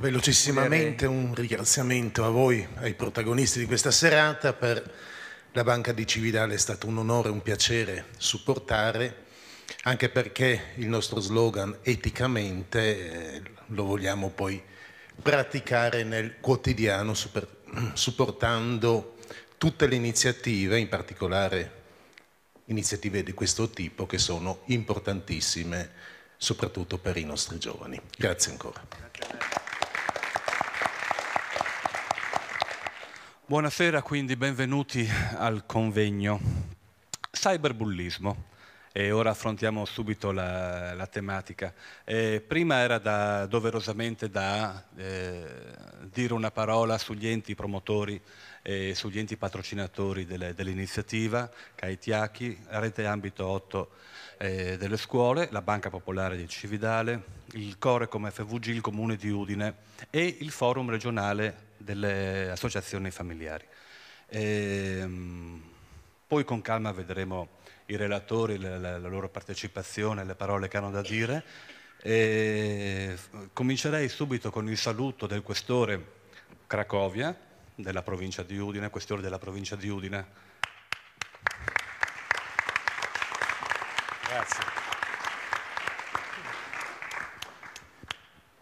velocissimamente un ringraziamento a voi, ai protagonisti di questa serata. Per la Banca di Cividale è stato un onore, un piacere supportare, anche perché il nostro slogan eticamente eh, lo vogliamo poi praticare nel quotidiano, super, supportando tutte le iniziative, in particolare iniziative di questo tipo che sono importantissime soprattutto per i nostri giovani. Grazie ancora. Buonasera quindi, benvenuti al convegno. Cyberbullismo. E ora affrontiamo subito la, la tematica. Eh, prima era da, doverosamente da eh, dire una parola sugli enti promotori e sugli enti patrocinatori dell'iniziativa, dell Caetiachi, Rete Ambito 8 eh, delle scuole, la Banca Popolare di Cividale, il Core come FVG, il Comune di Udine e il Forum regionale delle associazioni familiari. Ehm, poi con calma vedremo i relatori, la, la, la loro partecipazione, le parole che hanno da dire. E comincerei subito con il saluto del questore Cracovia, della provincia di Udine, questore della provincia di Udine, Grazie.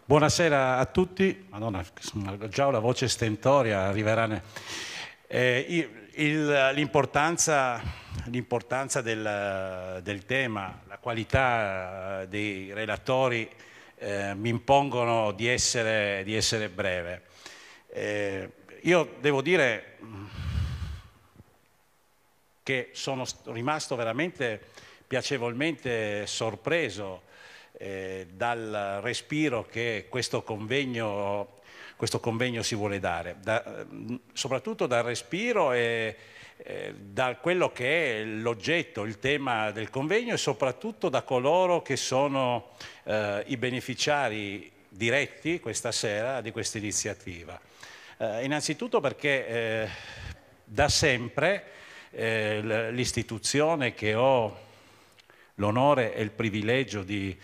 Buonasera a tutti. Madonna, sono già la voce stentoria arriverà. Ne... Eh, l'importanza, del, del, tema, la qualità eh, dei relatori eh, mi impongono di essere, di essere breve. Eh, io devo dire mm, che sono rimasto veramente piacevolmente sorpreso eh, dal respiro che questo convegno, questo convegno si vuole dare, da, mm, soprattutto dal respiro e eh, da quello che è l'oggetto, il tema del convegno e soprattutto da coloro che sono eh, i beneficiari diretti questa sera di questa iniziativa. Eh, innanzitutto perché eh, da sempre l'istituzione che ho l'onore e il privilegio di,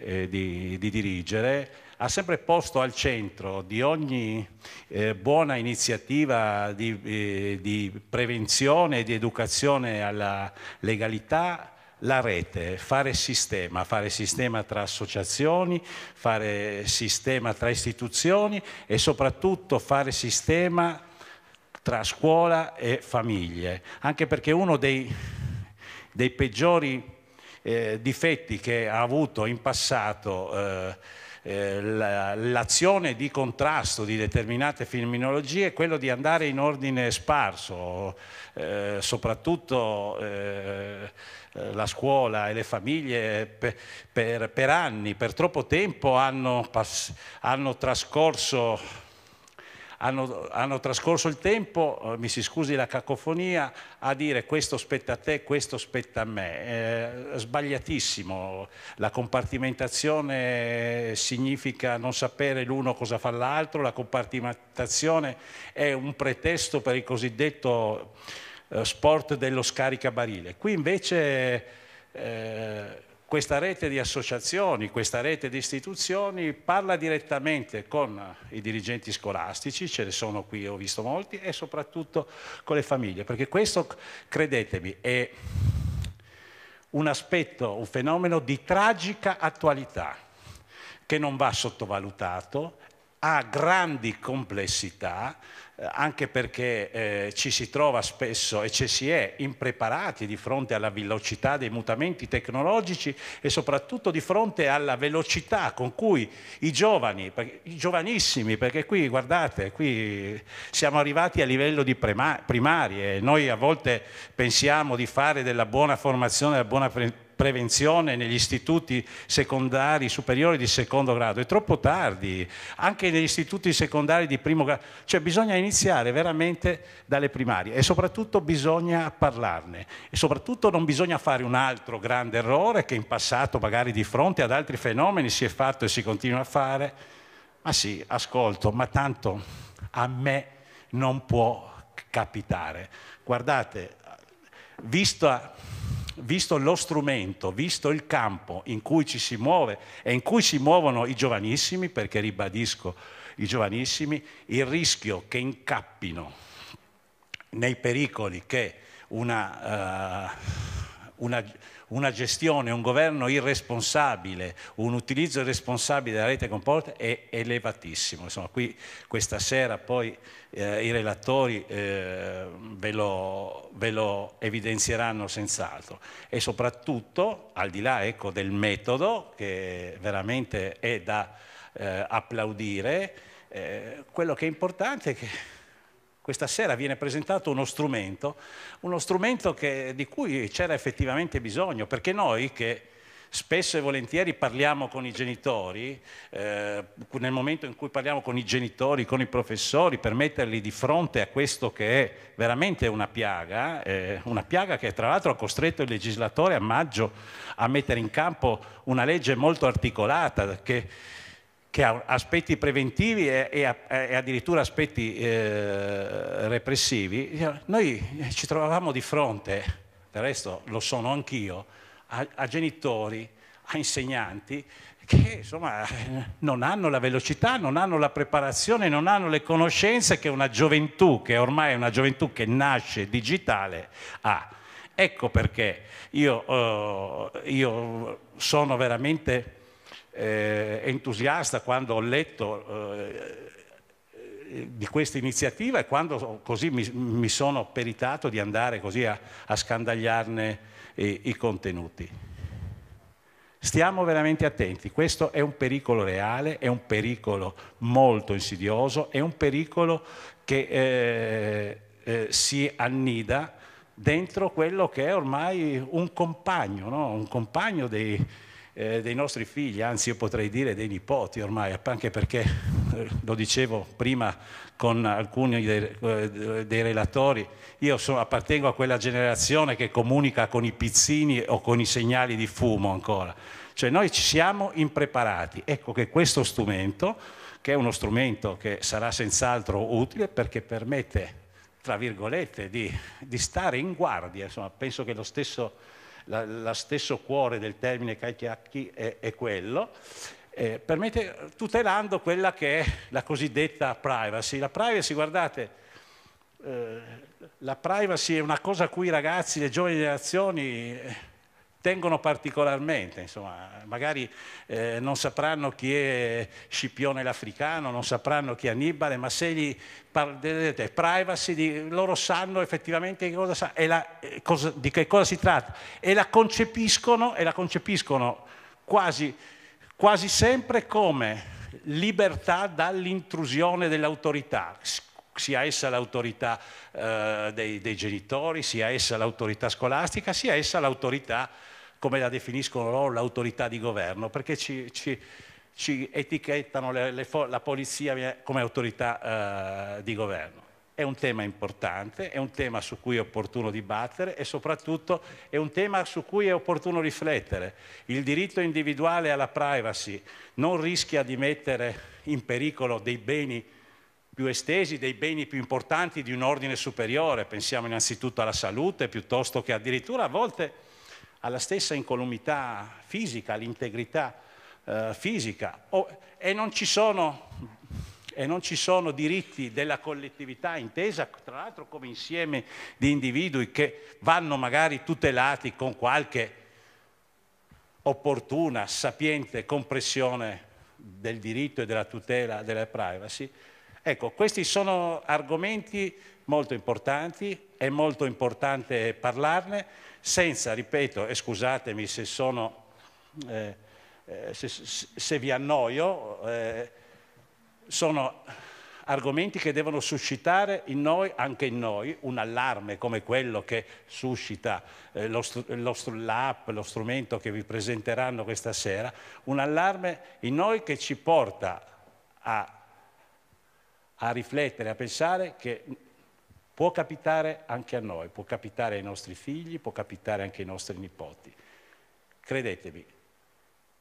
eh, di, di dirigere, ha sempre posto al centro di ogni eh, buona iniziativa di, eh, di, prevenzione e di educazione alla legalità la rete, fare sistema, fare sistema tra associazioni, fare sistema tra istituzioni e soprattutto fare sistema tra scuola e famiglie, anche perché uno dei, dei peggiori eh, difetti che ha avuto in passato eh, eh l'azione di contrasto di determinate filminologie è quello di andare in ordine sparso, eh, soprattutto eh, eh la scuola e le famiglie per, per, per anni, per troppo tempo hanno, hanno trascorso hanno, hanno trascorso il tempo, eh, mi si scusi la cacofonia, a dire questo spetta a te, questo spetta a me. Eh, sbagliatissimo, la compartimentazione significa non sapere l'uno cosa fa l'altro, la compartimentazione è un pretesto per il cosiddetto eh, sport dello scaricabarile. Qui invece... Eh, questa rete di associazioni, questa rete di istituzioni parla direttamente con i dirigenti scolastici, ce ne sono qui, ho visto molti, e soprattutto con le famiglie, perché questo, credetemi, è un aspetto, un fenomeno di tragica attualità che non va sottovalutato, ha grandi complessità, eh, anche perché eh, ci si trova spesso e ci si è impreparati di fronte alla velocità dei mutamenti tecnologici e soprattutto di fronte alla velocità con cui i giovani, i giovanissimi, perché qui guardate, qui siamo arrivati a livello di primarie, noi a volte pensiamo di fare della buona formazione, della buona pre- prevenzione negli istituti secondari superiori di secondo grado, è troppo tardi, anche negli istituti secondari di primo grado, cioè bisogna iniziare veramente dalle primarie e soprattutto bisogna parlarne e soprattutto non bisogna fare un altro grande errore che in passato magari di fronte ad altri fenomeni si è fatto e si continua a fare, ma sì, ascolto, ma tanto a me non può capitare. Guardate, visto... A visto lo strumento, visto il campo in cui ci si muove e in cui si muovono i giovanissimi, perché ribadisco i giovanissimi, il rischio che incappino nei pericoli che una, uh, una una gestione, un governo irresponsabile, un utilizzo irresponsabile della rete comporta è elevatissimo. Insomma, qui questa sera poi eh, i relatori eh, ve, lo, ve, lo, evidenzieranno senz'altro. E soprattutto, al di là ecco, del metodo, che veramente è da eh, applaudire, eh, quello che è importante è che questa sera viene presentato uno strumento, uno strumento che, di cui c'era effettivamente bisogno, perché noi che spesso e volentieri parliamo con i genitori, eh, nel momento in cui parliamo con i genitori, con i professori, per metterli di fronte a questo che è veramente una piaga, eh, una piaga che tra l'altro ha costretto il legislatore a maggio a mettere in campo una legge molto articolata che che ha aspetti preventivi e, e, e addirittura aspetti eh, repressivi, noi eh, ci trovavamo di fronte, del resto lo sono anch'io, a, a genitori, a insegnanti che insomma non hanno la velocità, non hanno la preparazione, non hanno le conoscenze che una gioventù, che ormai è una gioventù che nasce digitale, ha. Ecco perché io, eh, io sono veramente eh, entusiasta quando ho letto eh, di questa iniziativa e quando così mi, mi, sono peritato di andare così a, a scandagliarne i, eh, i contenuti. Stiamo veramente attenti, questo è un pericolo reale, è un pericolo molto insidioso, è un pericolo che eh, eh, si annida dentro quello che è ormai un compagno, no? un compagno dei, eh, dei nostri figli, anzi io potrei dire dei nipoti ormai, anche perché eh, lo dicevo prima con alcuni dei, eh, dei relatori, io so, appartengo a quella generazione che comunica con i pizzini o con i segnali di fumo ancora, cioè noi ci siamo impreparati, ecco che questo strumento, che è uno strumento che sarà senz'altro utile perché permette tra virgolette, di, di stare in guardia, insomma, penso che lo stesso la, la stesso cuore del termine Kaitiaki è, è quello, eh, permette, tutelando quella che è la cosiddetta privacy. La privacy, guardate, eh, la privacy è una cosa a cui i ragazzi, le giovani generazioni eh, tengono particolarmente, insomma, magari eh, non sapranno chi è Scipione l'Africano, non sapranno chi è Annibale, ma se gli parlerete privacy, di, loro sanno effettivamente che cosa, sa, la, eh, cosa, di che cosa si tratta e la concepiscono, e la concepiscono quasi, quasi sempre come libertà dall'intrusione dell'autorità, sia essa l'autorità eh, dei, dei, genitori, sia essa l'autorità scolastica, sia essa l'autorità come la definiscono loro, l'autorità di governo, perché ci, ci, ci etichettano le, le, la polizia come autorità eh, di governo. È un tema importante, è un tema su cui è opportuno dibattere e soprattutto è un tema su cui è opportuno riflettere. Il diritto individuale alla privacy non rischia di mettere in pericolo dei beni più estesi, dei beni più importanti di un ordine superiore, pensiamo innanzitutto alla salute piuttosto che addirittura a volte alla stessa incolumità fisica, all'integrità eh, fisica o, e, non sono, e, non ci sono, diritti della collettività intesa tra l'altro come insieme di individui che vanno magari tutelati con qualche opportuna, sapiente compressione del diritto e della tutela della privacy. Ecco, questi sono argomenti molto importanti, è molto importante parlarne senza, ripeto, e scusatemi se, sono, eh, eh se, se vi annoio, eh, sono argomenti che devono suscitare in noi, anche in noi, un allarme come quello che suscita eh, lo, lo, l'app, lo strumento che vi presenteranno questa sera, un allarme in noi che ci porta a, a riflettere, a pensare che Può capitare anche a noi, può capitare ai nostri figli, può capitare anche ai nostri nipoti. Credetemi,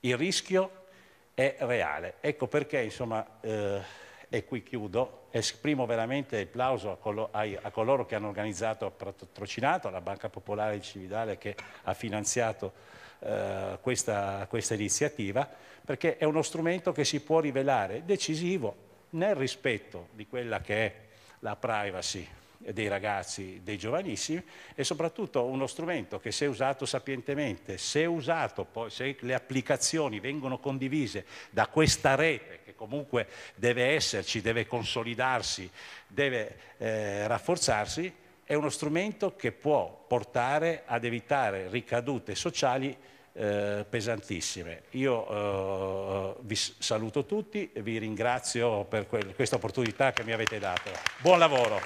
il rischio è reale. Ecco perché, insomma, eh, e qui chiudo, esprimo veramente il plauso a, colo- ai, a coloro che hanno organizzato, patrocinato, alla Banca Popolare di Cividale che ha finanziato eh, questa, questa iniziativa, perché è uno strumento che si può rivelare decisivo nel rispetto di quella che è la privacy dei ragazzi, dei giovanissimi e soprattutto uno strumento che se usato sapientemente, se usato poi, se le applicazioni vengono condivise da questa rete che comunque deve esserci, deve consolidarsi, deve eh, rafforzarsi, è uno strumento che può portare ad evitare ricadute sociali eh, pesantissime. Io eh, vi saluto tutti, vi ringrazio per questa opportunità che mi avete dato. Buon lavoro!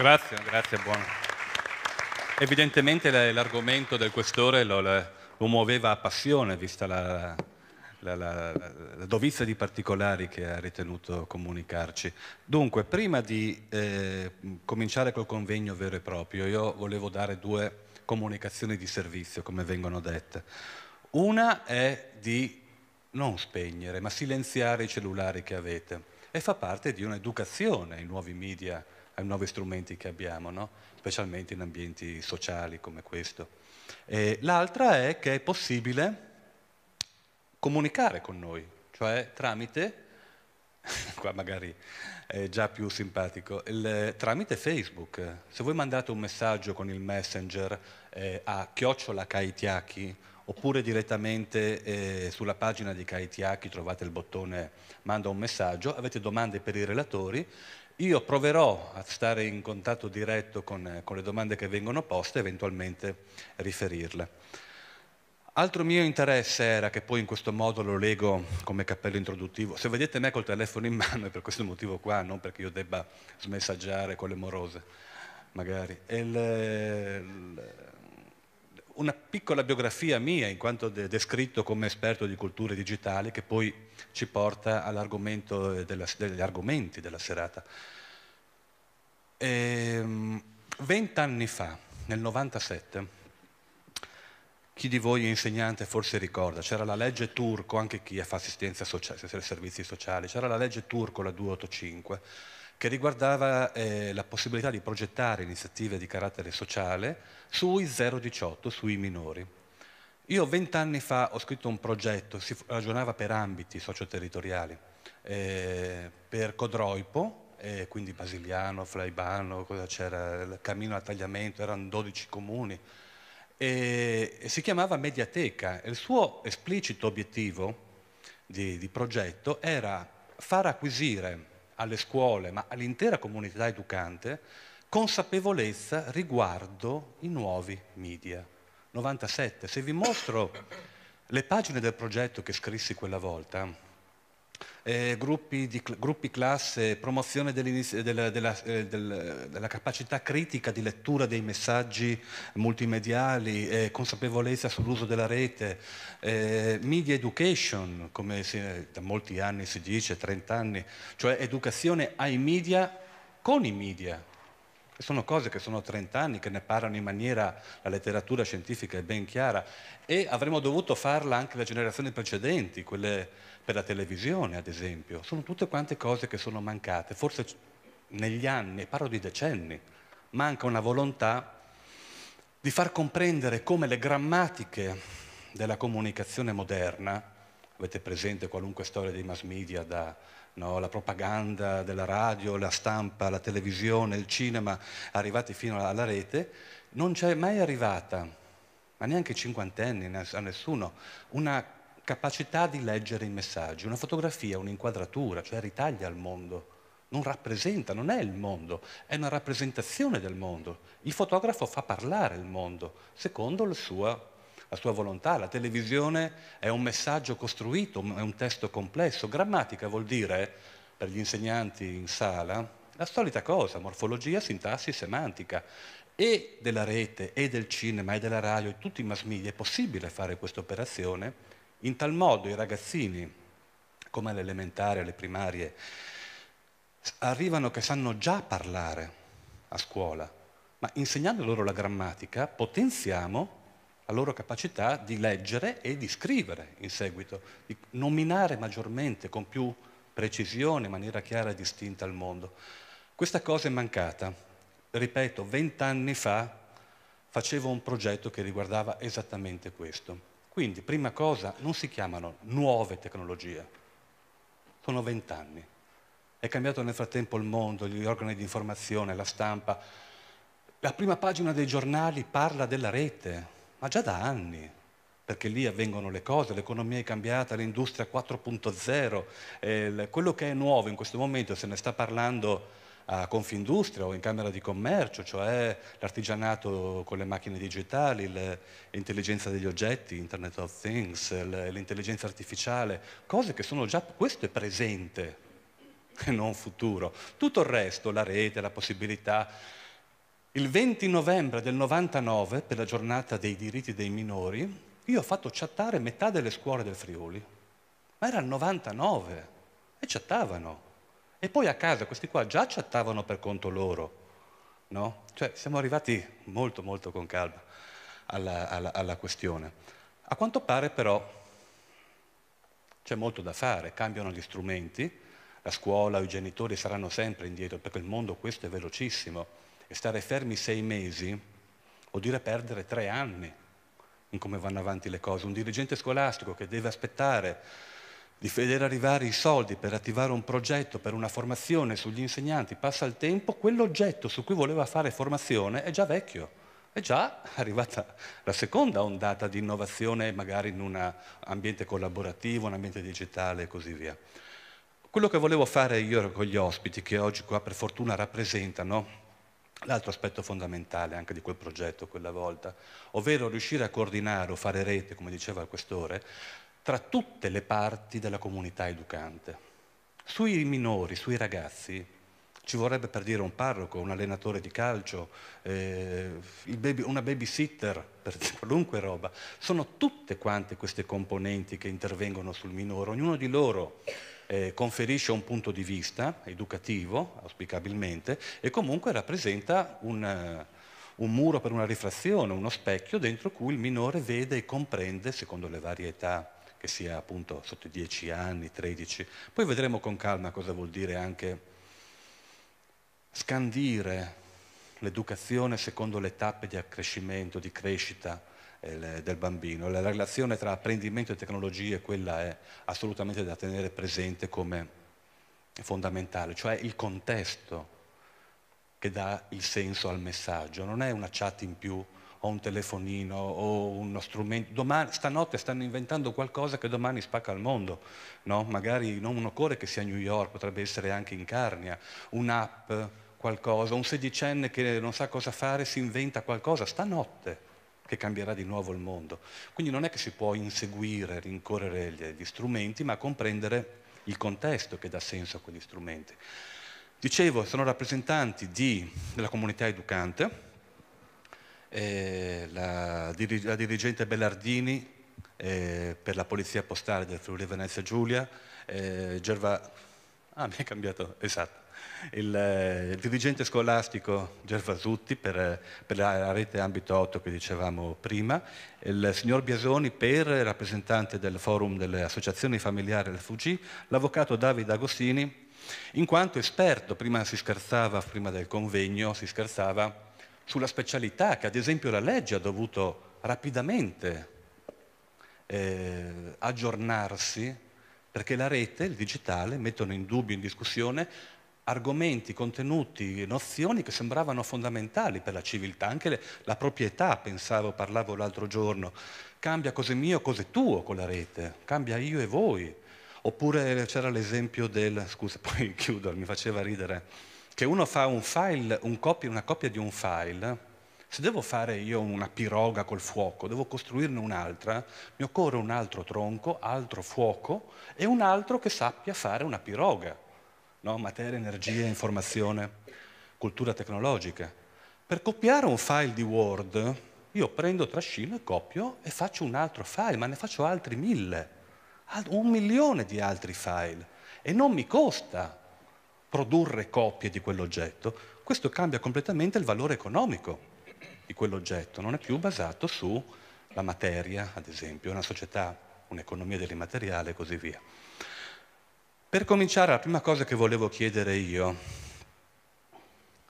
Grazie, grazie, buono. Evidentemente l'argomento del questore lo, lo, muoveva a passione, vista la, la, la, la, dovizia di particolari che ha ritenuto comunicarci. Dunque, prima di eh, cominciare col convegno vero e proprio, io volevo dare due comunicazioni di servizio, come vengono dette. Una è di non spegnere, ma silenziare i cellulari che avete e fa parte di un'educazione ai nuovi media ai nuovi strumenti che abbiamo, no? specialmente in ambienti sociali come questo. E l'altra è che è possibile comunicare con noi, cioè tramite, qua magari è già più simpatico, il, tramite Facebook. Se voi mandate un messaggio con il messenger eh, a chiocciola Kaitiaki, oppure direttamente eh, sulla pagina di Kaitiaki trovate il bottone manda un messaggio, avete domande per i relatori io proverò a stare in contatto diretto con, eh, con le domande che vengono poste e eventualmente riferirle. Altro mio interesse era che poi in questo modo lo leggo come cappello introduttivo. Se vedete me col telefono in mano è per questo motivo qua, non perché io debba smessaggiare con le morose, magari. E le, le, una piccola biografia mia, in quanto de descritto come esperto di culture digitali, che poi ci porta all'argomento degli argomenti della serata. Ehm, vent'anni fa, nel 97, chi di voi è insegnante forse ricorda, c'era la legge turco, anche chi fa assistenza sociale, servizi sociali, c'era la legge turco, la 285, che riguardava eh, la possibilità di progettare iniziative di carattere sociale sui 018, sui minori. Io vent'anni fa ho scritto un progetto, si ragionava per ambiti socioterritoriali, eh, per Codroipo, eh, quindi Basiliano, Flaibano, c'era il Camino a Tagliamento, erano 12 comuni, e, e si chiamava Mediateca. il suo esplicito obiettivo di, di progetto era far acquisire alle scuole, ma all'intera comunità educante, consapevolezza riguardo i nuovi media. 97. Se vi mostro le pagine del progetto che scrissi quella volta, eh, gruppi, di, gruppi, classe, promozione della, della, eh, della, capacità critica di lettura dei messaggi multimediali, eh, consapevolezza sull'uso della rete, eh, media education, come si, eh, da molti anni si dice, 30 anni, cioè educazione ai media con i media. sono cose che sono 30 anni, che ne parlano in maniera, la letteratura scientifica è ben chiara, e avremmo dovuto farla anche le generazioni precedenti, quelle per la televisione ad esempio, sono tutte quante cose che sono mancate, forse negli anni, parlo di decenni, manca una volontà di far comprendere come le grammatiche della comunicazione moderna, avete presente qualunque storia dei mass media, da, no, la propaganda della radio, la stampa, la televisione, il cinema, arrivati fino alla rete, non c'è mai arrivata, ma neanche i cinquantenni, a nessuno, una capacità di leggere i messaggi. Una fotografia, un'inquadratura, cioè ritaglia il mondo, non rappresenta, non è il mondo, è una rappresentazione del mondo. Il fotografo fa parlare il mondo, secondo la sua, la sua volontà. La televisione è un messaggio costruito, è un testo complesso. Grammatica vuol dire, per gli insegnanti in sala, la solita cosa, morfologia, sintassi, semantica. E della rete, e del cinema, e della radio, e tutti i mass media, è possibile fare questa operazione in tal modo i ragazzini, come alle elementari, alle primarie, arrivano che sanno già parlare a scuola, ma insegnando loro la grammatica potenziamo la loro capacità di leggere e di scrivere in seguito, di nominare maggiormente, con più precisione, in maniera chiara e distinta al mondo. Questa cosa è mancata. Ripeto, vent'anni fa facevo un progetto che riguardava esattamente questo. Quindi, prima cosa, non si chiamano nuove tecnologie, sono vent'anni. È cambiato nel frattempo il mondo, gli organi di informazione, la stampa. La prima pagina dei giornali parla della rete, ma già da anni, perché lì avvengono le cose, l'economia è cambiata, l'industria 4.0, eh, quello che è nuovo in questo momento se ne sta parlando a Confindustria o in Camera di Commercio, cioè l'artigianato con le macchine digitali, l'intelligenza degli oggetti, Internet of Things, l'intelligenza artificiale, cose che sono già, questo è presente e non futuro. Tutto il resto, la rete, la possibilità. Il 20 novembre del 99, per la giornata dei diritti dei minori, io ho fatto chattare metà delle scuole del Friuli, ma era il 99 e chattavano. E poi a casa questi qua già chattavano per conto loro, no? Cioè siamo arrivati molto molto con calma alla, alla, alla questione. A quanto pare però c'è molto da fare, cambiano gli strumenti, la scuola, i genitori saranno sempre indietro perché il mondo questo è velocissimo e stare fermi sei mesi vuol dire perdere tre anni in come vanno avanti le cose. Un dirigente scolastico che deve aspettare di vedere arrivare i soldi per attivare un progetto, per una formazione sugli insegnanti, passa il tempo, quell'oggetto su cui voleva fare formazione è già vecchio. È già arrivata la seconda ondata di innovazione, magari in un ambiente collaborativo, un ambiente digitale e così via. Quello che volevo fare io con gli ospiti, che oggi qua per fortuna rappresentano l'altro aspetto fondamentale anche di quel progetto quella volta, ovvero riuscire a coordinare o fare rete, come diceva il questore, tra tutte le parti della comunità educante. Sui minori, sui ragazzi, ci vorrebbe per dire un parroco, un allenatore di calcio, eh, baby, una babysitter, per qualunque roba. Sono tutte quante queste componenti che intervengono sul minore, ognuno di loro eh, conferisce un punto di vista educativo, auspicabilmente, e comunque rappresenta un, eh, un muro per una rifrazione, uno specchio dentro cui il minore vede e comprende, secondo le varie età che sia appunto sotto i 10 anni, 13. Poi vedremo con calma cosa vuol dire anche scandire l'educazione secondo le tappe di accrescimento, di crescita eh, del bambino. La relazione tra apprendimento e tecnologie, quella è assolutamente da tenere presente come fondamentale, cioè il contesto che dà il senso al messaggio, non è una chat in più o un telefonino o uno strumento. Domani, stanotte stanno inventando qualcosa che domani spacca il mondo, no? magari non un cuore che sia a New York, potrebbe essere anche in Carnia, un'app, qualcosa, un sedicenne che non sa cosa fare si inventa qualcosa stanotte che cambierà di nuovo il mondo. Quindi non è che si può inseguire, rincorrere gli, gli strumenti, ma comprendere il contesto che dà senso a quegli strumenti. Dicevo, sono rappresentanti di, della comunità educante, eh, la, la, dirigente Bellardini eh, per la Polizia Postale del Friuli Venezia Giulia, eh, Gerva... ah, mi è cambiato, esatto. Il, eh, il dirigente scolastico Gervasutti per, per, la rete Ambito 8 che dicevamo prima, il signor Biasoni per rappresentante del forum delle associazioni familiari FUG, l'avvocato Davide Agostini in quanto esperto, prima si scherzava, prima del convegno, si scherzava sulla specialità che ad esempio la legge ha dovuto rapidamente eh, aggiornarsi perché la rete, il digitale, mettono in dubbio, in discussione argomenti, contenuti, nozioni che sembravano fondamentali per la civiltà, anche le, la proprietà, pensavo, parlavo l'altro giorno, cambia cose mio, cose tuo con la rete, cambia io e voi. Oppure c'era l'esempio del, scusa, poi chiudo, mi faceva ridere, che uno fa un file, un copy, una copia di un file, se devo fare io una piroga col fuoco, devo costruirne un'altra, mi occorre un altro tronco, altro fuoco e un altro che sappia fare una piroga. No? Materia, energia, informazione, cultura tecnologica. Per copiare un file di Word, io prendo, trascino e copio e faccio un altro file, ma ne faccio altri mille, un milione di altri file. E non mi costa produrre copie di quell'oggetto, questo cambia completamente il valore economico di quell'oggetto, non è più basato sulla materia, ad esempio, una società, un'economia dell'immateriale e così via. Per cominciare, la prima cosa che volevo chiedere io,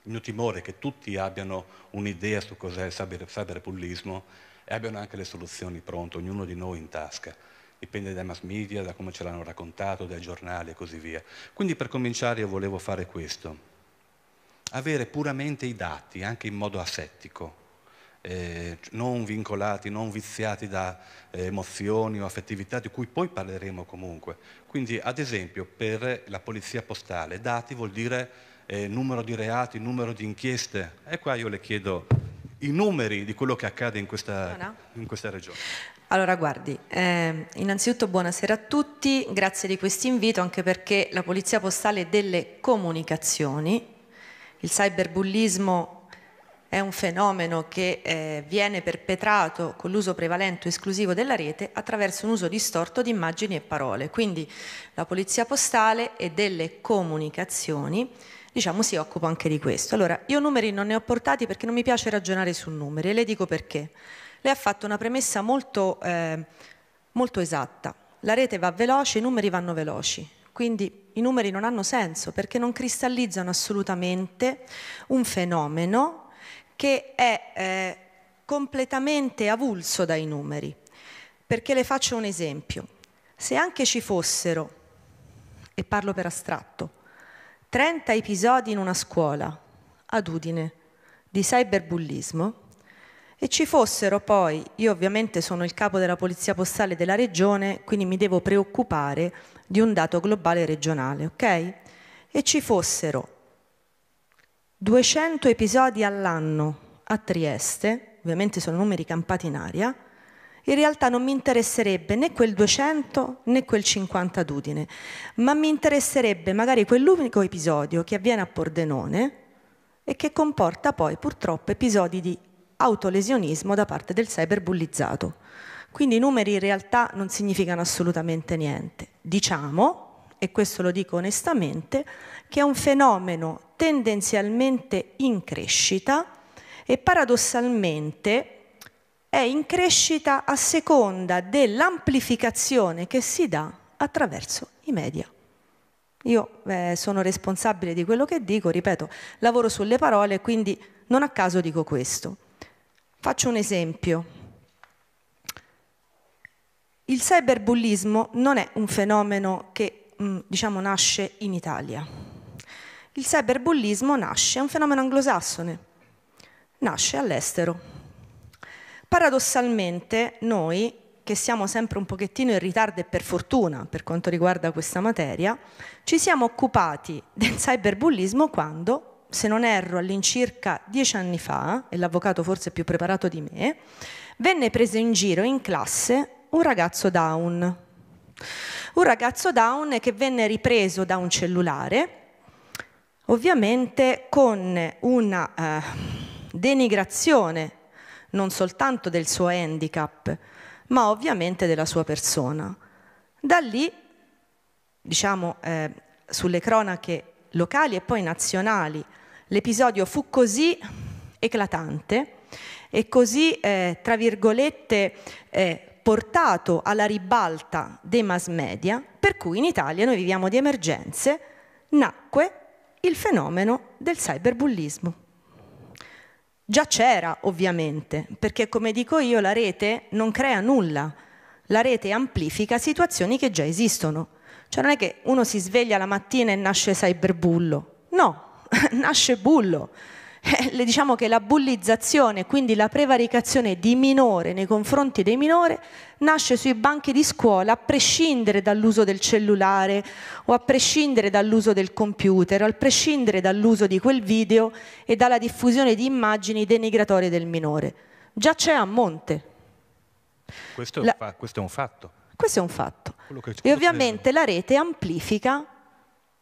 il mio timore è che tutti abbiano un'idea su cos'è il cyber, cyberpullismo e abbiano anche le soluzioni pronte, ognuno di noi in tasca dipende dai mass media, da come ce l'hanno raccontato, dai giornali e così via. Quindi per cominciare io volevo fare questo, avere puramente i dati, anche in modo asettico, eh, non vincolati, non viziati da eh, emozioni o affettività di cui poi parleremo comunque. Quindi ad esempio per la polizia postale dati vuol dire eh, numero di reati, numero di inchieste e qua io le chiedo i numeri di quello che accade in questa, no, no. In questa regione. Allora guardi, eh, innanzitutto buonasera a tutti, grazie di questo invito anche perché la Polizia Postale è delle Comunicazioni, il cyberbullismo è un fenomeno che eh, viene perpetrato con l'uso prevalente o esclusivo della rete attraverso un uso distorto di immagini e parole. Quindi la Polizia Postale e delle Comunicazioni diciamo si occupa anche di questo. Allora, io numeri non ne ho portati perché non mi piace ragionare su numeri e le dico perché lei ha fatto una premessa molto, eh, molto esatta. La rete va veloce, i numeri vanno veloci, quindi i numeri non hanno senso perché non cristallizzano assolutamente un fenomeno che è eh, completamente avulso dai numeri. Perché le faccio un esempio. Se anche ci fossero, e parlo per astratto, 30 episodi in una scuola ad Udine di cyberbullismo, e ci fossero poi, io ovviamente sono il capo della Polizia Postale della Regione, quindi mi devo preoccupare di un dato globale regionale, ok? E ci fossero 200 episodi all'anno a Trieste, ovviamente sono numeri campati in aria, in realtà non mi interesserebbe né quel 200 né quel 50 d'udine, ma mi interesserebbe magari quell'unico episodio che avviene a Pordenone e che comporta poi purtroppo episodi di autolesionismo da parte del cyberbullizzato. Quindi i numeri in realtà non significano assolutamente niente. Diciamo, e questo lo dico onestamente, che è un fenomeno tendenzialmente in crescita e paradossalmente è in crescita a seconda dell'amplificazione che si dà attraverso i media. Io eh, sono responsabile di quello che dico, ripeto, lavoro sulle parole, quindi non a caso dico questo. Faccio un esempio. Il cyberbullismo non è un fenomeno che mm, diciamo, nasce in Italia. Il cyberbullismo nasce, è un fenomeno anglosassone, nasce all'estero. Paradossalmente noi, che siamo sempre un pochettino in ritardo e per fortuna per quanto riguarda questa materia, ci siamo occupati del cyberbullismo quando se non erro, all'incirca dieci anni fa, e l'avvocato forse è più preparato di me, venne preso in giro in classe un ragazzo down. Un ragazzo down che venne ripreso da un cellulare, ovviamente con una eh, denigrazione non soltanto del suo handicap, ma ovviamente della sua persona. Da lì, diciamo, eh, sulle cronache locali e poi nazionali, L'episodio fu così eclatante e così, eh, tra virgolette, eh, portato alla ribalta dei mass media, per cui in Italia noi viviamo di emergenze, nacque il fenomeno del cyberbullismo. Già c'era, ovviamente, perché come dico io, la rete non crea nulla, la rete amplifica situazioni che già esistono. Cioè non è che uno si sveglia la mattina e nasce cyberbullo, no, nasce bullo. Eh, diciamo che la bullizzazione, quindi la prevaricazione di minore nei confronti dei minori, nasce sui banchi di scuola a prescindere dall'uso del cellulare o a prescindere dall'uso del computer, o a prescindere dall'uso di quel video e dalla diffusione di immagini denigratorie del minore. Già c'è a monte. Questo, la... fa... questo è un fatto. Questo è un fatto. E ovviamente eh. la rete amplifica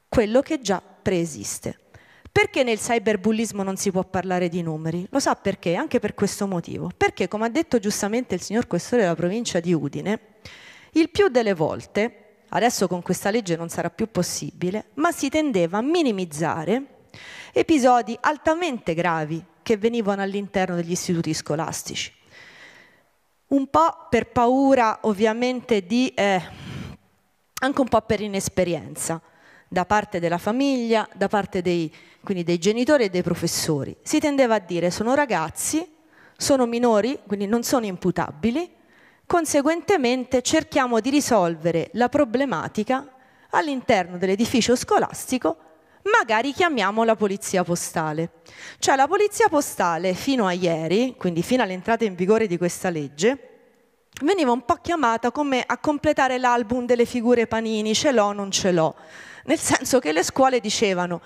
quello che già preesiste. Perché nel cyberbullismo non si può parlare di numeri? Lo sa perché? Anche per questo motivo. Perché, come ha detto giustamente il signor Questore della provincia di Udine, il più delle volte, adesso con questa legge non sarà più possibile, ma si tendeva a minimizzare episodi altamente gravi che venivano all'interno degli istituti scolastici. Un po' per paura ovviamente di... Eh, anche un po' per inesperienza da parte della famiglia, da parte dei, dei genitori e dei professori. Si tendeva a dire sono ragazzi, sono minori, quindi non sono imputabili, conseguentemente cerchiamo di risolvere la problematica all'interno dell'edificio scolastico, magari chiamiamo la polizia postale. Cioè la polizia postale fino a ieri, quindi fino all'entrata in vigore di questa legge, veniva un po' chiamata come a completare l'album delle figure panini, ce l'ho, non ce l'ho nel senso che le scuole dicevano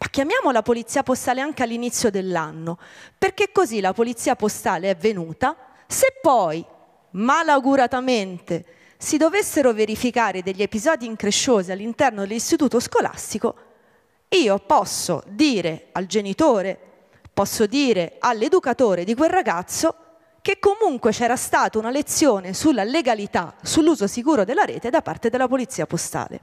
ma chiamiamo la polizia postale anche all'inizio dell'anno, perché così la polizia postale è venuta, se poi, malauguratamente, si dovessero verificare degli episodi incresciosi all'interno dell'istituto scolastico, io posso dire al genitore, posso dire all'educatore di quel ragazzo che comunque c'era stata una lezione sulla legalità, sull'uso sicuro della rete da parte della polizia postale.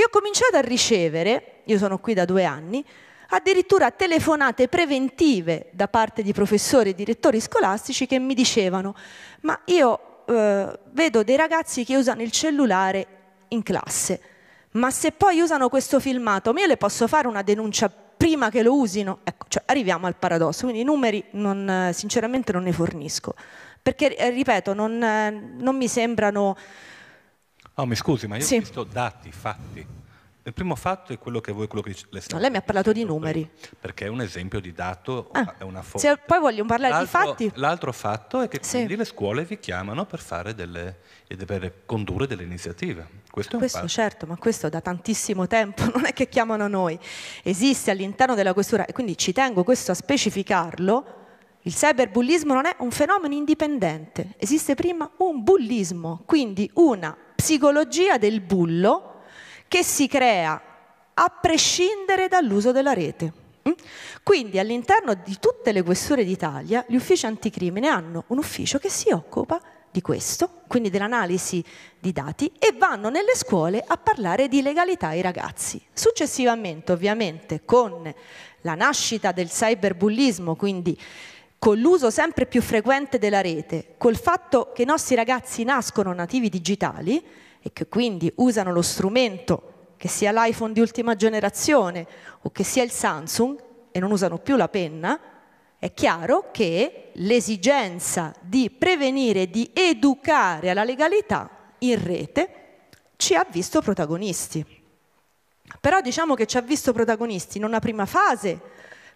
E ho cominciato a ricevere, io sono qui da due anni, addirittura telefonate preventive da parte di professori e direttori scolastici che mi dicevano ma io eh, vedo dei ragazzi che usano il cellulare in classe, ma se poi usano questo filmato, io le posso fare una denuncia prima che lo usino? Ecco, cioè, arriviamo al paradosso, quindi i numeri non, sinceramente non ne fornisco, perché eh, ripeto, non, non mi sembrano Oh, mi scusi, ma io sì. ho visto dati, fatti. Il primo fatto è quello che voi quello che le state no, Lei mi ha parlato di numeri. Prima, perché è un esempio di dato, ah, è una fonte. Se poi voglio parlare l'altro, di fatti. L'altro fatto è che sì. le scuole vi chiamano per fare delle e per condurre delle iniziative. Questo, questo certo, ma questo da tantissimo tempo, non è che chiamano noi. Esiste all'interno della questura e quindi ci tengo questo a specificarlo. Il cyberbullismo non è un fenomeno indipendente, esiste prima un bullismo, quindi una psicologia del bullo che si crea a prescindere dall'uso della rete. Mm? Quindi all'interno di tutte le questure d'Italia gli uffici anticrimine hanno un ufficio che si occupa di questo, quindi dell'analisi di dati, e vanno nelle scuole a parlare di legalità ai ragazzi. Successivamente, ovviamente, con la nascita del cyberbullismo, quindi con l'uso sempre più frequente della rete, col fatto che i nostri ragazzi nascono nativi digitali e che quindi usano lo strumento, che sia l'iPhone di ultima generazione o che sia il Samsung, e non usano più la penna, è chiaro che l'esigenza di prevenire, di educare alla legalità in rete ci ha visto protagonisti. Però diciamo che ci ha visto protagonisti in una prima fase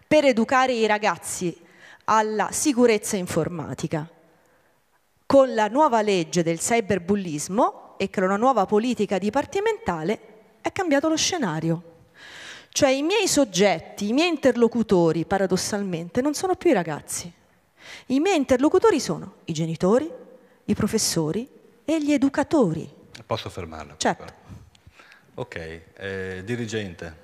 per educare i ragazzi alla sicurezza informatica. Con la nuova legge del cyberbullismo e con una nuova politica dipartimentale è cambiato lo scenario. Cioè i miei soggetti, i miei interlocutori, paradossalmente, non sono più i ragazzi. I miei interlocutori sono i genitori, i professori e gli educatori. Posso fermarla? Certo. Ok, eh, dirigente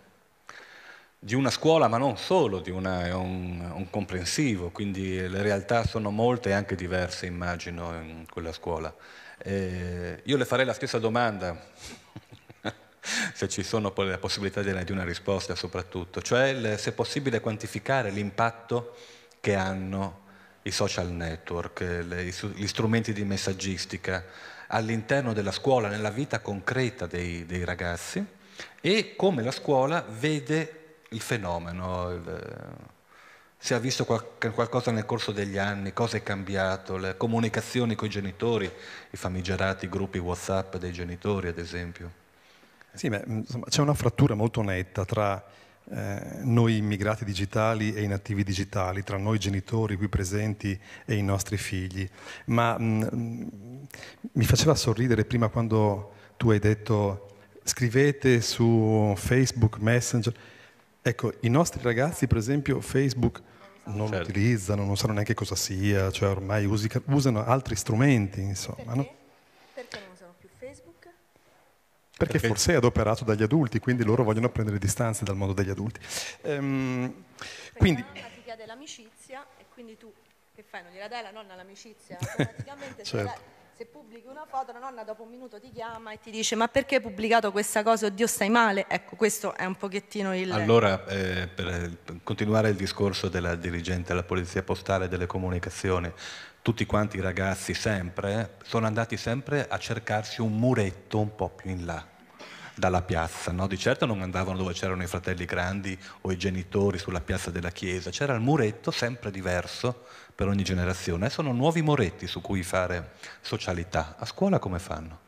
di una scuola, ma non solo, di una, un, un comprensivo, quindi le realtà sono molte e anche diverse, immagino, in quella scuola. Eh, io le farei la stessa domanda, se ci sono poi la possibilità di una risposta soprattutto, cioè il, se è possibile quantificare l'impatto che hanno i social network, le, gli strumenti di messaggistica all'interno della scuola, nella vita concreta dei, dei ragazzi e come la scuola vede il fenomeno, il, eh, si è visto qualcosa nel corso degli anni, cosa è cambiato, le comunicazioni con i genitori, i famigerati gruppi WhatsApp dei genitori ad esempio. Sì, ma insomma, c'è una frattura molto netta tra eh, noi immigrati digitali e i nativi digitali, tra noi genitori qui presenti e i nostri figli. Ma mh, mm, mm, mi faceva sorridere prima quando tu hai detto scrivete su Facebook, Messenger. Ecco, i nostri ragazzi, per esempio, Facebook non certo. lo utilizzano, non sanno neanche cosa sia, cioè ormai usi, usano altri strumenti, insomma. Perché? No? Perché non usano più Facebook? Perché, Perché, forse è adoperato dagli adulti, quindi loro vogliono prendere distanze dal mondo degli adulti. Ehm, quindi... È una pratica dell'amicizia e quindi tu che fai? Non gliela dai la nonna l'amicizia? Automaticamente certo se pubblichi una foto la nonna dopo un minuto ti chiama e ti dice ma perché hai pubblicato questa cosa, oddio stai male, ecco questo è un pochettino il... Allora eh, per eh, continuare il discorso della dirigente della Polizia Postale e delle Comunicazioni, tutti quanti i ragazzi sempre sono andati sempre a cercarsi un muretto un po' più in là dalla piazza, no? di certo non andavano dove c'erano i fratelli grandi o i genitori sulla piazza della chiesa, c'era il muretto sempre diverso per ogni generazione. sono nuovi moretti su cui fare socialità. A scuola come fanno?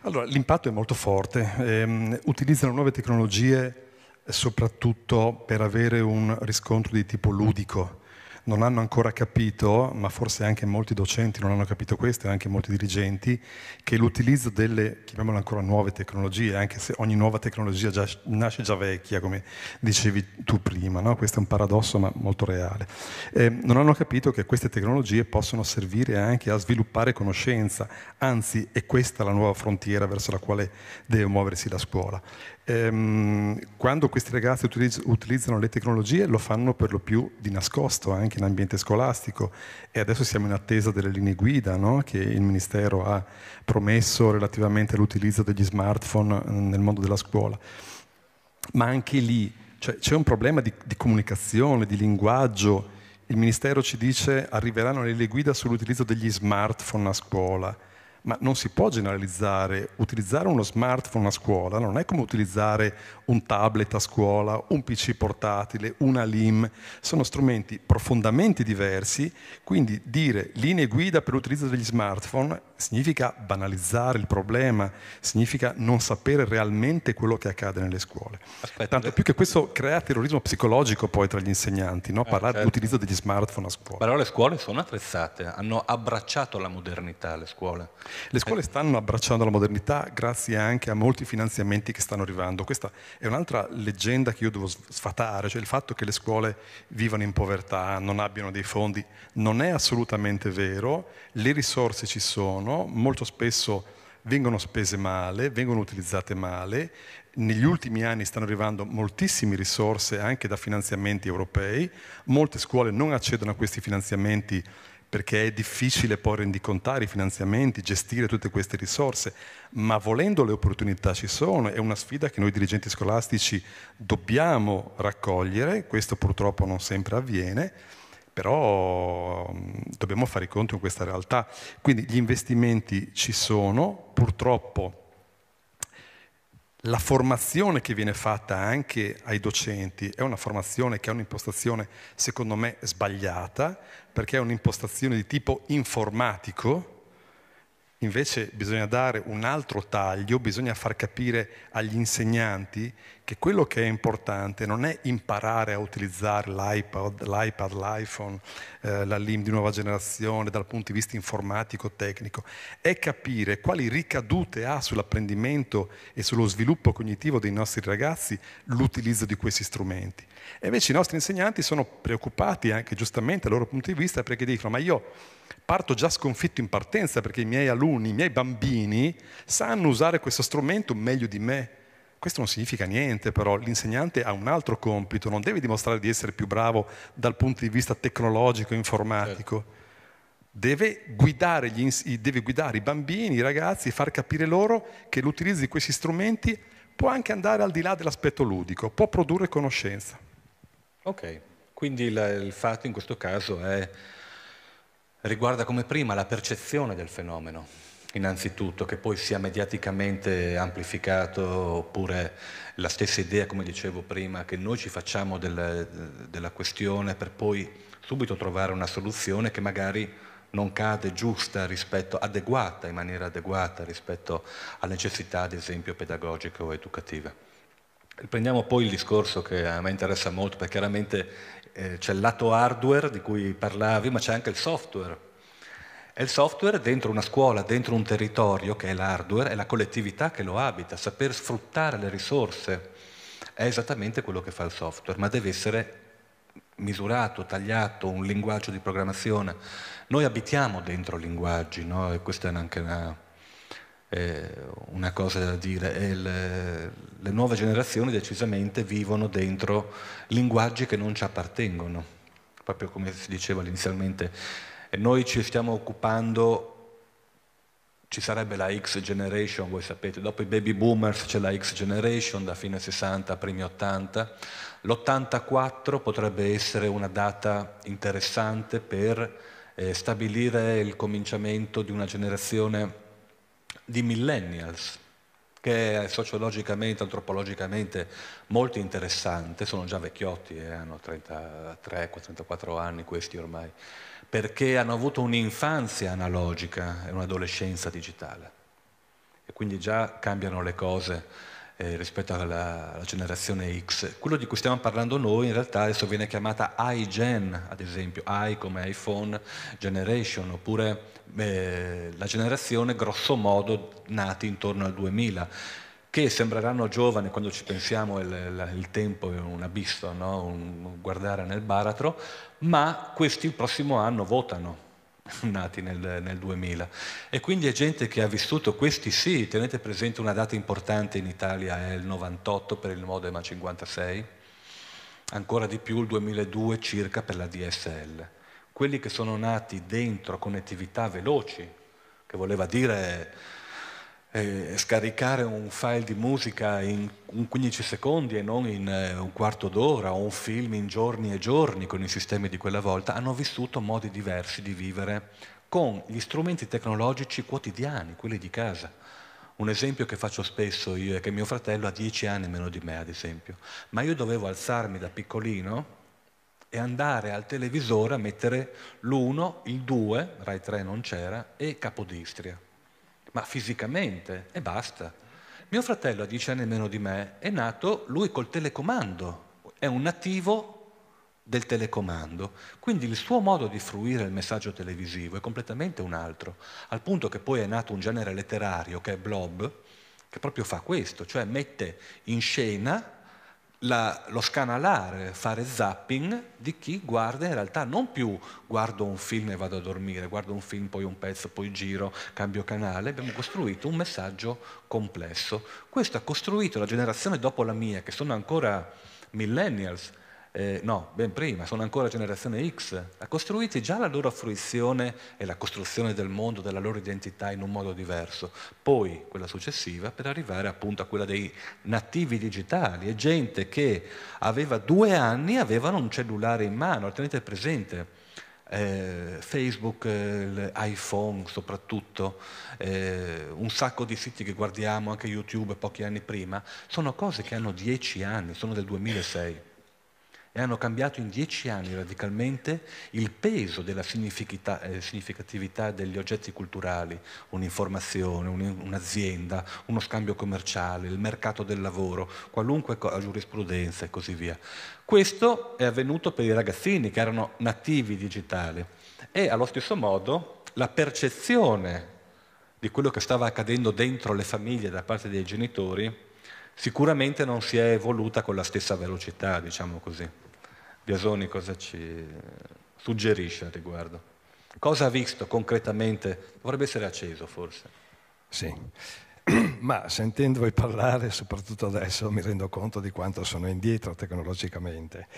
Allora, l'impatto è molto forte. Ehm, utilizzano nuove tecnologie soprattutto per avere un riscontro di tipo ludico non hanno ancora capito, ma forse anche molti docenti non hanno capito questo e anche molti dirigenti, che l'utilizzo delle, chiamiamole ancora nuove tecnologie, anche se ogni nuova tecnologia già, nasce già vecchia, come dicevi tu prima, no? questo è un paradosso ma molto reale, eh, non hanno capito che queste tecnologie possono servire anche a sviluppare conoscenza, anzi è questa la nuova frontiera verso la quale deve muoversi la scuola. Ehm, quando questi ragazzi utilizz- utilizzano le tecnologie lo fanno per lo più di nascosto, anche in ambiente scolastico e adesso siamo in attesa delle linee guida no? che il Ministero ha promesso relativamente all'utilizzo degli smartphone ehm, nel mondo della scuola. Ma anche lì cioè, c'è un problema di, di comunicazione, di linguaggio. Il Ministero ci dice arriveranno le linee guida sull'utilizzo degli smartphone a scuola ma non si può generalizzare. Utilizzare uno smartphone a scuola non è come utilizzare un tablet a scuola, un PC portatile, una LIM. Sono strumenti profondamente diversi, quindi dire linee guida per l'utilizzo degli smartphone significa banalizzare il problema, significa non sapere realmente quello che accade nelle scuole. Aspetta, Tanto eh. più che questo crea terrorismo psicologico poi tra gli insegnanti, no? Eh, parlare certo. dell'utilizzo degli smartphone a scuola. Però le scuole sono attrezzate, hanno abbracciato la modernità le scuole. Le scuole stanno abbracciando la modernità grazie anche a molti finanziamenti che stanno arrivando. Questa è un'altra leggenda che io devo sfatare, cioè il fatto che le scuole vivano in povertà, non abbiano dei fondi, non è assolutamente vero, le risorse ci sono sono, molto spesso vengono spese male, vengono utilizzate male, negli ultimi anni stanno arrivando moltissime risorse anche da finanziamenti europei, molte scuole non accedono a questi finanziamenti perché è difficile poi rendicontare i finanziamenti, gestire tutte queste risorse, ma volendo le opportunità ci sono, è una sfida che noi dirigenti scolastici dobbiamo raccogliere, questo purtroppo non sempre avviene però mm, dobbiamo fare i conti con questa realtà. Quindi gli investimenti ci sono, purtroppo la formazione che viene fatta anche ai docenti è una formazione che ha un'impostazione secondo me sbagliata, perché è un'impostazione di tipo informatico, Invece bisogna dare un altro taglio, bisogna far capire agli insegnanti che quello che è importante non è imparare a utilizzare l'iPad, l'iPad l'iPhone, eh, la LIM di nuova generazione dal punto di vista informatico, tecnico, è capire quali ricadute ha sull'apprendimento e sullo sviluppo cognitivo dei nostri ragazzi l'utilizzo di questi strumenti. E invece i nostri insegnanti sono preoccupati anche giustamente dal loro punto di vista perché dicono ma io Parto già sconfitto in partenza perché i miei alunni, i miei bambini sanno usare questo strumento meglio di me. Questo non significa niente però, l'insegnante ha un altro compito, non deve dimostrare di essere più bravo dal punto di vista tecnologico, informatico. Certo. Deve, guidare gli, deve guidare i bambini, i ragazzi, far capire loro che l'utilizzo di questi strumenti può anche andare al di là dell'aspetto ludico, può produrre conoscenza. Ok, quindi il, il fatto in questo caso è riguarda come prima la percezione del fenomeno, innanzitutto, che poi sia mediaticamente amplificato oppure la stessa idea, come dicevo prima, che noi ci facciamo del, della questione per poi subito trovare una soluzione che magari non cade giusta rispetto, adeguata, in maniera adeguata rispetto a necessità, ad esempio, pedagogiche o educative. Prendiamo poi il discorso che a me interessa molto, perché chiaramente eh, c'è il lato hardware di cui parlavi, ma c'è anche il software. E il software dentro una scuola, dentro un territorio che è l'hardware, è la collettività che lo abita, saper sfruttare le risorse è esattamente quello che fa il software, ma deve essere misurato, tagliato, un linguaggio di programmazione. Noi abitiamo dentro linguaggi, no? e questa è anche una una cosa da dire, le, le nuove generazioni decisamente vivono dentro linguaggi che non ci appartengono, proprio come si diceva inizialmente. E noi ci stiamo occupando ci sarebbe la X generation, voi sapete, dopo i baby boomers c'è la X generation da fine 60 a primi 80, l'84 potrebbe essere una data interessante per eh, stabilire il cominciamento di una generazione di millennials, che è sociologicamente, antropologicamente molto interessante, sono già vecchiotti, eh, hanno 33-34 anni questi ormai, perché hanno avuto un'infanzia analogica e un'adolescenza digitale. E quindi già cambiano le cose eh, rispetto alla, alla, generazione X. Quello di cui stiamo parlando noi in realtà adesso viene chiamata iGen, ad esempio, i come iPhone Generation, oppure eh, la generazione grossomodo nati intorno al 2000 che sembreranno giovani quando ci pensiamo il, il tempo è un abisso, no? un guardare nel baratro, ma questi il prossimo anno votano, nati nel, nel, 2000. E quindi è gente che ha vissuto questi sì, tenete presente una data importante in Italia è il 98 per il Modema 56 ancora di più il 2002 circa per la DSL. Quelli che sono nati dentro connettività veloci, che voleva dire eh, scaricare un file di musica in 15 secondi e non in eh, un quarto d'ora o un film in giorni e giorni con i sistemi di quella volta, hanno vissuto modi diversi di vivere con gli strumenti tecnologici quotidiani, quelli di casa. Un esempio che faccio spesso io è che mio fratello ha 10 anni meno di me, ad esempio, ma io dovevo alzarmi da piccolino e andare al televisore a mettere l'1, il 2, Rai 3 non c'era, e Capodistria ma fisicamente e basta. Mio fratello a dieci anni meno di me è nato lui col telecomando, è un nativo del telecomando. Quindi il suo modo di fruire il messaggio televisivo è completamente un altro, al punto che poi è nato un genere letterario che è blob, che proprio fa questo, cioè mette in scena la, lo scanalare, fare zapping di chi guarda in realtà non più guardo un film e vado a dormire, guardo un film, poi un pezzo, poi giro, cambio canale, abbiamo costruito un messaggio complesso. Questo ha costruito la generazione dopo la mia, che sono ancora millennials, eh, no, ben prima, sono ancora generazione X, ha costruito già la loro fruizione e la costruzione del mondo, della loro identità in un modo diverso, poi quella successiva per arrivare appunto a quella dei nativi digitali, e gente che aveva due anni e avevano un cellulare in mano, tenete presente. Eh, Facebook, eh, iPhone soprattutto, eh, un sacco di siti che guardiamo, anche YouTube pochi anni prima, sono cose che hanno dieci anni, sono del 2006 e hanno cambiato in dieci anni radicalmente il peso della eh, significatività degli oggetti culturali, un'informazione, un'azienda, uno scambio commerciale, il mercato del lavoro, qualunque co- giurisprudenza e così via. Questo è avvenuto per i ragazzini che erano nativi digitali e allo stesso modo la percezione di quello che stava accadendo dentro le famiglie da parte dei genitori sicuramente non si è evoluta con la stessa velocità, diciamo così. Biasoni cosa ci suggerisce al riguardo? Cosa ha visto concretamente? Dovrebbe essere acceso forse. Sì, ma sentendovi parlare, soprattutto adesso, mi rendo conto di quanto sono indietro tecnologicamente.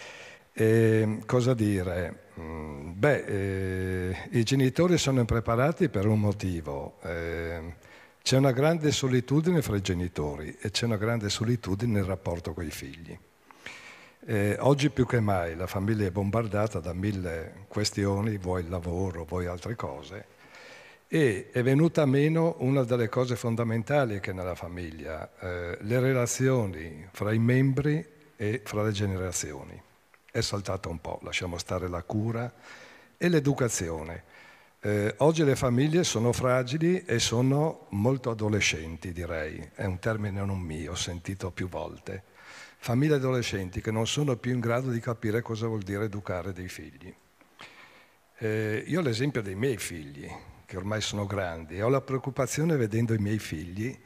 E ehm, cosa dire? Mm, beh, eh, i genitori sono impreparati per un motivo. Eh, c'è una grande solitudine fra i genitori e c'è una grande solitudine nel rapporto con i figli. Eh, oggi più che mai la famiglia è bombardata da mille questioni, vuoi il lavoro, vuoi altre cose, e è venuta meno una delle cose fondamentali che è nella famiglia, eh, le relazioni fra i membri e fra le generazioni. È saltata un po', lasciamo stare la cura e l'educazione. Eh, oggi le famiglie sono fragili e sono molto adolescenti, direi, è un termine non mio, ho sentito più volte famiglie adolescenti che non sono più in grado di capire cosa vuol dire educare dei figli. Eh, io ho l'esempio dei miei figli, che ormai sono grandi, e ho la preoccupazione vedendo i miei figli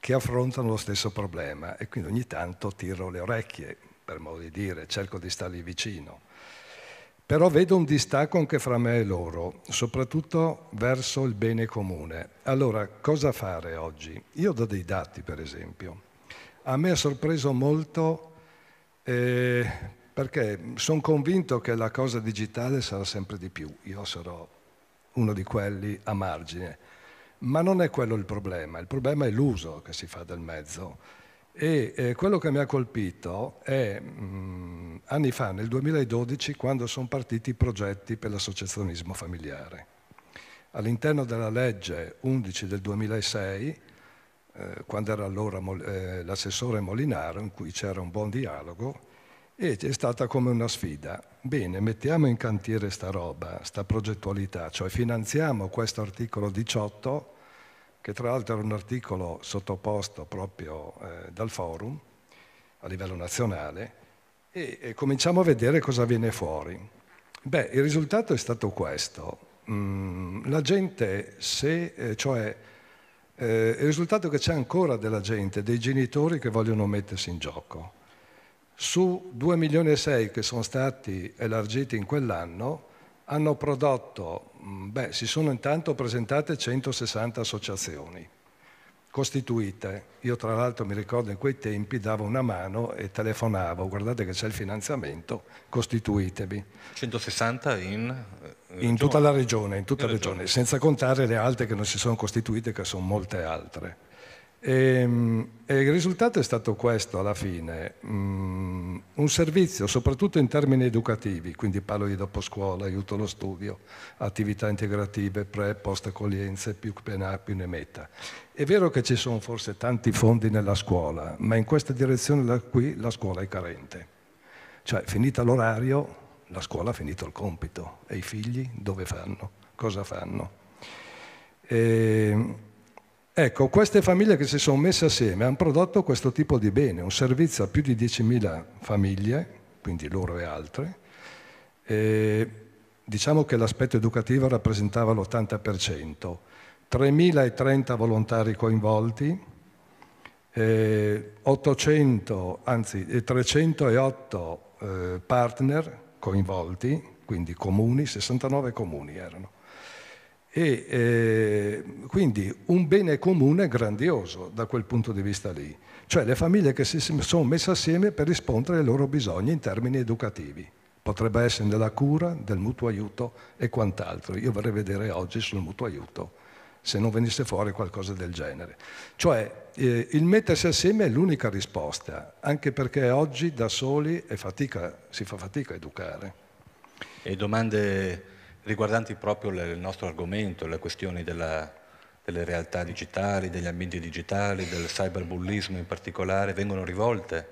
che affrontano lo stesso problema e quindi ogni tanto tiro le orecchie, per modo di dire, cerco di stargli vicino. Però vedo un distacco anche fra me e loro, soprattutto verso il bene comune. Allora, cosa fare oggi? Io do dei dati, per esempio a me ha sorpreso molto eh, perché sono convinto che la cosa digitale sarà sempre di più, io sarò uno di quelli a margine, ma non è quello il problema, il problema è l'uso che si fa del mezzo. E eh, quello che mi ha colpito è mh, mm, anni fa, nel 2012, quando sono partiti i progetti per l'associazionismo familiare. All'interno della legge 11 del 2006 eh, quando era allora eh, l'assessore Molinaro, in cui c'era un buon dialogo, e è stata come una sfida. Bene, mettiamo in cantiere sta roba, sta progettualità, cioè finanziamo questo articolo 18, che tra l'altro era un articolo sottoposto proprio eh, dal forum a livello nazionale, e, cominciamo a vedere cosa viene fuori. Beh, il risultato è stato questo. Mm, la gente, se, eh, cioè eh, il risultato è che c'è ancora della gente, dei genitori che vogliono mettersi in gioco. Su 2 milioni e 6 che sono stati elargiti in quell'anno, hanno prodotto, mm, beh, si sono intanto presentate 160 associazioni costituite. Io tra l'altro mi ricordo in quei tempi davo una mano e telefonavo, guardate che c'è il finanziamento, costituitevi. 160 in eh, in tutta la regione, in tutta la regione, senza contare le altre che non si sono costituite, che sono molte altre. E, ehm, e il risultato è stato questo alla fine, mm, un servizio soprattutto in termini educativi, quindi parlo di dopo scuola, aiuto allo studio, attività integrative, pre, post accoglienze, più pena, più ne metta. È vero che ci sono forse tanti fondi nella scuola, ma in questa direzione da qui la scuola è carente. Cioè finita l'orario la scuola ha finito il compito e i figli dove fanno, cosa fanno. E, ehm, ecco, queste famiglie che si sono messe assieme hanno prodotto questo tipo di bene, un servizio a più di 10.000 famiglie, quindi loro e altre. E, diciamo che l'aspetto educativo rappresentava l'80%, 3.030 volontari coinvolti, 800, anzi 308 eh, partner coinvolti, quindi comuni, 69 comuni erano. E eh, quindi un bene comune grandioso da quel punto di vista lì, cioè le famiglie che si sono messe assieme per rispondere ai loro bisogni in termini educativi. Potrebbe essere della cura, del mutuo aiuto e quant'altro. Io vorrei vedere oggi sul mutuo aiuto se non venisse fuori qualcosa del genere. Cioè eh, il mettersi assieme è l'unica risposta, anche perché oggi da soli fatica, si fa fatica a educare. E domande riguardanti proprio il nostro argomento, le questioni della, delle realtà digitali, degli ambienti digitali, del cyberbullismo in particolare, vengono rivolte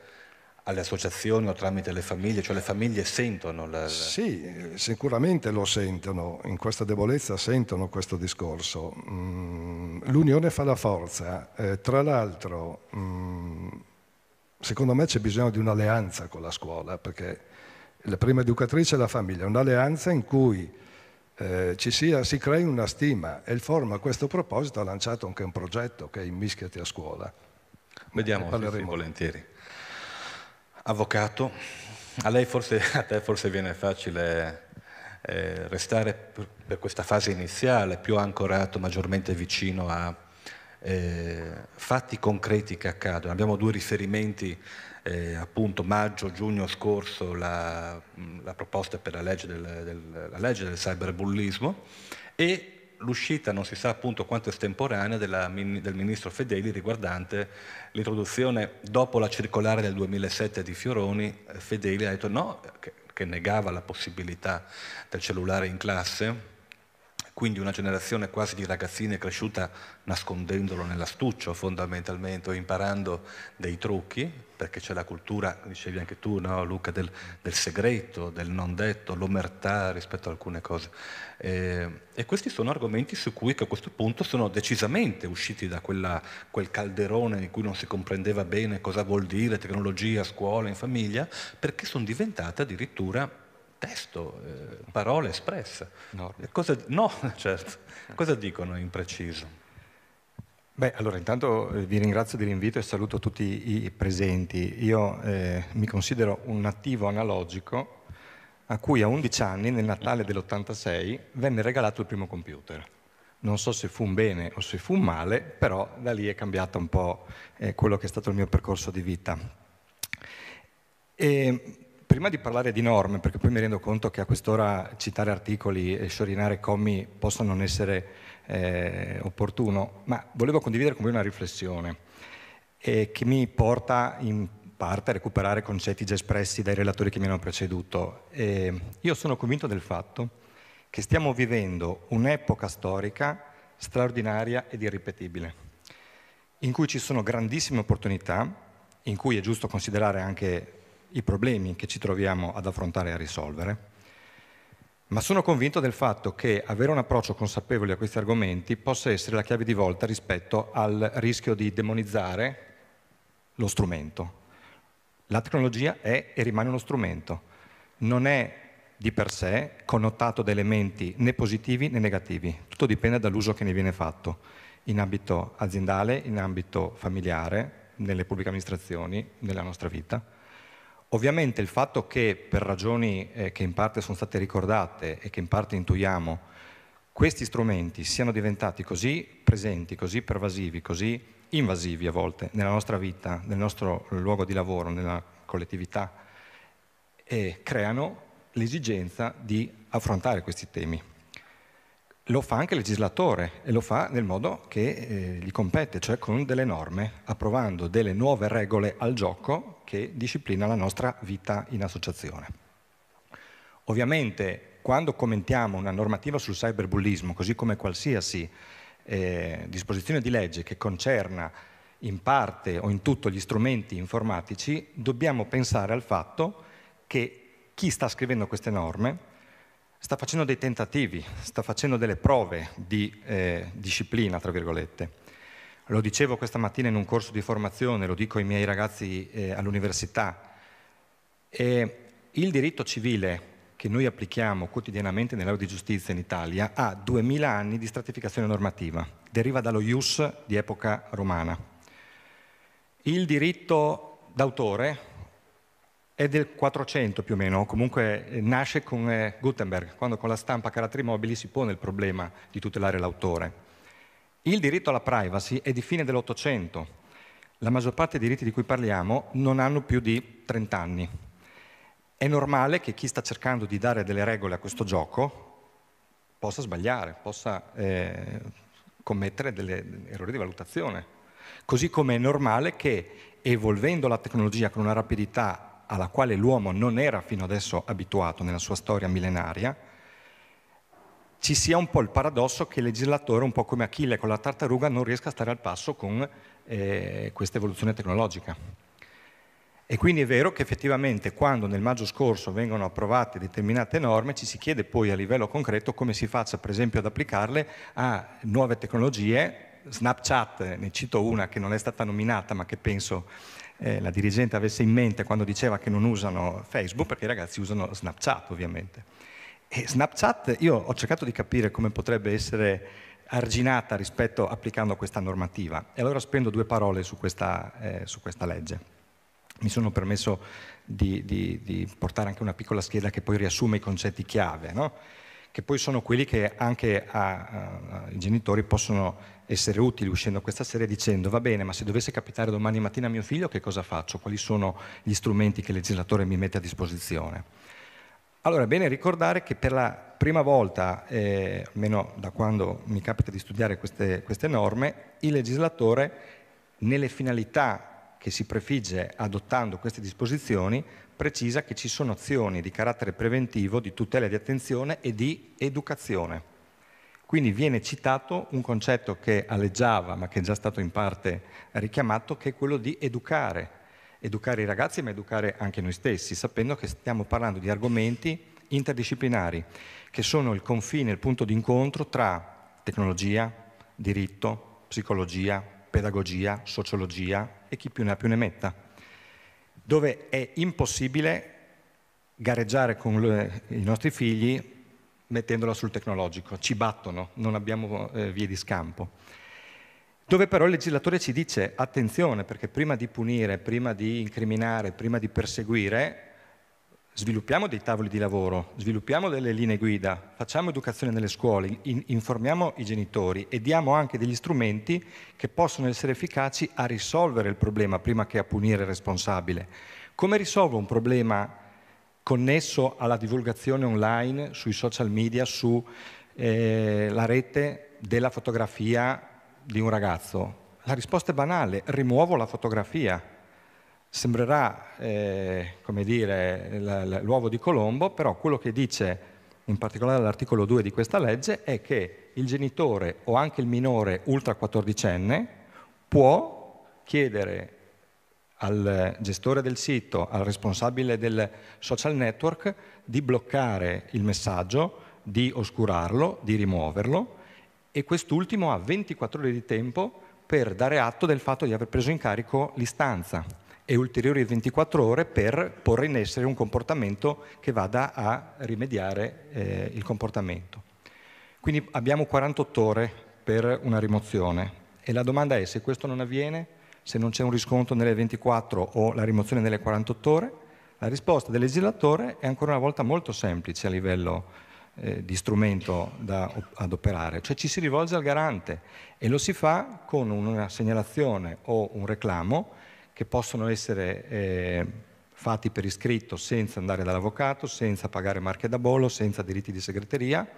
alle associazioni o tramite le famiglie, cioè le famiglie sentono? La... Sì, sicuramente lo sentono, in questa debolezza sentono questo discorso. Mm, l'unione fa la forza, eh, tra l'altro mm, secondo me c'è bisogno di un'alleanza con la scuola, perché la prima educatrice è la famiglia, un'alleanza in cui eh, ci sia, si crei una stima e il forum a questo proposito ha lanciato anche un progetto che è Immischiati a scuola. Vediamo, se parleremo sì, volentieri avvocato, a lei forse, a te forse viene facile eh, restare per, per, questa fase iniziale, più ancorato, maggiormente vicino a eh, fatti concreti che accadono. Abbiamo due riferimenti, eh, appunto maggio-giugno scorso la, la, proposta per la legge del, del, la legge del cyberbullismo e l'uscita non si sa appunto quanto estemporanea della, del ministro Fedeli riguardante l'introduzione dopo la circolare del 2007 di Fioroni, Fedeli ha detto no, che, che negava la possibilità del cellulare in classe, quindi una generazione quasi di ragazzine cresciuta nascondendolo nell'astuccio fondamentalmente o imparando dei trucchi, perché c'è la cultura, dicevi anche tu no, Luca, del, del segreto, del non detto, l'omertà rispetto a alcune cose. Eh, e questi sono argomenti su cui a questo punto sono decisamente usciti da quella, quel calderone in cui non si comprendeva bene cosa vuol dire tecnologia, scuola, in famiglia, perché sono diventate addirittura testo, eh, parole espresse. Cosa, no, certo. Cosa dicono in preciso? Beh, allora intanto eh, vi ringrazio dell'invito e saluto tutti i presenti. Io eh, mi considero un nativo analogico a cui a 11 anni, nel Natale dell'86, venne regalato il primo computer. Non so se fu un bene o se fu un male, però da lì è cambiato un po' eh, quello che è stato il mio percorso di vita. E prima di parlare di norme, perché poi mi rendo conto che a quest'ora citare articoli e sciorinare commi possa non essere eh, opportuno, ma volevo condividere con voi una riflessione eh, che mi porta in parte recuperare concetti già espressi dai relatori che mi hanno preceduto. E io sono convinto del fatto che stiamo vivendo un'epoca storica straordinaria ed irripetibile, in cui ci sono grandissime opportunità, in cui è giusto considerare anche i problemi che ci troviamo ad affrontare e a risolvere, ma sono convinto del fatto che avere un approccio consapevole a questi argomenti possa essere la chiave di volta rispetto al rischio di demonizzare lo strumento, la tecnologia è e rimane uno strumento, non è di per sé connotato da elementi né positivi né negativi, tutto dipende dall'uso che ne viene fatto in ambito aziendale, in ambito familiare, nelle pubbliche amministrazioni, nella nostra vita. Ovviamente il fatto che per ragioni eh, che in parte sono state ricordate e che in parte intuiamo, questi strumenti siano diventati così presenti, così pervasivi, così invasivi a volte nella nostra vita, nel nostro luogo di lavoro, nella collettività e creano l'esigenza di affrontare questi temi. Lo fa anche il legislatore e lo fa nel modo che eh, gli compete, cioè con delle norme, approvando delle nuove regole al gioco che disciplina la nostra vita in associazione. Ovviamente quando commentiamo una normativa sul cyberbullismo, così come qualsiasi eh, disposizione di legge che concerna in parte o in tutto gli strumenti informatici, dobbiamo pensare al fatto che chi sta scrivendo queste norme sta facendo dei tentativi, sta facendo delle prove di eh, disciplina, tra virgolette. Lo dicevo questa mattina in un corso di formazione, lo dico ai miei ragazzi eh, all'università. E il diritto civile che noi applichiamo quotidianamente nell'area di giustizia in Italia ha 2000 anni di stratificazione normativa, deriva dallo ius di epoca romana. Il diritto d'autore è del 400 più o meno, comunque eh, nasce con eh, Gutenberg, quando con la stampa caratteri mobili si pone il problema di tutelare l'autore. Il diritto alla privacy è di fine dell'Ottocento. La maggior parte dei diritti di cui parliamo non hanno più di 30 anni è normale che chi sta cercando di dare delle regole a questo gioco possa sbagliare, possa eh, commettere degli errori di valutazione. Così come è normale che, evolvendo la tecnologia con una rapidità alla quale l'uomo non era fino adesso abituato nella sua storia millenaria, ci sia un po' il paradosso che il legislatore, un po' come Achille con la tartaruga, non riesca a stare al passo con eh, questa evoluzione tecnologica. E quindi è vero che effettivamente quando nel maggio scorso vengono approvate determinate norme ci si chiede poi a livello concreto come si faccia per esempio ad applicarle a nuove tecnologie, Snapchat, ne cito una che non è stata nominata ma che penso eh, la dirigente avesse in mente quando diceva che non usano Facebook perché i ragazzi usano Snapchat ovviamente. E Snapchat io ho cercato di capire come potrebbe essere arginata rispetto applicando questa normativa e allora spendo due parole su questa, eh, su questa legge mi sono permesso di, di, di, portare anche una piccola scheda che poi riassume i concetti chiave, no? che poi sono quelli che anche ai genitori possono essere utili uscendo da questa serie dicendo va bene, ma se dovesse capitare domani mattina a mio figlio che cosa faccio? Quali sono gli strumenti che il legislatore mi mette a disposizione? Allora è bene ricordare che per la prima volta, eh, almeno da quando mi capita di studiare queste, queste norme, il legislatore nelle finalità che si prefigge adottando queste disposizioni precisa che ci sono azioni di carattere preventivo, di tutela di attenzione e di educazione. Quindi viene citato un concetto che alleggiava, ma che è già stato in parte richiamato, che è quello di educare. Educare i ragazzi, ma educare anche noi stessi, sapendo che stiamo parlando di argomenti interdisciplinari, che sono il confine, il punto di incontro tra tecnologia, diritto, psicologia, pedagogia, sociologia e chi più ne ha più ne metta, dove è impossibile gareggiare con le, i nostri figli mettendola sul tecnologico, ci battono, non abbiamo eh, vie di scampo. Dove però il legislatore ci dice attenzione perché prima di punire, prima di incriminare, prima di perseguire, sviluppiamo dei tavoli di lavoro, sviluppiamo delle linee guida, facciamo educazione nelle scuole, in, informiamo i genitori e diamo anche degli strumenti che possono essere efficaci a risolvere il problema prima che a punire il responsabile. Come risolvo un problema connesso alla divulgazione online, sui social media, sulla eh, rete della fotografia di un ragazzo? La risposta è banale, rimuovo la fotografia Sembrerà, eh, come dire, l'uovo di Colombo, però quello che dice in particolare l'articolo 2 di questa legge è che il genitore o anche il minore ultra 14enne può chiedere al gestore del sito, al responsabile del social network, di bloccare il messaggio, di oscurarlo, di rimuoverlo e quest'ultimo ha 24 ore di tempo per dare atto del fatto di aver preso in carico l'istanza e ulteriori 24 ore per porre in essere un comportamento che vada a rimediare eh, il comportamento. Quindi abbiamo 48 ore per una rimozione e la domanda è se questo non avviene, se non c'è un riscontro nelle 24 o la rimozione nelle 48 ore, la risposta del legislatore è ancora una volta molto semplice a livello eh, di strumento da adoperare, cioè ci si rivolge al garante e lo si fa con una segnalazione o un reclamo che possono essere eh, fatti per iscritto senza andare dall'avvocato, senza pagare marche da bollo, senza diritti di segreteria,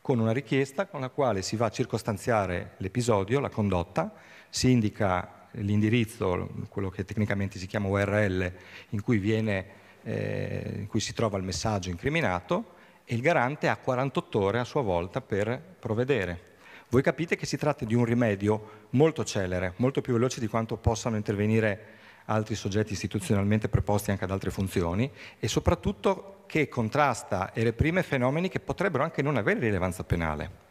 con una richiesta con la quale si va a circostanziare l'episodio, la condotta, si indica l'indirizzo, quello che tecnicamente si chiama URL, in cui, viene, eh, in cui si trova il messaggio incriminato e il garante ha 48 ore a sua volta per provvedere. Voi capite che si tratta di un rimedio molto celere, molto più veloce di quanto possano intervenire altri soggetti istituzionalmente preposti anche ad altre funzioni e soprattutto che contrasta e reprime fenomeni che potrebbero anche non avere rilevanza penale.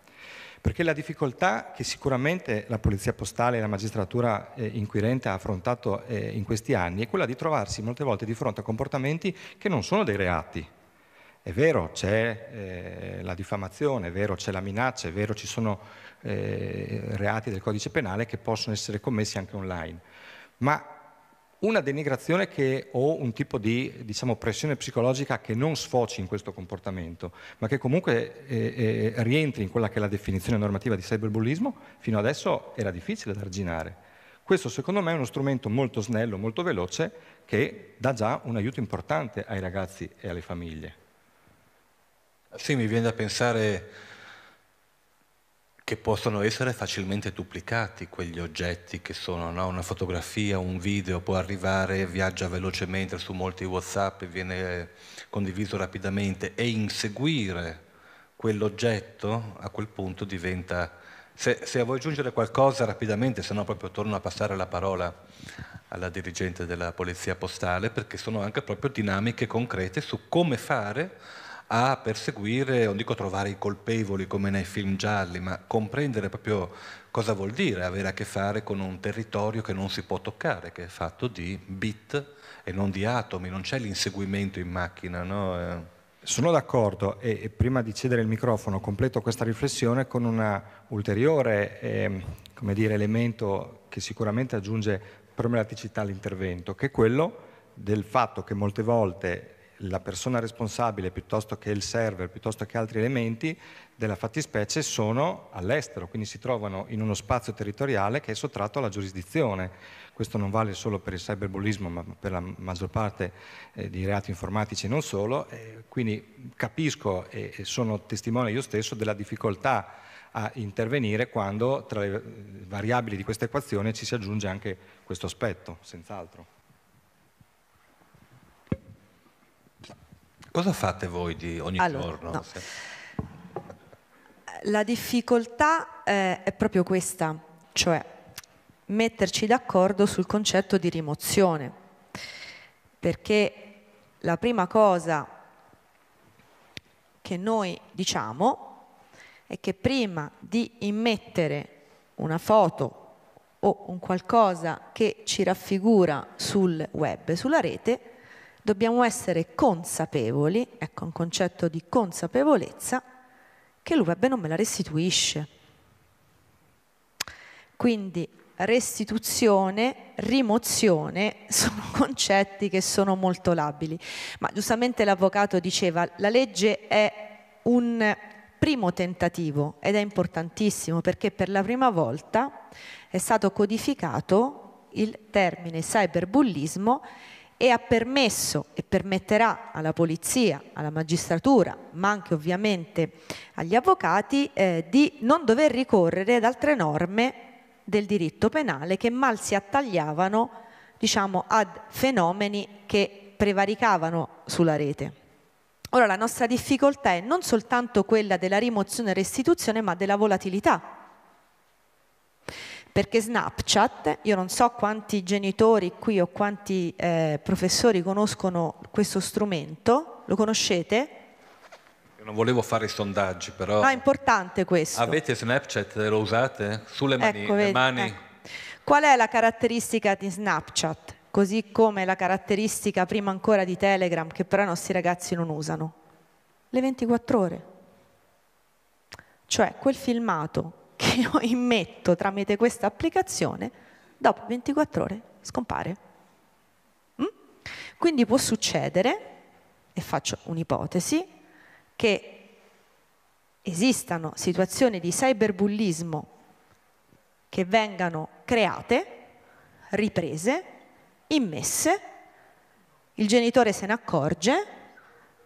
Perché la difficoltà che sicuramente la Polizia Postale e la magistratura eh, inquirente ha affrontato eh, in questi anni è quella di trovarsi molte volte di fronte a comportamenti che non sono dei reati, è vero, c'è eh, la diffamazione, è vero, c'è la minaccia, è vero, ci sono eh, reati del codice penale che possono essere commessi anche online, ma una denigrazione che, o un tipo di diciamo, pressione psicologica che non sfoci in questo comportamento, ma che comunque eh, eh, rientri in quella che è la definizione normativa di cyberbullismo, fino adesso era difficile da arginare. Questo secondo me è uno strumento molto snello, molto veloce, che dà già un aiuto importante ai ragazzi e alle famiglie. Sì, mi viene da pensare che possono essere facilmente duplicati quegli oggetti che sono no? una fotografia, un video può arrivare, viaggia velocemente su molti Whatsapp e viene condiviso rapidamente e inseguire quell'oggetto a quel punto diventa se, se vuoi aggiungere qualcosa rapidamente, se no proprio torno a passare la parola alla dirigente della Polizia Postale perché sono anche proprio dinamiche concrete su come fare a perseguire, non dico trovare i colpevoli come nei film gialli, ma comprendere proprio cosa vuol dire avere a che fare con un territorio che non si può toccare, che è fatto di bit e non di atomi, non c'è l'inseguimento in macchina. No? Eh. Sono d'accordo e, prima di cedere il microfono completo questa riflessione con un ulteriore eh, dire, elemento che sicuramente aggiunge problematicità all'intervento, che è quello del fatto che molte volte la persona responsabile piuttosto che il server, piuttosto che altri elementi della fattispecie sono all'estero, quindi si trovano in uno spazio territoriale che è sottratto alla giurisdizione. Questo non vale solo per il cyberbullismo, ma per la maggior parte eh, di reati informatici non solo. Eh, quindi capisco e, e sono testimone io stesso della difficoltà a intervenire quando tra le eh, variabili di questa equazione ci si aggiunge anche questo aspetto, senz'altro. Cosa fate voi di ogni allora, giorno? No. La difficoltà eh, è proprio questa, cioè metterci d'accordo sul concetto di rimozione, perché la prima cosa che noi diciamo è che prima di immettere una foto o un qualcosa che ci raffigura sul web, sulla rete, dobbiamo essere consapevoli, ecco un concetto di consapevolezza, che lui vabbè non me la restituisce. Quindi restituzione, rimozione sono concetti che sono molto labili. Ma giustamente l'avvocato diceva la legge è un primo tentativo ed è importantissimo perché per la prima volta è stato codificato il termine cyberbullismo e ha permesso e permetterà alla polizia, alla magistratura, ma anche ovviamente agli avvocati eh, di non dover ricorrere ad altre norme del diritto penale che mal si attagliavano diciamo, ad fenomeni che prevaricavano sulla rete. Ora la nostra difficoltà è non soltanto quella della rimozione e restituzione ma della volatilità perché Snapchat, io non so quanti genitori qui o quanti eh, professori conoscono questo strumento, lo conoscete? Non volevo fare sondaggi, però... No, è importante questo. Avete Snapchat, lo usate? Sulle mani? Ecco, vedi, mani. Ecco. Qual è la caratteristica di Snapchat? Così come la caratteristica prima ancora di Telegram, che però i nostri ragazzi non usano. Le 24 ore. Cioè, quel filmato che io immetto tramite questa applicazione, dopo 24 ore scompare. Mm? Quindi può succedere, e faccio un'ipotesi, che esistano situazioni di cyberbullismo che vengano create, riprese, immesse, il genitore se ne accorge,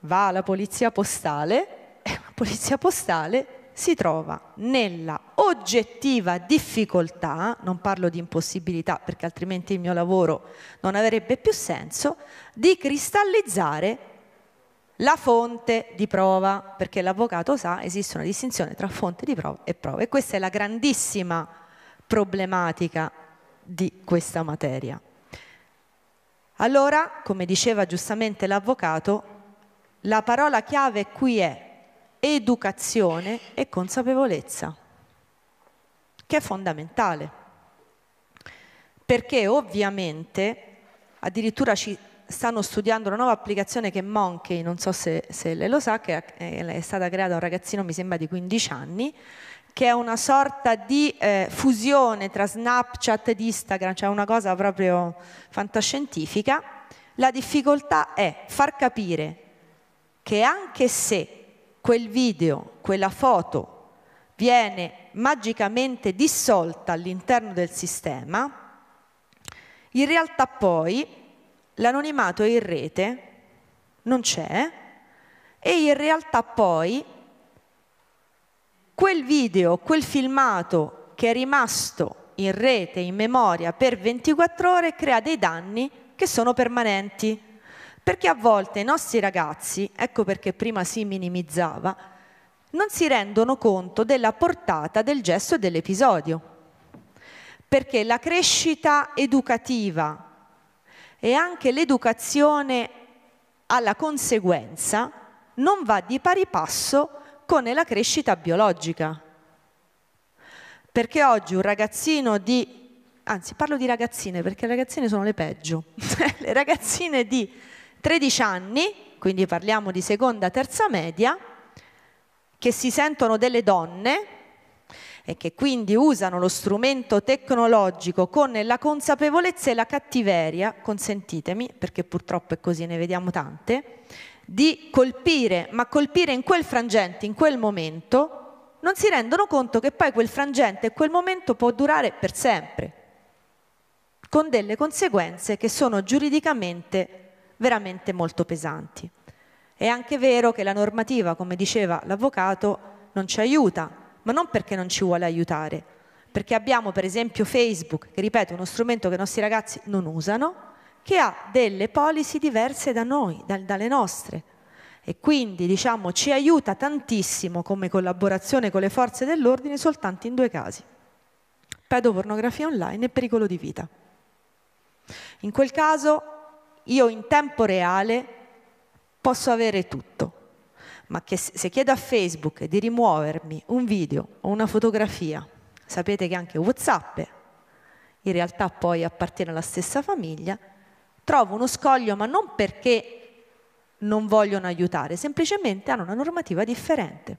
va alla polizia postale e la polizia postale si trova nella oggettiva difficoltà, non parlo di impossibilità perché altrimenti il mio lavoro non avrebbe più senso, di cristallizzare la fonte di prova, perché l'avvocato sa esiste una distinzione tra fonte di prova e prova e questa è la grandissima problematica di questa materia. Allora, come diceva giustamente l'avvocato, la parola chiave qui è educazione e consapevolezza, che è fondamentale. Perché ovviamente, addirittura ci stanno studiando una nuova applicazione che è Monkey, non so se, se lei lo sa, che è, è stata creata da un ragazzino, mi sembra, di 15 anni, che è una sorta di eh, fusione tra Snapchat ed Instagram, cioè una cosa proprio fantascientifica. La difficoltà è far capire che anche se quel video, quella foto viene magicamente dissolta all'interno del sistema, in realtà poi l'anonimato è in rete non c'è e in realtà poi quel video, quel filmato che è rimasto in rete, in memoria per 24 ore, crea dei danni che sono permanenti. Perché a volte i nostri ragazzi, ecco perché prima si minimizzava, non si rendono conto della portata del gesto e dell'episodio. Perché la crescita educativa e anche l'educazione alla conseguenza non va di pari passo con la crescita biologica. Perché oggi un ragazzino di, anzi parlo di ragazzine perché le ragazzine sono le peggio, le ragazzine di 13 anni, quindi parliamo di seconda, terza media, che si sentono delle donne e che quindi usano lo strumento tecnologico con la consapevolezza e la cattiveria, consentitemi, perché purtroppo è così, ne vediamo tante, di colpire, ma colpire in quel frangente, in quel momento, non si rendono conto che poi quel frangente e quel momento può durare per sempre, con delle conseguenze che sono giuridicamente veramente molto pesanti. È anche vero che la normativa, come diceva l'avvocato, non ci aiuta, ma non perché non ci vuole aiutare, perché abbiamo per esempio Facebook, che ripeto è uno strumento che i nostri ragazzi non usano, che ha delle policy diverse da noi, da, dalle nostre. E quindi diciamo, ci aiuta tantissimo come collaborazione con le forze dell'ordine soltanto in due casi. Pedopornografia online e pericolo di vita. In quel caso io in tempo reale posso avere tutto, ma che se chiedo a Facebook di rimuovermi un video o una fotografia, sapete che anche Whatsapp in realtà poi appartiene alla stessa famiglia, trovo uno scoglio, ma non perché non vogliono aiutare, semplicemente hanno una normativa differente.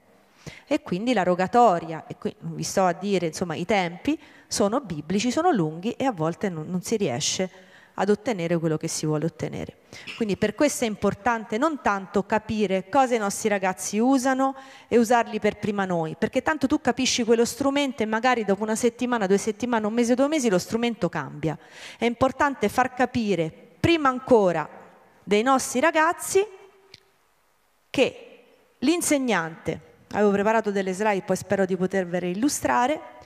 E quindi la rogatoria, e qui vi sto a dire insomma i tempi, sono biblici, sono lunghi e a volte non, non si riesce a ad ottenere quello che si vuole ottenere. Quindi per questo è importante non tanto capire cosa i nostri ragazzi usano e usarli per prima noi, perché tanto tu capisci quello strumento e magari dopo una settimana, due settimane, un mese, due mesi lo strumento cambia. È importante far capire prima ancora dei nostri ragazzi che l'insegnante, avevo preparato delle slide, poi spero di potervele illustrare,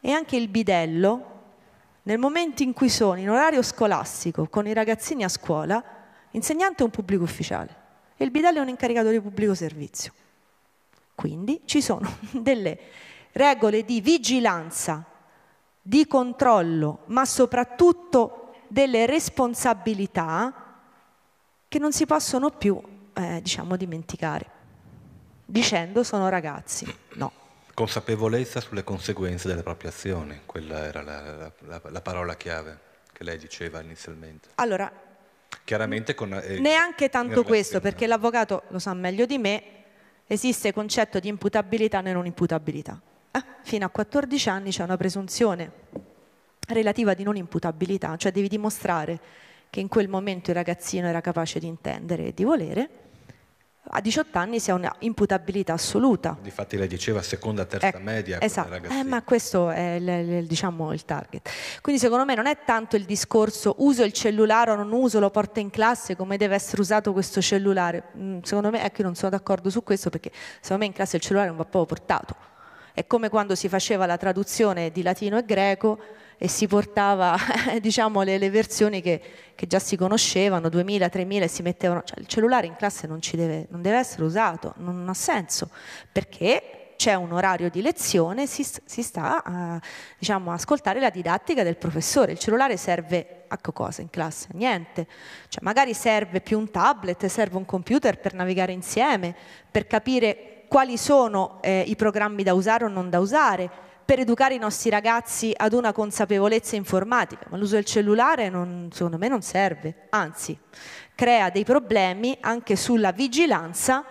e anche il bidello nel momento in cui sono in orario scolastico con i ragazzini a scuola, l'insegnante è un pubblico ufficiale e il bidello è un incaricato di pubblico servizio. Quindi ci sono delle regole di vigilanza, di controllo, ma soprattutto delle responsabilità che non si possono più eh, diciamo, dimenticare, dicendo sono ragazzi consapevolezza sulle conseguenze delle proprie azioni, quella era la, la, la parola chiave che lei diceva inizialmente. Allora, chiaramente con... Eh, neanche tanto questo, perché l'avvocato lo sa meglio di me, esiste il concetto di imputabilità e non imputabilità. Eh, fino a 14 anni c'è una presunzione relativa di non imputabilità, cioè devi dimostrare che in quel momento il ragazzino era capace di intendere e di volere a 18 anni si ha un'imputabilità assoluta. Difatti lei diceva seconda, terza ecco, media. Esatto, eh, ma questo è il, il, diciamo, il target. Quindi secondo me non è tanto il discorso uso il cellulare o non uso, lo porto in classe, come deve essere usato questo cellulare. Mm, secondo me, ecco, io non sono d'accordo su questo perché secondo me in classe il cellulare non va proprio portato. È come quando si faceva la traduzione di latino e greco e si portava diciamo, le, le, versioni che, che, già si conoscevano, 2000, 3000 e si mettevano, cioè il cellulare in classe non, deve, non deve essere usato, non ha senso, perché c'è un orario di lezione, si, si sta a diciamo, ascoltare la didattica del professore. Il cellulare serve a cosa in classe? Niente. Cioè, magari serve più un tablet, serve un computer per navigare insieme, per capire quali sono eh, i programmi da usare o non da usare per educare i nostri ragazzi ad una consapevolezza informatica, ma l'uso del cellulare non, secondo me non serve, anzi crea dei problemi anche sulla vigilanza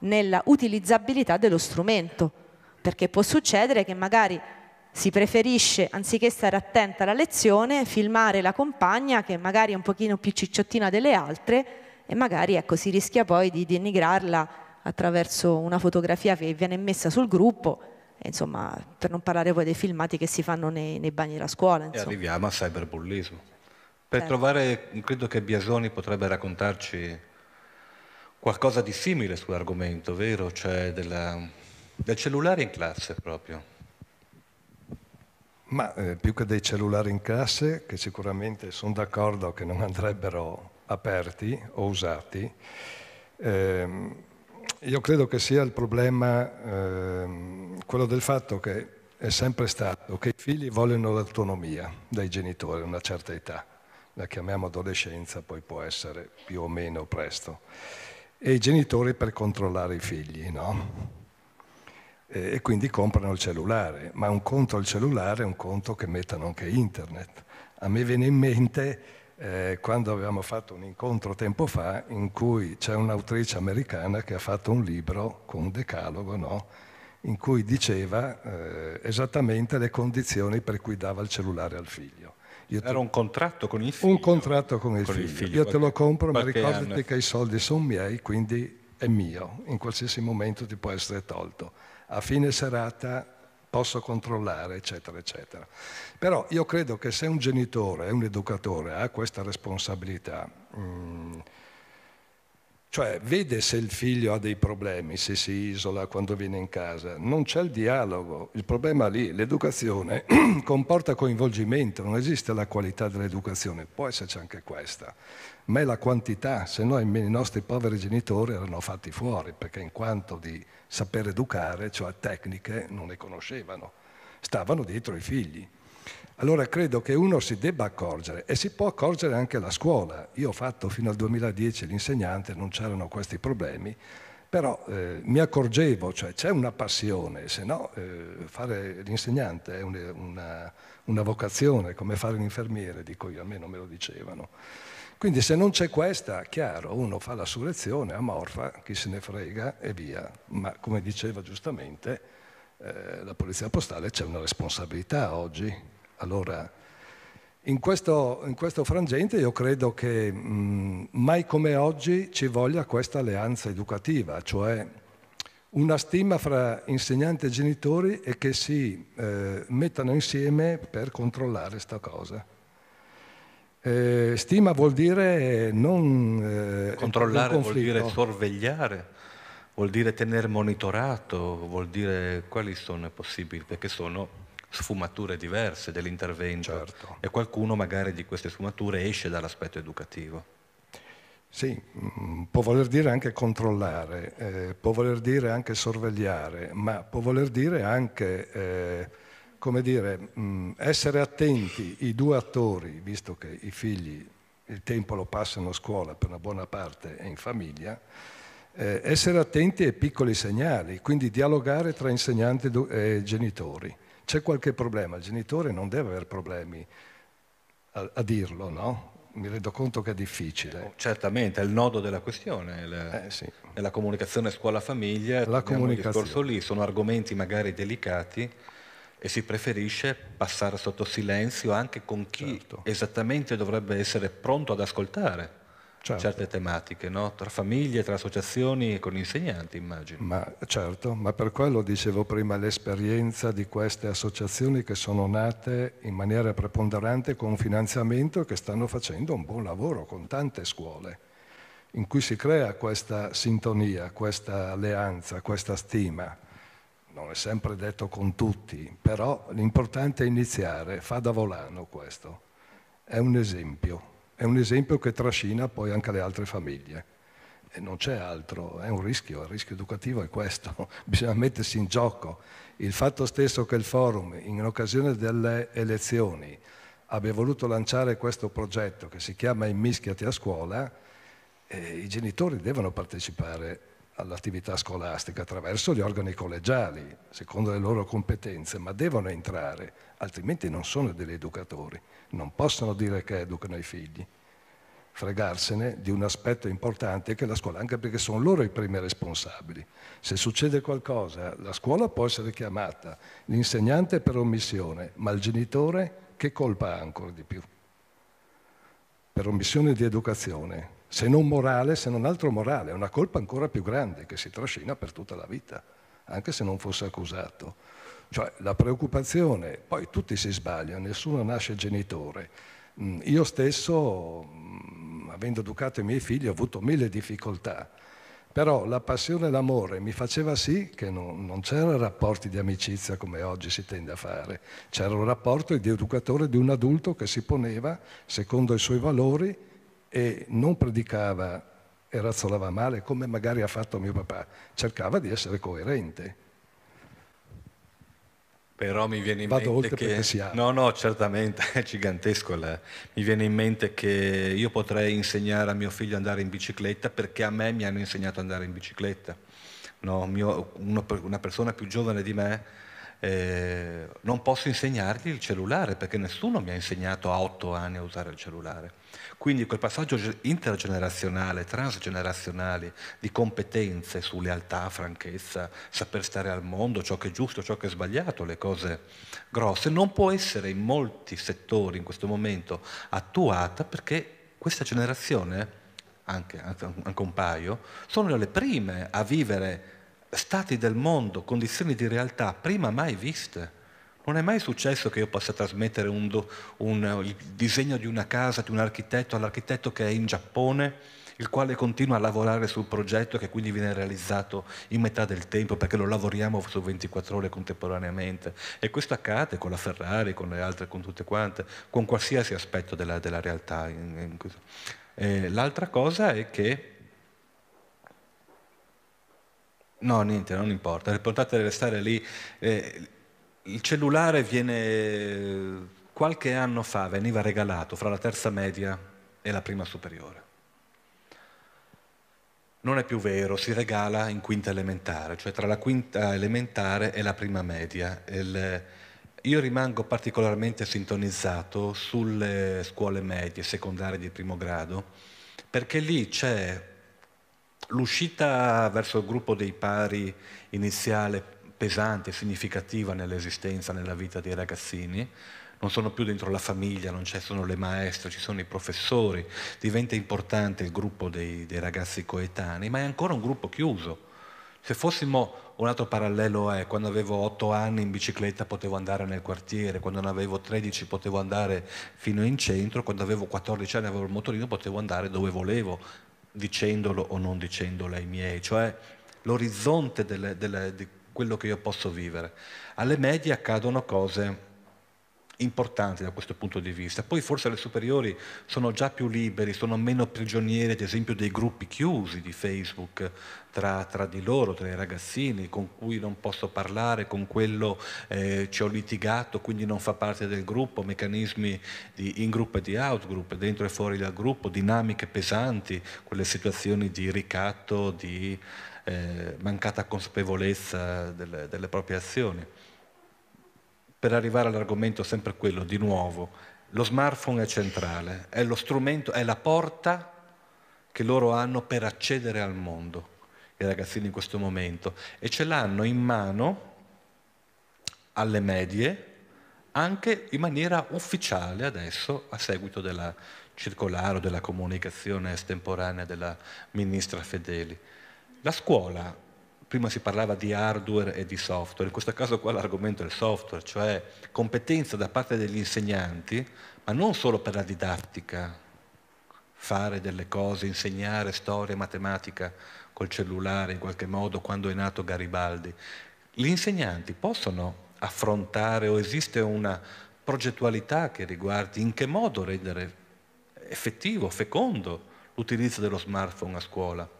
nella utilizzabilità dello strumento, perché può succedere che magari si preferisce, anziché stare attenta alla lezione, filmare la compagna che magari è un pochino più cicciottina delle altre e magari ecco, si rischia poi di denigrarla attraverso una fotografia che viene messa sul gruppo insomma, per non parlare poi dei filmati che si fanno nei, nei bagni della scuola. Insomma. E arriviamo a cyberbullismo. Per certo. trovare, credo che Biasoni potrebbe raccontarci qualcosa di simile sull'argomento, vero? Cioè della, del cellulare in classe proprio. Ma eh, più che dei cellulari in classe, che sicuramente sono d'accordo che non andrebbero aperti o usati, ehm, io credo che sia il problema eh, quello del fatto che è sempre stato che i figli vogliono l'autonomia dai genitori a una certa età, la chiamiamo adolescenza, poi può essere più o meno presto, e i genitori per controllare i figli, no? e quindi comprano il cellulare, ma un conto al cellulare è un conto che mettono anche internet. A me viene in mente eh, quando avevamo fatto un incontro tempo fa in cui c'è un'autrice americana che ha fatto un libro con un decalogo, no? in cui diceva eh, esattamente le condizioni per cui dava il cellulare al figlio. Io Era un contratto con il figlio? Un contratto con il, con figlio. il figlio. Io qualche, te lo compro, ma ricordati che i soldi sono miei, quindi è mio. In qualsiasi momento ti può essere tolto. A fine serata posso controllare, eccetera, eccetera. Però io credo che se un genitore, un educatore ha questa responsabilità, mm, cioè vede se il figlio ha dei problemi, se si isola quando viene in casa, non c'è il dialogo, il problema lì, l'educazione comporta coinvolgimento, non esiste la qualità dell'educazione, può esserci anche questa, ma è la quantità, se no i nostri poveri genitori erano fatti fuori, perché in quanto di sapere educare, cioè tecniche, non le conoscevano, stavano dietro i figli. Allora credo che uno si debba accorgere e si può accorgere anche la scuola. Io ho fatto fino al 2010 l'insegnante, non c'erano questi problemi, però eh, mi accorgevo, cioè c'è una passione, se no eh, fare l'insegnante è un, una, una vocazione, come fare l'infermiere, dico io, a me non me lo dicevano. Quindi se non c'è questa, chiaro, uno fa la sua lezione, amorfa, chi se ne frega e via. Ma come diceva giustamente eh, la Polizia Postale, c'è una responsabilità oggi. Allora, in questo, in questo frangente io credo che mh, mm, mai come oggi ci voglia questa alleanza educativa, cioè una stima fra insegnanti e genitori e che si eh, mettano insieme per controllare questa cosa. Eh, stima vuol dire non... Eh, Controllare non vuol dire sorvegliare, vuol dire tenere monitorato, vuol dire quali sono possibili, perché sono sfumature diverse dell'intervento certo. e qualcuno magari di queste sfumature esce dall'aspetto educativo. Sì, mm, può voler dire anche controllare, eh, può voler dire anche sorvegliare, ma può voler dire anche eh, come dire, mm, essere attenti i due attori, visto che i figli il tempo lo passano a scuola per una buona parte e in famiglia, eh, essere attenti ai piccoli segnali, quindi dialogare tra insegnanti e genitori. C'è qualche problema, il genitore non deve avere problemi a, a dirlo, no? Mi rendo conto che è difficile. Oh, certamente, è il nodo della questione, è la, eh, sì. nella comunicazione scuola-famiglia, la comunicazione. lì, sono argomenti magari delicati e si preferisce passare sotto silenzio anche con chi certo. esattamente dovrebbe essere pronto ad ascoltare certo. certe tematiche, no? tra famiglie, tra associazioni e con insegnanti immagino. Ma, certo, ma per quello dicevo prima l'esperienza di queste associazioni che sono nate in maniera preponderante con un finanziamento e che stanno facendo un buon lavoro con tante scuole in cui si crea questa sintonia, questa alleanza, questa stima non è sempre detto con tutti, però l'importante è iniziare, fa da volano questo, è un esempio, è un esempio che trascina poi anche le altre famiglie. E non c'è altro, è un rischio, il rischio educativo è questo, bisogna mettersi in gioco. Il fatto stesso che il forum, in occasione delle elezioni, abbia voluto lanciare questo progetto che si chiama Immischiati a scuola, eh, i genitori devono partecipare all'attività scolastica attraverso gli organi collegiali, secondo le loro competenze, ma devono entrare, altrimenti non sono degli educatori, non possono dire che educano i figli, fregarsene di un aspetto importante che è la scuola, anche perché sono loro i primi responsabili. Se succede qualcosa, la scuola può essere chiamata, l'insegnante per omissione, ma il genitore che colpa ha ancora di più? Per omissione di educazione, se non morale, se non altro morale, è una colpa ancora più grande che si trascina per tutta la vita, anche se non fosse accusato. Cioè la preoccupazione, poi tutti si sbagliano, nessuno nasce genitore. Mm, io stesso, mm, avendo educato i miei figli, ho avuto mille difficoltà, però la passione e l'amore mi faceva sì che non, non c'erano rapporti di amicizia come oggi si tende a fare, c'era un rapporto di educatore di un adulto che si poneva secondo i suoi valori e non predicava e razzolava male come magari ha fatto mio papà, cercava di essere coerente. Però mi viene in Vado mente che... Siamo. No, no, certamente, è gigantesco. La... Mi viene in mente che io potrei insegnare a mio figlio ad andare in bicicletta perché a me mi hanno insegnato ad andare in bicicletta. No, mio, uno, una persona più giovane di me, eh, non posso insegnargli il cellulare perché nessuno mi ha insegnato a otto anni a usare il cellulare. Quindi quel passaggio intergenerazionale, transgenerazionale, di competenze su lealtà, franchezza, saper stare al mondo, ciò che è giusto, ciò che è sbagliato, le cose grosse, non può essere in molti settori in questo momento attuata perché questa generazione, anche, anche un paio, sono le prime a vivere stati del mondo, condizioni di realtà prima mai viste. Non è mai successo che io possa trasmettere un un, il disegno di una casa, di un architetto, all'architetto che è in Giappone, il quale continua a lavorare sul progetto che quindi viene realizzato in metà del tempo perché lo lavoriamo su 24 ore contemporaneamente e questo accade con la Ferrari, con le altre, con tutte quante, con qualsiasi aspetto della, della realtà. Eh, l'altra cosa è che No, niente, non importa, l'importante è restare lì. Eh, il cellulare viene qualche anno fa veniva regalato fra la terza media e la prima superiore. Non è più vero, si regala in quinta elementare, cioè tra la quinta elementare e la prima media. Il, io rimango particolarmente sintonizzato sulle scuole medie, secondarie di primo grado, perché lì c'è l'uscita verso il gruppo dei pari iniziale pesante, significativa nell'esistenza, nella vita dei ragazzini, non sono più dentro la famiglia, non ci sono le maestre, ci sono i professori, diventa importante il gruppo dei, dei ragazzi coetanei, ma è ancora un gruppo chiuso. Se fossimo un altro parallelo è quando avevo otto anni in bicicletta potevo andare nel quartiere, quando ne avevo 13 potevo andare fino in centro, quando avevo 14 anni avevo il motorino potevo andare dove volevo, dicendolo o non dicendolo ai miei. Cioè l'orizzonte delle, delle, di quello che io posso vivere. Alle medie accadono cose importanti da questo punto di vista. Poi forse le superiori sono già più liberi, sono meno prigionieri ad esempio dei gruppi chiusi di Facebook tra, tra di loro, tra i ragazzini con cui non posso parlare, con quello eh, ci ho litigato, quindi non fa parte del gruppo, meccanismi di in group e di out group, dentro e fuori dal gruppo, dinamiche pesanti, quelle situazioni di ricatto, di eh, mancata consapevolezza delle, delle proprie azioni. Per arrivare all'argomento sempre quello, di nuovo, lo smartphone è centrale, è lo strumento, è la porta che loro hanno per accedere al mondo, i ragazzini in questo momento, e ce l'hanno in mano alle medie, anche in maniera ufficiale adesso, a seguito della circolare o della comunicazione estemporanea della ministra Fedeli. La scuola, prima si parlava di hardware e di software, in questo caso qua l'argomento è il software, cioè competenza da parte degli insegnanti, ma non solo per la didattica, fare delle cose, insegnare storia e matematica col cellulare in qualche modo quando è nato Garibaldi. Gli insegnanti possono affrontare o esiste una progettualità che riguardi in che modo rendere effettivo, fecondo l'utilizzo dello smartphone a scuola.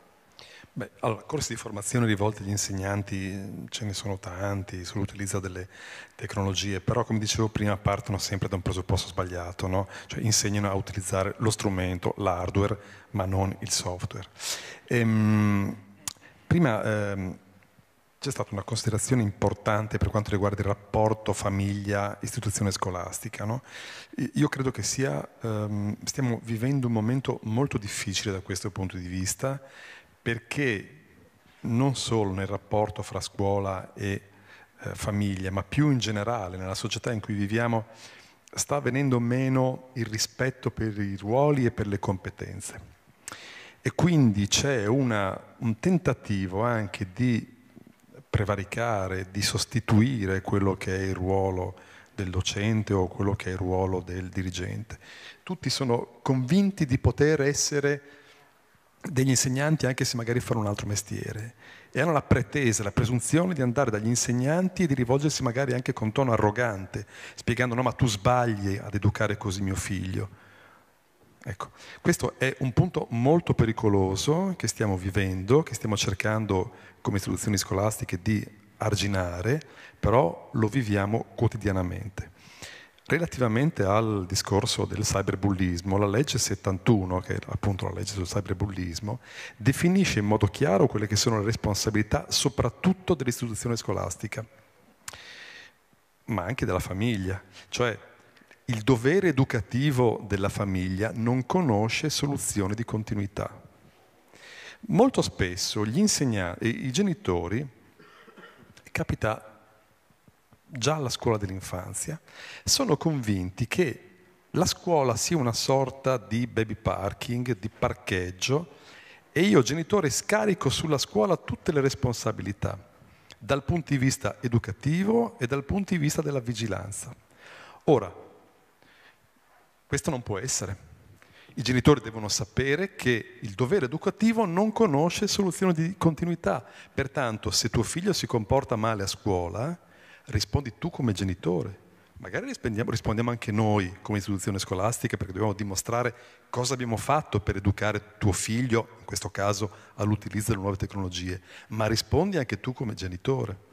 Beh, allora, corsi di formazione rivolti agli insegnanti ce ne sono tanti sull'utilizzo delle tecnologie, però come dicevo prima partono sempre da un presupposto sbagliato, no? cioè insegnano a utilizzare lo strumento, l'hardware, ma non il software. Ehm, prima ehm, c'è stata una considerazione importante per quanto riguarda il rapporto famiglia-istituzione scolastica. No? Io credo che sia, ehm, stiamo vivendo un momento molto difficile da questo punto di vista perché non solo nel rapporto fra scuola e eh, famiglia, ma più in generale nella società in cui viviamo, sta venendo meno il rispetto per i ruoli e per le competenze. E quindi c'è una, un tentativo anche di prevaricare, di sostituire quello che è il ruolo del docente o quello che è il ruolo del dirigente. Tutti sono convinti di poter essere degli insegnanti anche se magari fanno un altro mestiere e hanno la pretesa, la presunzione di andare dagli insegnanti e di rivolgersi magari anche con tono arrogante, spiegando no ma tu sbagli ad educare così mio figlio. Ecco, questo è un punto molto pericoloso che stiamo vivendo, che stiamo cercando come istituzioni scolastiche di arginare, però lo viviamo quotidianamente. Relativamente al discorso del cyberbullismo, la legge 71, che è appunto la legge sul cyberbullismo, definisce in modo chiaro quelle che sono le responsabilità soprattutto dell'istituzione scolastica, ma anche della famiglia. Cioè il dovere educativo della famiglia non conosce soluzioni di continuità. Molto spesso gli insegnanti, i genitori, capita già alla scuola dell'infanzia, sono convinti che la scuola sia una sorta di baby parking, di parcheggio, e io genitore scarico sulla scuola tutte le responsabilità, dal punto di vista educativo e dal punto di vista della vigilanza. Ora, questo non può essere. I genitori devono sapere che il dovere educativo non conosce soluzione di continuità, pertanto se tuo figlio si comporta male a scuola, rispondi tu come genitore. Magari rispondiamo anche noi come istituzione scolastica perché dobbiamo dimostrare cosa abbiamo fatto per educare tuo figlio, in questo caso, all'utilizzo delle nuove tecnologie, ma rispondi anche tu come genitore.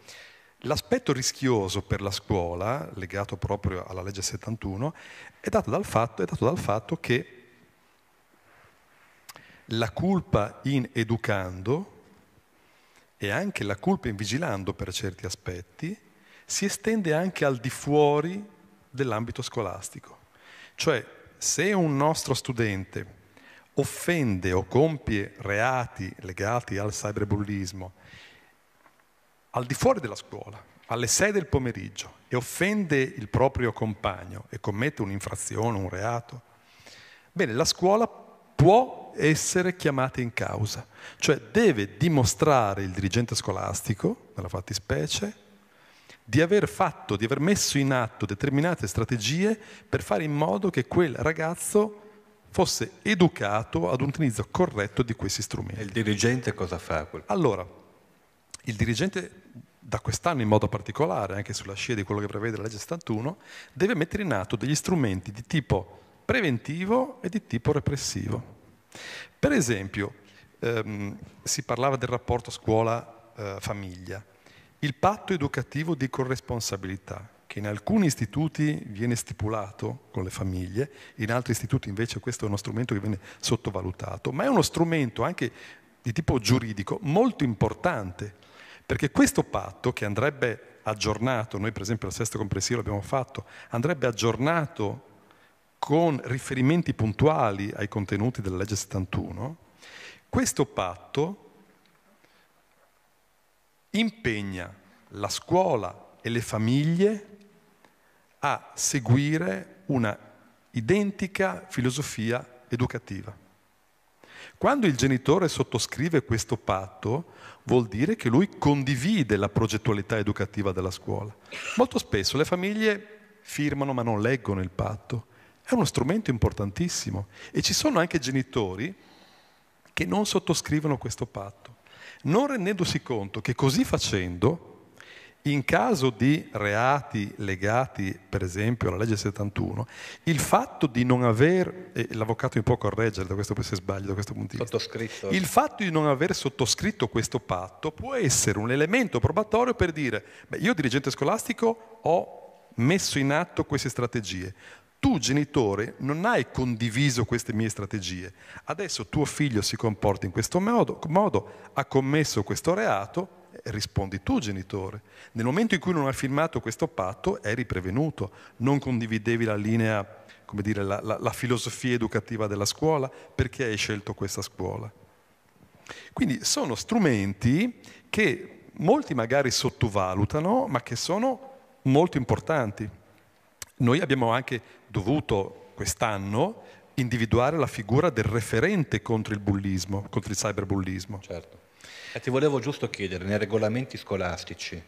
L'aspetto rischioso per la scuola, legato proprio alla legge 71, è dato dal fatto, dato dal fatto che la colpa in educando e anche la colpa in vigilando per certi aspetti si estende anche al di fuori dell'ambito scolastico. Cioè, se un nostro studente offende o compie reati legati al cyberbullismo al di fuori della scuola, alle 6 del pomeriggio, e offende il proprio compagno e commette un'infrazione, un reato, bene, la scuola può essere chiamata in causa, cioè deve dimostrare il dirigente scolastico, nella fattispecie, di aver fatto, di aver messo in atto determinate strategie per fare in modo che quel ragazzo fosse educato ad un utilizzo corretto di questi strumenti. E il dirigente cosa fa? Allora, il dirigente da quest'anno in modo particolare, anche sulla scia di quello che prevede la legge 71, deve mettere in atto degli strumenti di tipo preventivo e di tipo repressivo. Per esempio, ehm, si parlava del rapporto scuola-famiglia. Eh, il patto educativo di corresponsabilità, che in alcuni istituti viene stipulato con le famiglie, in altri istituti invece questo è uno strumento che viene sottovalutato, ma è uno strumento anche di tipo giuridico molto importante, perché questo patto che andrebbe aggiornato, noi per esempio la sesta comprensiva l'abbiamo fatto, andrebbe aggiornato con riferimenti puntuali ai contenuti della legge 71, questo patto impegna la scuola e le famiglie a seguire una identica filosofia educativa. Quando il genitore sottoscrive questo patto, vuol dire che lui condivide la progettualità educativa della scuola. Molto spesso le famiglie firmano ma non leggono il patto. È uno strumento importantissimo e ci sono anche genitori che non sottoscrivono questo patto non rendendosi conto che così facendo, in caso di reati legati per esempio alla legge 71, il fatto di non aver, e l'avvocato mi può correggere da questo, se sbaglio da questo punto di vista, il fatto di non aver sottoscritto questo patto può essere un elemento probatorio per dire, beh, io dirigente scolastico ho messo in atto queste strategie, tu genitore non hai condiviso queste mie strategie, adesso tuo figlio si comporta in questo modo, modo, ha commesso questo reato, eh, rispondi tu genitore. Nel momento in cui non hai firmato questo patto eri prevenuto, non condividevi la linea, come dire, la, la, la filosofia educativa della scuola, perché hai scelto questa scuola. Quindi sono strumenti che molti magari sottovalutano, ma che sono molto importanti. Noi abbiamo anche dovuto quest'anno individuare la figura del referente contro il bullismo, contro il cyberbullismo. Certo. E ti volevo giusto chiedere, nei regolamenti scolastici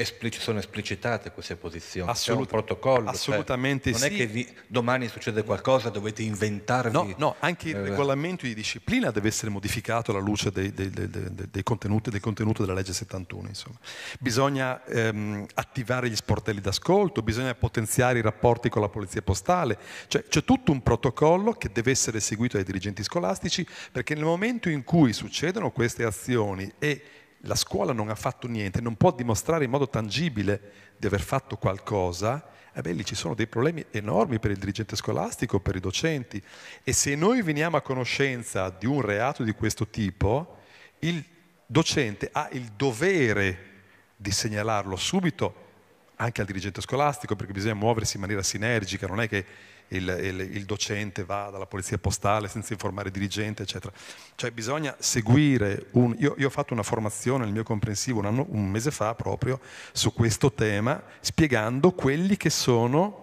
esplici, sono esplicitate queste posizioni, Assolut- c'è un protocollo. Cioè, assolutamente cioè, non sì. Non è che vi, domani succede qualcosa, dovete inventarvi. No, no anche il eh, regolamento di disciplina deve essere modificato alla luce dei, dei, dei, dei contenuti, contenuti, della legge 71. Insomma. Bisogna ehm, attivare gli sportelli d'ascolto, bisogna potenziare i rapporti con la polizia postale, cioè c'è tutto un protocollo che deve essere seguito dai dirigenti scolastici perché nel momento in cui succedono queste azioni e la scuola non ha fatto niente, non può dimostrare in modo tangibile di aver fatto qualcosa, eh beh, lì ci sono dei problemi enormi per il dirigente scolastico, per i docenti. E se noi veniamo a conoscenza di un reato di questo tipo, il docente ha il dovere di segnalarlo subito anche al dirigente scolastico, perché bisogna muoversi in maniera sinergica, non è che il, il, il, docente va dalla polizia postale senza informare il dirigente, eccetera. Cioè bisogna seguire un... Io, io ho fatto una formazione nel mio comprensivo un, anno, un mese fa proprio su questo tema, spiegando quelli che sono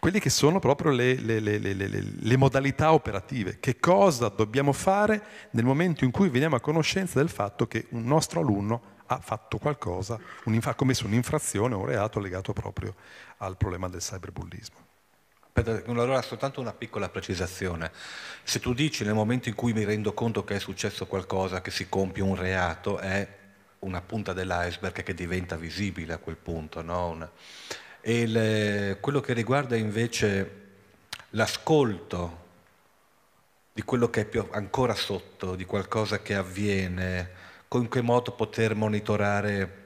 quelli che sono proprio le, le, le, le, modalità operative, che cosa dobbiamo fare nel momento in cui veniamo a conoscenza del fatto che un nostro alunno ha fatto qualcosa, ha commesso un'infrazione o un reato legato proprio al problema del cyberbullismo allora soltanto una piccola precisazione. Se tu dici nel momento in cui mi rendo conto che è successo qualcosa, che si compie un reato, è una punta dell'iceberg che diventa visibile a quel punto. No? e le, quello che riguarda invece l'ascolto di quello che è più, ancora sotto, di qualcosa che avviene, con che modo poter monitorare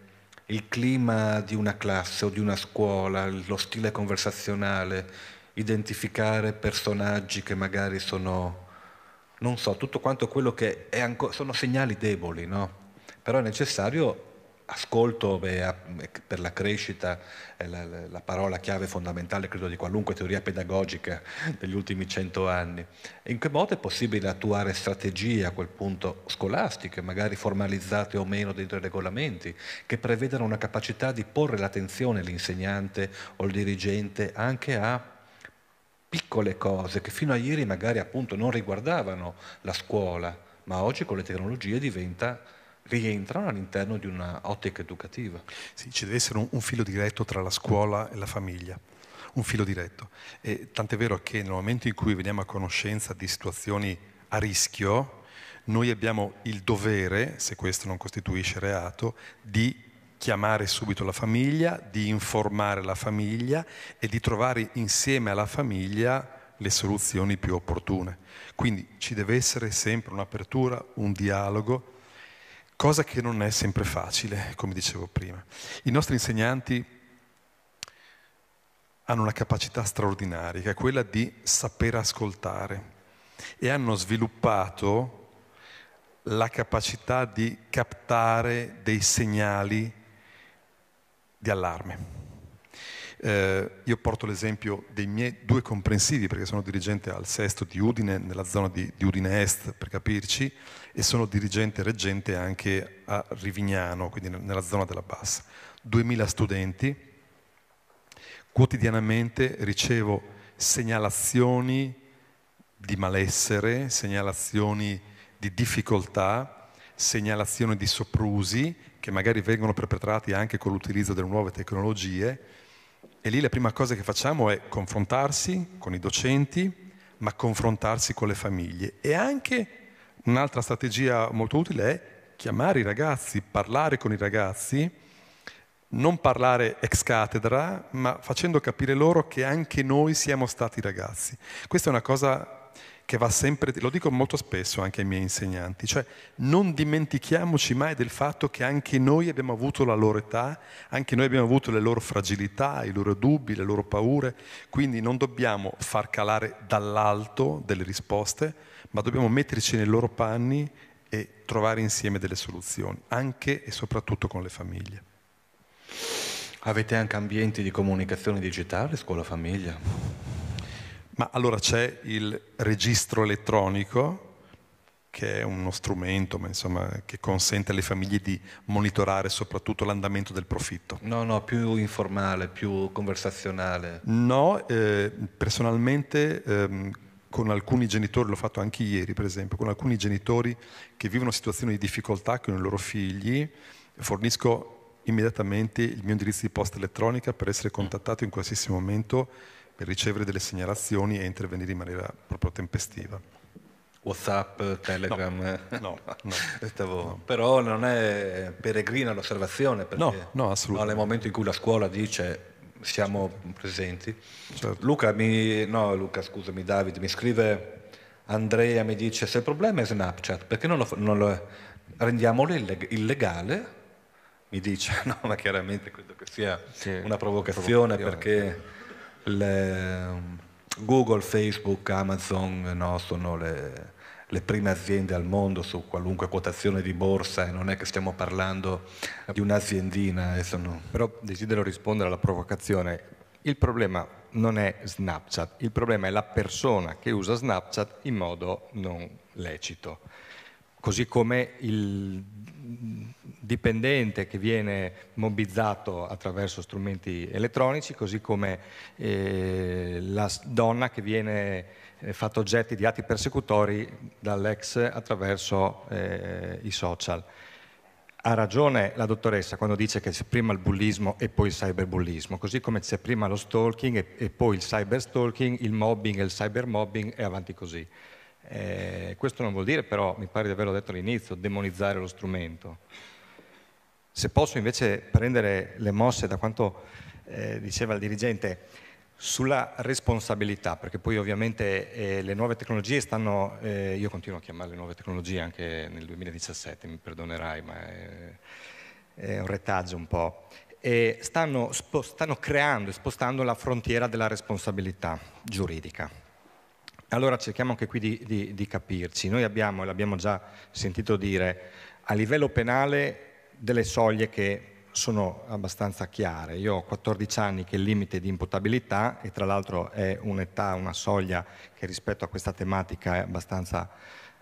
il clima di una classe o di una scuola, lo stile conversazionale, identificare personaggi che magari sono, non so, tutto quanto quello che è ancora, sono segnali deboli, no? Però è necessario ascolto beh, per la crescita è la, la, parola chiave fondamentale credo di qualunque teoria pedagogica degli ultimi cento anni. In che modo è possibile attuare strategie a quel punto scolastiche, magari formalizzate o meno dentro i regolamenti, che prevedano una capacità di porre l'attenzione l'insegnante o il dirigente anche a piccole cose che fino a ieri magari appunto non riguardavano la scuola, ma oggi con le tecnologie diventa rientrano all'interno di un'ottica educativa. Sì, ci deve essere un, un, filo diretto tra la scuola e la famiglia, un filo diretto. E tant'è vero che nel momento in cui veniamo a conoscenza di situazioni a rischio, noi abbiamo il dovere, se questo non costituisce reato, di chiamare subito la famiglia, di informare la famiglia e di trovare insieme alla famiglia le soluzioni più opportune. Quindi ci deve essere sempre un'apertura, un dialogo, cosa che non è sempre facile, come dicevo prima. I nostri insegnanti hanno una capacità straordinaria, che è quella di saper ascoltare e hanno sviluppato la capacità di captare dei segnali di allarme. Eh, io porto l'esempio dei miei due comprensivi, perché sono dirigente al Sesto di Udine, nella zona di, di Udine Est, per capirci, e sono dirigente reggente anche a Rivignano, quindi nella zona della Bassa. 2000 studenti, quotidianamente ricevo segnalazioni di malessere, segnalazioni di difficoltà, segnalazioni di soprusi che magari vengono perpetrati anche con l'utilizzo delle nuove tecnologie e lì la prima cosa che facciamo è confrontarsi con i docenti, ma confrontarsi con le famiglie e anche un'altra strategia molto utile è chiamare i ragazzi, parlare con i ragazzi, non parlare ex cathedra, ma facendo capire loro che anche noi siamo stati ragazzi. Questa è una cosa che va sempre, lo dico molto spesso anche ai miei insegnanti, cioè non dimentichiamoci mai del fatto che anche noi abbiamo avuto la loro età, anche noi abbiamo avuto le loro fragilità, i loro dubbi, le loro paure, quindi non dobbiamo far calare dall'alto delle risposte, ma dobbiamo metterci nei loro panni e trovare insieme delle soluzioni, anche e soprattutto con le famiglie. Avete anche ambienti di comunicazione digitale, scuola famiglia? Ma allora c'è il registro elettronico, che è uno strumento ma insomma, che consente alle famiglie di monitorare soprattutto l'andamento del profitto. No, no, più informale, più conversazionale. No, eh, personalmente ehm, con alcuni genitori, l'ho fatto anche ieri per esempio, con alcuni genitori che vivono situazioni di difficoltà con i loro figli, fornisco immediatamente il mio indirizzo di posta elettronica per essere contattato in qualsiasi momento per ricevere delle segnalazioni e intervenire in maniera proprio tempestiva. Whatsapp, Telegram, no, no, no, no. però non è peregrina l'osservazione perché no, no, assolutamente. nel momento in cui la scuola dice siamo certo. presenti. Certo. Luca, mi, no, Luca, scusami, David, mi scrive Andrea, mi dice se il problema è Snapchat, perché non lo, non lo rendiamolo illegale? Mi dice, no, ma chiaramente credo che sia sì, una provocazione, provocazione perché le, Google, Facebook, Amazon no, sono le, le, prime aziende al mondo su qualunque quotazione di borsa e non è che stiamo parlando di un'aziendina. Eh, sono... Però desidero rispondere alla provocazione. Il problema non è Snapchat, il problema è la persona che usa Snapchat in modo non lecito. Così come il dipendente che viene mobbizzato attraverso strumenti elettronici, così come eh, la donna che viene eh, fatta oggetto di atti persecutori dall'ex attraverso eh, i social. Ha ragione la dottoressa quando dice che c'è prima il bullismo e poi il cyberbullismo, così come c'è prima lo stalking e, poi il cyberstalking, il mobbing e il cybermobbing e avanti così. Eh, questo non vuol dire però, mi pare di averlo detto all'inizio, demonizzare lo strumento se posso invece prendere le mosse da quanto eh, diceva il dirigente sulla responsabilità, perché poi ovviamente eh, le nuove tecnologie stanno, eh, io continuo a chiamarle nuove tecnologie anche nel 2017, mi perdonerai, ma è, è un retaggio un po', e stanno, stanno creando e spostando la frontiera della responsabilità giuridica. Allora cerchiamo anche qui di, di, di capirci, noi abbiamo, e l'abbiamo già sentito dire, a livello penale delle soglie che sono abbastanza chiare. Io ho 14 anni che è il limite di imputabilità e tra l'altro è un'età, una soglia che rispetto a questa tematica è abbastanza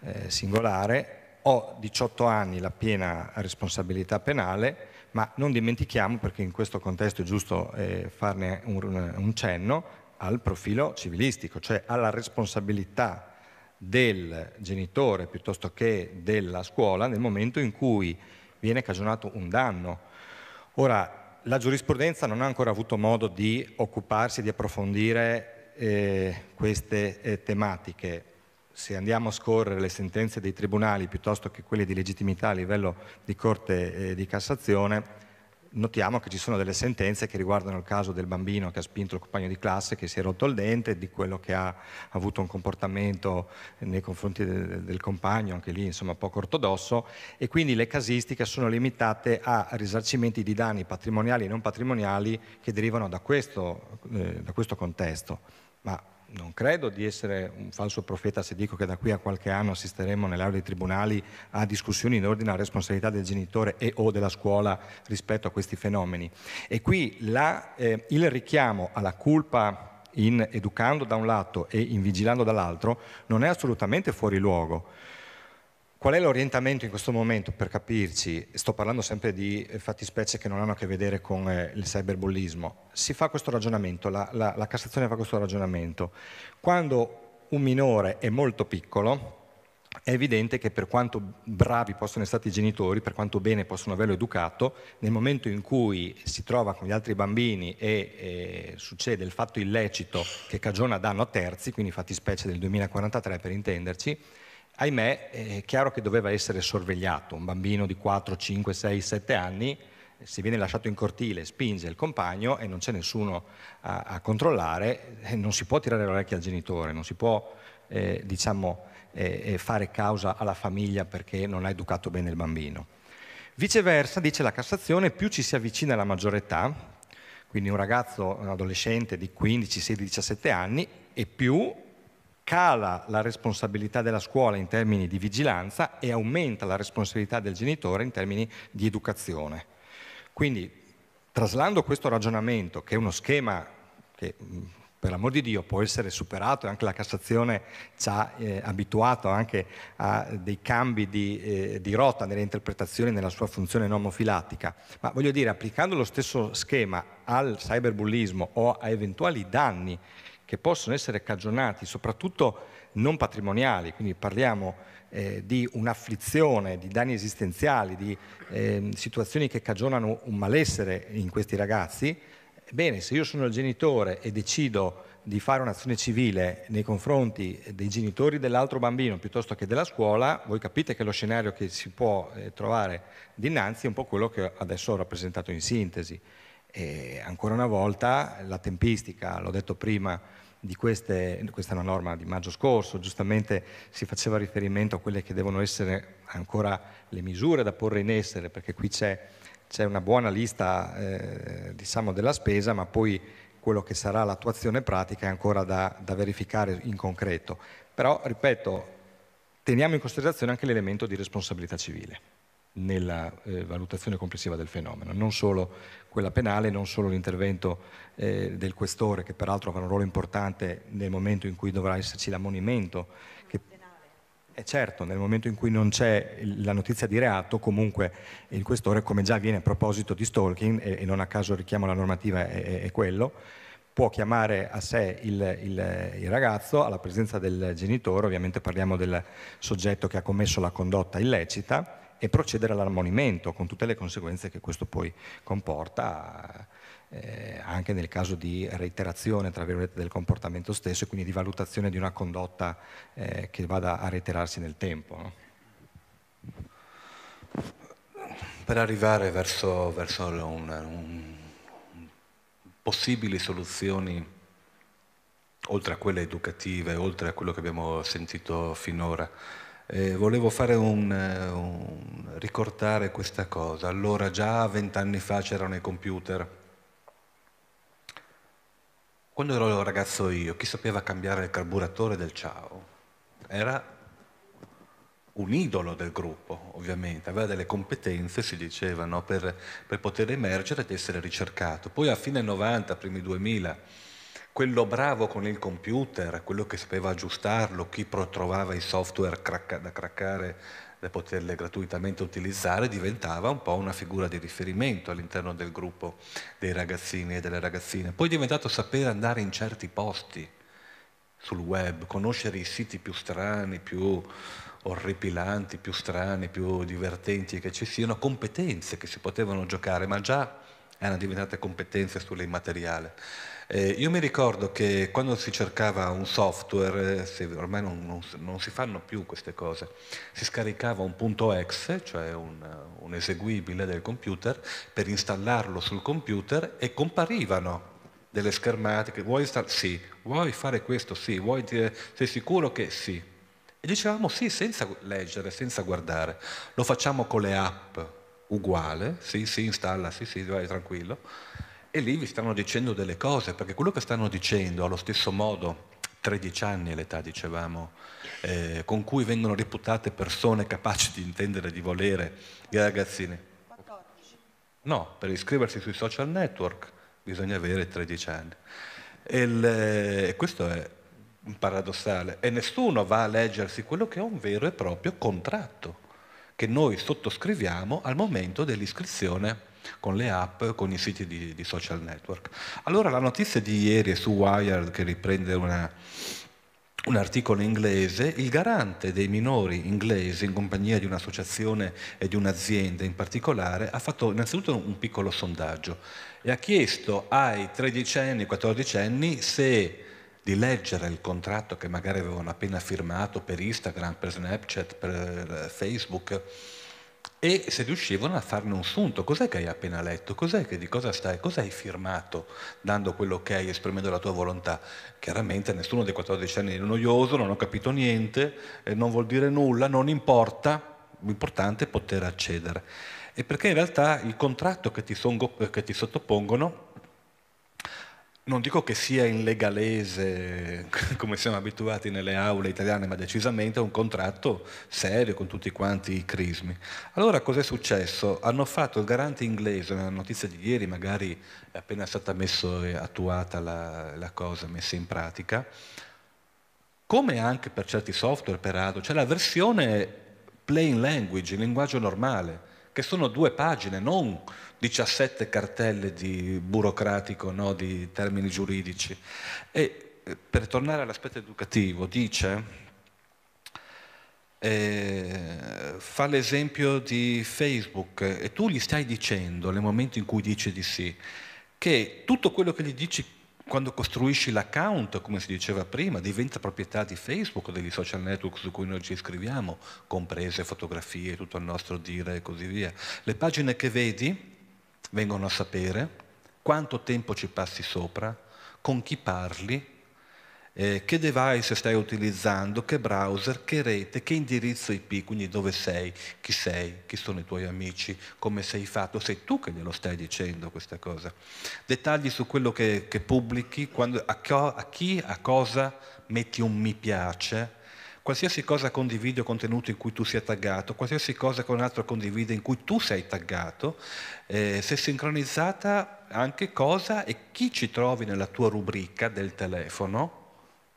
eh, singolare. Ho 18 anni la piena responsabilità penale, ma non dimentichiamo, perché in questo contesto è giusto eh, farne un, un cenno, al profilo civilistico, cioè alla responsabilità del genitore piuttosto che della scuola nel momento in cui viene cagionato un danno. Ora, la giurisprudenza non ha ancora avuto modo di occuparsi, di approfondire eh, queste eh, tematiche. Se andiamo a scorrere le sentenze dei tribunali piuttosto che quelle di legittimità a livello di Corte eh, di Cassazione, notiamo che ci sono delle sentenze che riguardano il caso del bambino che ha spinto il compagno di classe che si è rotto il dente, di quello che ha avuto un comportamento nei confronti del, del compagno, anche lì insomma poco ortodosso, e quindi le casistiche sono limitate a risarcimenti di danni patrimoniali e non patrimoniali che derivano da questo, eh, da questo contesto. Ma non credo di essere un falso profeta se dico che da qui a qualche anno assisteremo nell'aula dei tribunali a discussioni in ordine alla responsabilità del genitore e o della scuola rispetto a questi fenomeni. E qui la, eh, il richiamo alla colpa in educando da un lato e in vigilando dall'altro non è assolutamente fuori luogo, Qual è l'orientamento in questo momento, per capirci, sto parlando sempre di eh, fattispecie che non hanno a che vedere con eh, il cyberbullismo, si fa questo ragionamento, la, la, la Cassazione fa questo ragionamento. Quando un minore è molto piccolo, è evidente che per quanto bravi possono essere stati i genitori, per quanto bene possono averlo educato, nel momento in cui si trova con gli altri bambini e, e eh, succede il fatto illecito che cagiona danno a terzi, quindi fattispecie del 2043 per intenderci, ahimè è chiaro che doveva essere sorvegliato, un bambino di 4, 5, 6, 7 anni se viene lasciato in cortile, spinge il compagno e non c'è nessuno a, a controllare, eh, non si può tirare l'orecchio al genitore, non si può eh, diciamo, eh, eh, fare causa alla famiglia perché non ha educato bene il bambino. Viceversa, dice la Cassazione, più ci si avvicina alla maggiore età, quindi un ragazzo, un adolescente di 15, 16, 17 anni, e più cala la responsabilità della scuola in termini di vigilanza e aumenta la responsabilità del genitore in termini di educazione. Quindi, traslando questo ragionamento, che è uno schema che per l'amor di Dio può essere superato, e anche la Cassazione ci ha eh, abituato anche a dei cambi di, eh, di rotta nelle interpretazioni nella sua funzione nomofilattica, ma voglio dire, applicando lo stesso schema al cyberbullismo o a eventuali danni che possono essere cagionati, soprattutto non patrimoniali, quindi parliamo eh, di un'afflizione, di danni esistenziali, di eh, situazioni che cagionano un malessere in questi ragazzi, bene, se io sono il genitore e decido di fare un'azione civile nei confronti dei genitori dell'altro bambino piuttosto che della scuola, voi capite che lo scenario che si può eh, trovare dinanzi è un po' quello che adesso ho rappresentato in sintesi. E ancora una volta la tempistica, l'ho detto prima, di queste, questa è una norma di maggio scorso, giustamente si faceva riferimento a quelle che devono essere ancora le misure da porre in essere, perché qui c'è, c'è una buona lista eh, diciamo della spesa, ma poi quello che sarà l'attuazione pratica è ancora da, da verificare in concreto. Però, ripeto, teniamo in considerazione anche l'elemento di responsabilità civile nella eh, valutazione complessiva del fenomeno, non solo quella penale, non solo l'intervento eh, del questore, che peraltro avrà un ruolo importante nel momento in cui dovrà esserci l'ammonimento. Che, eh, certo, nel momento in cui non c'è la notizia di reato, comunque il questore, come già avviene a proposito di stalking, e, e non a caso richiamo alla normativa è, è quello, può chiamare a sé il, il, il, ragazzo alla presenza del genitore, ovviamente parliamo del soggetto che ha commesso la condotta illecita, e procedere all'armonimento con tutte le conseguenze che questo poi comporta eh, anche nel caso di reiterazione del comportamento stesso e quindi di valutazione di una condotta eh, che vada a reiterarsi nel tempo. No? Per arrivare verso, verso un, un, possibili soluzioni, oltre a quelle educative, oltre a quello che abbiamo sentito finora, eh, volevo fare un, eh, un, ricordare questa cosa. Allora già vent'anni fa c'erano i computer. Quando ero ragazzo io, chi sapeva cambiare il carburatore del ciao? Era un idolo del gruppo, ovviamente, aveva delle competenze, si dicevano, per, per poter emergere ed essere ricercato. Poi a fine 90, primi 2000, quello bravo con il computer, quello che sapeva aggiustarlo, chi trovava i software cracca- da craccare da poterle gratuitamente utilizzare, diventava un po' una figura di riferimento all'interno del gruppo dei ragazzini e delle ragazzine. Poi è diventato sapere andare in certi posti sul web, conoscere i siti più strani, più orripilanti, più strani, più divertenti che ci siano, competenze che si potevano giocare, ma già erano diventate competenze sull'immateriale. Eh, io mi ricordo che quando si cercava un software, eh, ormai non, non, non, si fanno più queste cose, si scaricava un punto exe, cioè un, un eseguibile del computer, per installarlo sul computer e comparivano delle schermate che vuoi installare? Sì. Vuoi fare questo? Sì. Vuoi dire, sei sicuro che sì? E dicevamo sì senza leggere, senza guardare. Lo facciamo con le app, uguale, sì, si installa, sì, sì, vai tranquillo e lì vi stanno dicendo delle cose, perché quello che stanno dicendo allo stesso modo 13 anni l'età, dicevamo, eh, con cui vengono reputate persone capaci di intendere, di volere i ragazzini. 14. No, per iscriversi sui social network bisogna avere 13 anni. E il, eh, questo è paradossale. E nessuno va a leggersi quello che è un vero e proprio contratto che noi sottoscriviamo al momento dell'iscrizione con le app, con i siti di, di social network. Allora la notizia di ieri è su Wired che riprende una, un articolo inglese, il garante dei minori inglesi in compagnia di un'associazione e di un'azienda in particolare ha fatto innanzitutto un piccolo sondaggio e ha chiesto ai tredicenni, quattordicenni se di leggere il contratto che magari avevano appena firmato per Instagram, per Snapchat, per eh, Facebook, e se riuscivano a farne un sunto, cos'è che hai appena letto, cos'è che di cosa stai, Cosa hai firmato dando quello che hai, esprimendo la tua volontà. Chiaramente nessuno dei 14 anni è noioso, non ho capito niente, eh, non vuol dire nulla, non importa, l'importante è poter accedere. E perché in realtà il contratto che ti, songo, che ti sottopongono non dico che sia in legalese, come siamo abituati nelle aule italiane, ma decisamente un contratto serio con tutti quanti i crismi. Allora cos'è successo? Hanno fatto il garante inglese, nella notizia di ieri magari è appena stata messo, attuata la, la cosa, messa in pratica, come anche per certi software, per Ado, c'è cioè la versione plain language, il linguaggio normale che sono due pagine, non 17 cartelle di burocratico, no, di termini giuridici. E eh, per tornare all'aspetto educativo, dice, eh, fa l'esempio di Facebook e tu gli stai dicendo nel momento in cui dice di sì, che tutto quello che gli dici quando costruisci l'account, come si diceva prima, diventa proprietà di Facebook degli social network su cui noi ci iscriviamo, comprese fotografie, tutto il nostro dire e così via. Le pagine che vedi vengono a sapere quanto tempo ci passi sopra, con chi parli, eh, che device stai utilizzando, che browser, che rete, che indirizzo IP, quindi dove sei, chi sei, chi sono i tuoi amici, come sei fatto, sei tu che glielo stai dicendo questa cosa. Dettagli su quello che, che pubblichi, quando, a, co, a chi, a cosa metti un mi piace, qualsiasi cosa condivide o contenuto in cui tu sia taggato, qualsiasi cosa che un altro condivide in cui tu sei taggato, eh, se sincronizzata anche cosa e chi ci trovi nella tua rubrica del telefono,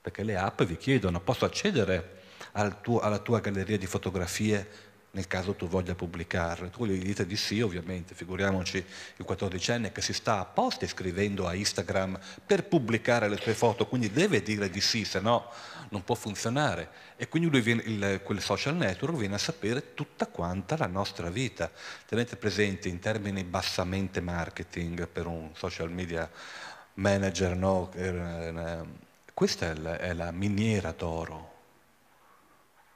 perché le app vi chiedono, posso accedere al tuo, alla tua galleria di fotografie nel caso tu voglia pubblicarle. Tu gli dite di sì, ovviamente, figuriamoci il 14enne che si sta apposta iscrivendo a Instagram per pubblicare le sue foto, quindi deve dire di sì, se no non può funzionare. E quindi viene, il, quel social network viene a sapere tutta quanta la nostra vita. Tenete presente in termini bassamente marketing per un social media manager, no? Eh, questa è la, è la miniera d'oro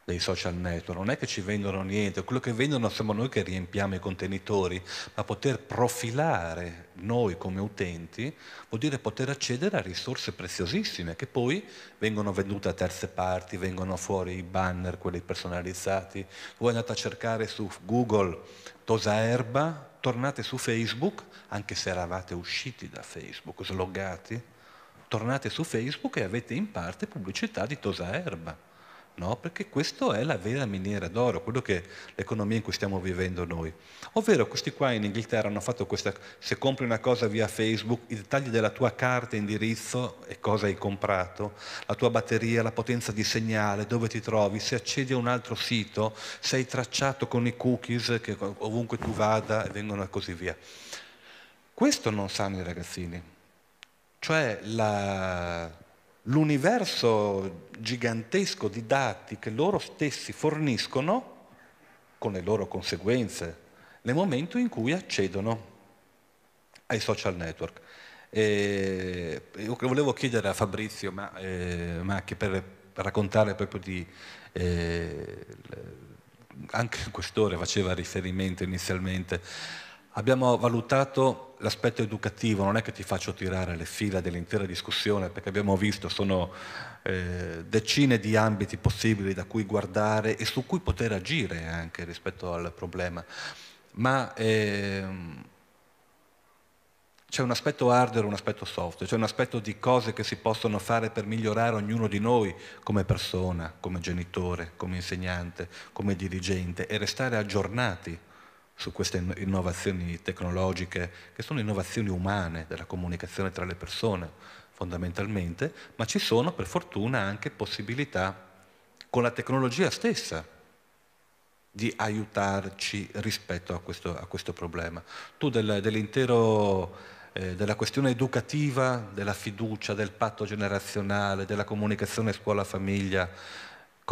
dei social network, non è che ci vendono niente, quello che vendono siamo noi che riempiamo i contenitori, ma poter profilare noi come utenti vuol dire poter accedere a risorse preziosissime che poi vengono vendute a terze parti, vengono fuori i banner, quelli personalizzati, voi andate a cercare su Google Tosa Erba, tornate su Facebook, anche se eravate usciti da Facebook, sloggati, tornate su Facebook e avete in parte pubblicità di Tosa Erba, no? perché questa è la vera miniera d'oro, quello che l'economia in cui stiamo vivendo noi. Ovvero questi qua in Inghilterra hanno fatto questa, se compri una cosa via Facebook, i dettagli della tua carta, indirizzo e cosa hai comprato, la tua batteria, la potenza di segnale, dove ti trovi, se accedi a un altro sito, sei tracciato con i cookies che ovunque tu vada e vengono così via. Questo non sanno i ragazzini cioè la, l'universo gigantesco di dati che loro stessi forniscono, con le loro conseguenze, nel momento in cui accedono ai social network. E io volevo chiedere a Fabrizio ma, eh, Macchi per raccontare proprio di... Eh, anche questore faceva riferimento inizialmente abbiamo valutato l'aspetto educativo, non è che ti faccio tirare le fila dell'intera discussione, perché abbiamo visto sono eh, decine di ambiti possibili da cui guardare e su cui poter agire anche rispetto al problema, ma ehm, c'è un aspetto hardware e un aspetto software, c'è un aspetto di cose che si possono fare per migliorare ognuno di noi come persona, come genitore, come insegnante, come dirigente e restare aggiornati su queste innovazioni tecnologiche, che sono innovazioni umane della comunicazione tra le persone fondamentalmente, ma ci sono per fortuna anche possibilità con la tecnologia stessa di aiutarci rispetto a questo, a questo problema. Tu del, dell'intero eh, della questione educativa, della fiducia, del patto generazionale, della comunicazione scuola-famiglia,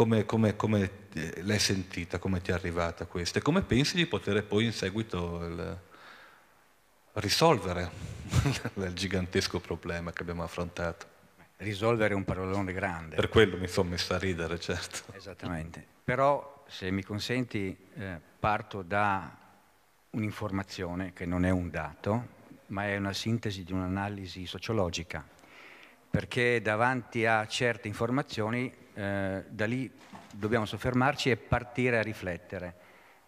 come, come, come eh, l'hai sentita, come ti è arrivata questa e come pensi di poter poi in seguito il, risolvere il gigantesco problema che abbiamo affrontato. Risolvere un parolone grande. Per quello mi sono messo a ridere, certo. Esattamente. Però, se mi consenti, eh, parto da un'informazione che non è un dato, ma è una sintesi di un'analisi sociologica, perché davanti a certe informazioni eh, da lì dobbiamo soffermarci e partire a riflettere.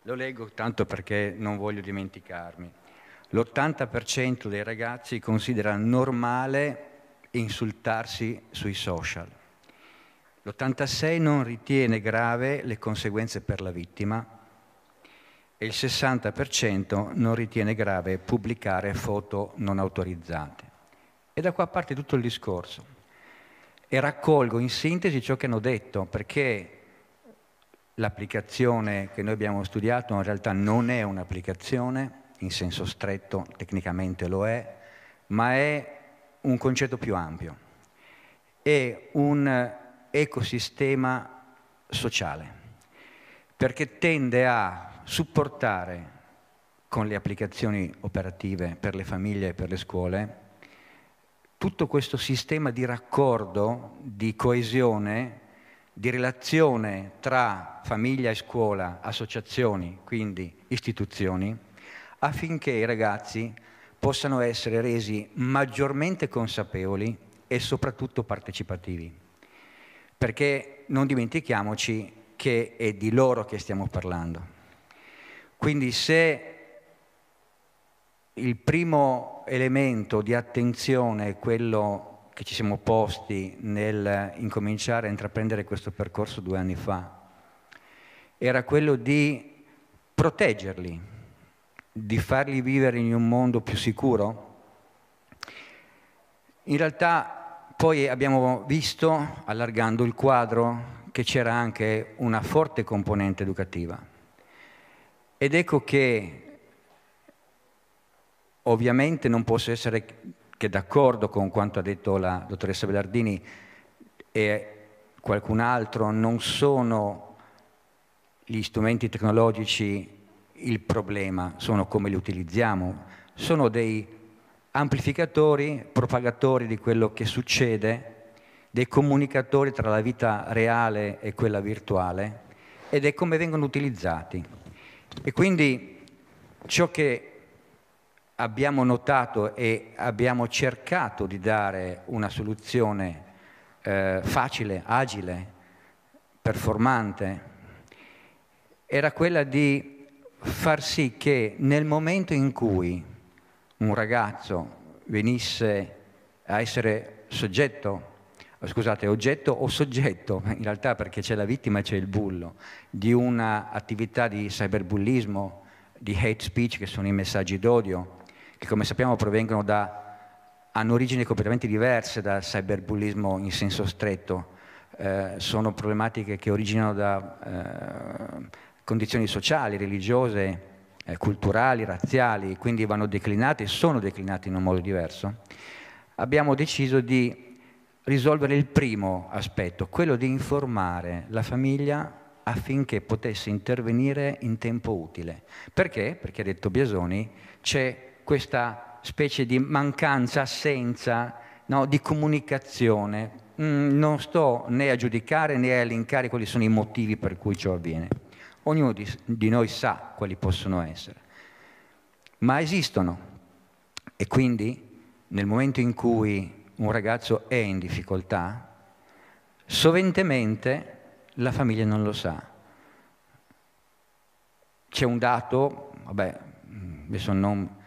Lo leggo tanto perché non voglio dimenticarmi. L'80% dei ragazzi considera normale insultarsi sui social. L'86 non ritiene grave le conseguenze per la vittima e il 60% non ritiene grave pubblicare foto non autorizzate. E da qua parte tutto il discorso e raccolgo in sintesi ciò che hanno detto, perché l'applicazione che noi abbiamo studiato in realtà non è un'applicazione, in senso stretto tecnicamente lo è, ma è un concetto più ampio, è un ecosistema sociale, perché tende a supportare con le applicazioni operative per le famiglie e per le scuole tutto questo sistema di raccordo, di coesione, di relazione tra famiglia e scuola, associazioni, quindi istituzioni, affinché i ragazzi possano essere resi maggiormente consapevoli e soprattutto partecipativi. Perché non dimentichiamoci che è di loro che stiamo parlando. Quindi se il primo elemento di attenzione è quello che ci siamo posti nel incominciare a intraprendere questo percorso due anni fa, era quello di proteggerli, di farli vivere in un mondo più sicuro. In realtà poi abbiamo visto, allargando il quadro, che c'era anche una forte componente educativa. Ed ecco che Ovviamente non posso essere che d'accordo con quanto ha detto la dottoressa Bellardini e qualcun altro, non sono gli strumenti tecnologici il problema, sono come li utilizziamo, sono dei amplificatori, propagatori di quello che succede, dei comunicatori tra la vita reale e quella virtuale ed è come vengono utilizzati. E quindi ciò che abbiamo notato e abbiamo cercato di dare una soluzione eh, facile, agile, performante, era quella di far sì che nel momento in cui un ragazzo venisse a essere soggetto, scusate, oggetto o soggetto, in realtà perché c'è la vittima e c'è il bullo, di un'attività di cyberbullismo, di hate speech, che sono i messaggi d'odio, che come sappiamo provengono da, hanno origini completamente diverse dal cyberbullismo in senso stretto, eh, sono problematiche che originano da eh, condizioni sociali, religiose, eh, culturali, razziali, quindi vanno declinate e sono declinate in un modo diverso, abbiamo deciso di risolvere il primo aspetto, quello di informare la famiglia affinché potesse intervenire in tempo utile. Perché? Perché ha detto Biasoni, c'è questa specie di mancanza, assenza no, di comunicazione. Mm, non sto né a giudicare né a elencare quali sono i motivi per cui ciò avviene. Ognuno di, di noi sa quali possono essere, ma esistono. E quindi nel momento in cui un ragazzo è in difficoltà, soventemente la famiglia non lo sa. C'è un dato, vabbè, mm, adesso non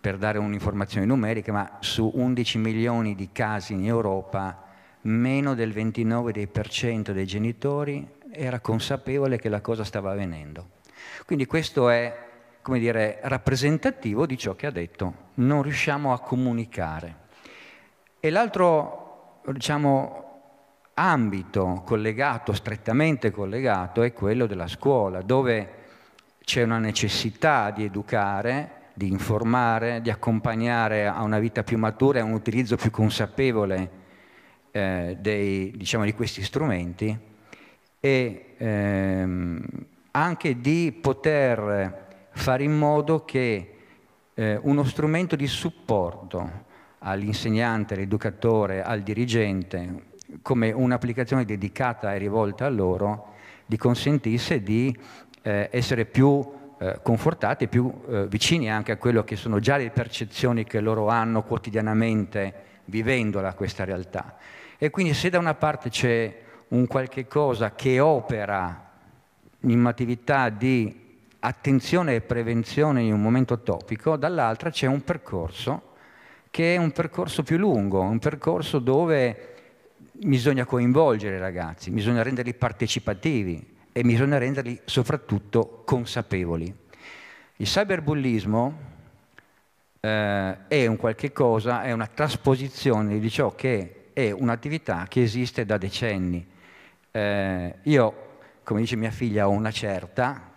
per dare un'informazione numerica, ma su 11 milioni di casi in Europa, meno del 29% dei genitori era consapevole che la cosa stava avvenendo. Quindi questo è, come dire, rappresentativo di ciò che ha detto. Non riusciamo a comunicare. E l'altro, diciamo, ambito collegato, strettamente collegato, è quello della scuola, dove c'è una necessità di educare di informare, di accompagnare a una vita più matura e a un utilizzo più consapevole eh, dei, diciamo, di questi strumenti e ehm, anche di poter fare in modo che eh, uno strumento di supporto all'insegnante, all'educatore, al dirigente, come un'applicazione dedicata e rivolta a loro, gli consentisse di eh, essere più eh, confortati e più eh, vicini anche a quello che sono già le percezioni che loro hanno quotidianamente vivendola questa realtà. E quindi se da una parte c'è un qualche cosa che opera in un'attività di attenzione e prevenzione in un momento topico, dall'altra c'è un percorso che è un percorso più lungo, un percorso dove bisogna coinvolgere i ragazzi, bisogna renderli partecipativi, e bisogna renderli soprattutto consapevoli. Il cyberbullismo eh, è un qualche cosa, è una trasposizione di ciò che è un'attività che esiste da decenni. Eh, io, come dice mia figlia, ho una certa,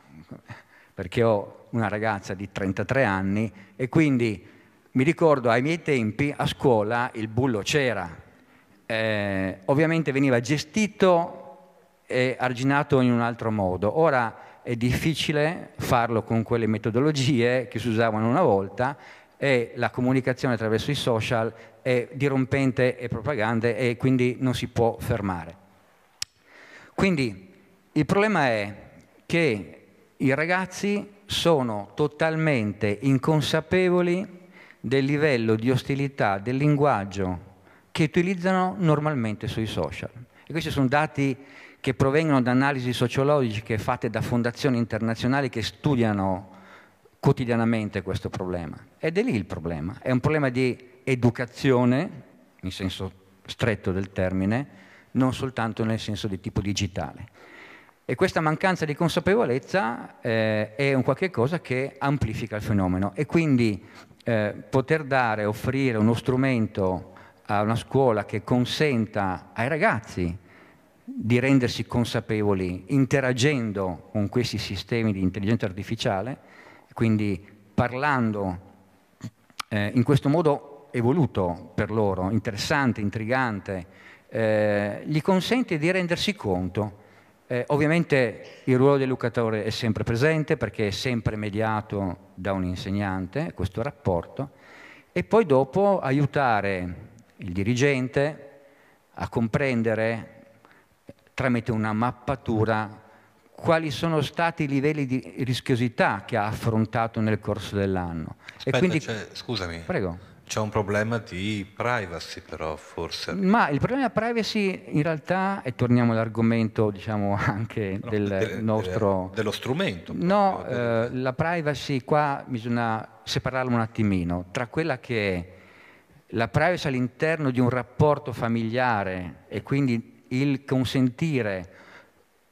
perché ho una ragazza di 33 anni e quindi mi ricordo ai miei tempi a scuola il bullo c'era. Eh, ovviamente veniva gestito è arginato in un altro modo. Ora è difficile farlo con quelle metodologie che si usavano una volta e la comunicazione attraverso i social è dirompente e propaganda e quindi non si può fermare. Quindi il problema è che i ragazzi sono totalmente inconsapevoli del livello di ostilità del linguaggio che utilizzano normalmente sui social. E questi sono dati che provengono da analisi sociologiche fatte da fondazioni internazionali che studiano quotidianamente questo problema. Ed è lì il problema, è un problema di educazione, in senso stretto del termine, non soltanto nel senso di tipo digitale. E questa mancanza di consapevolezza eh, è un qualche cosa che amplifica il fenomeno e quindi eh, poter dare, offrire uno strumento a una scuola che consenta ai ragazzi di rendersi consapevoli interagendo con questi sistemi di intelligenza artificiale, quindi parlando eh, in questo modo evoluto per loro, interessante, intrigante, eh, gli consente di rendersi conto. Eh, ovviamente il ruolo dell'educatore è sempre presente perché è sempre mediato da un insegnante, questo rapporto, e poi dopo aiutare il dirigente a comprendere tramite una mappatura quali sono stati i livelli di rischiosità che ha affrontato nel corso dell'anno. Aspetta, quindi, cioè, scusami, prego. c'è un problema di privacy però forse. Ma il problema privacy in realtà, e torniamo all'argomento diciamo anche no, del de, nostro... De, dello strumento. Proprio, no, del... eh, la privacy qua bisogna separarla un attimino tra quella che è la privacy all'interno di un rapporto familiare e quindi il consentire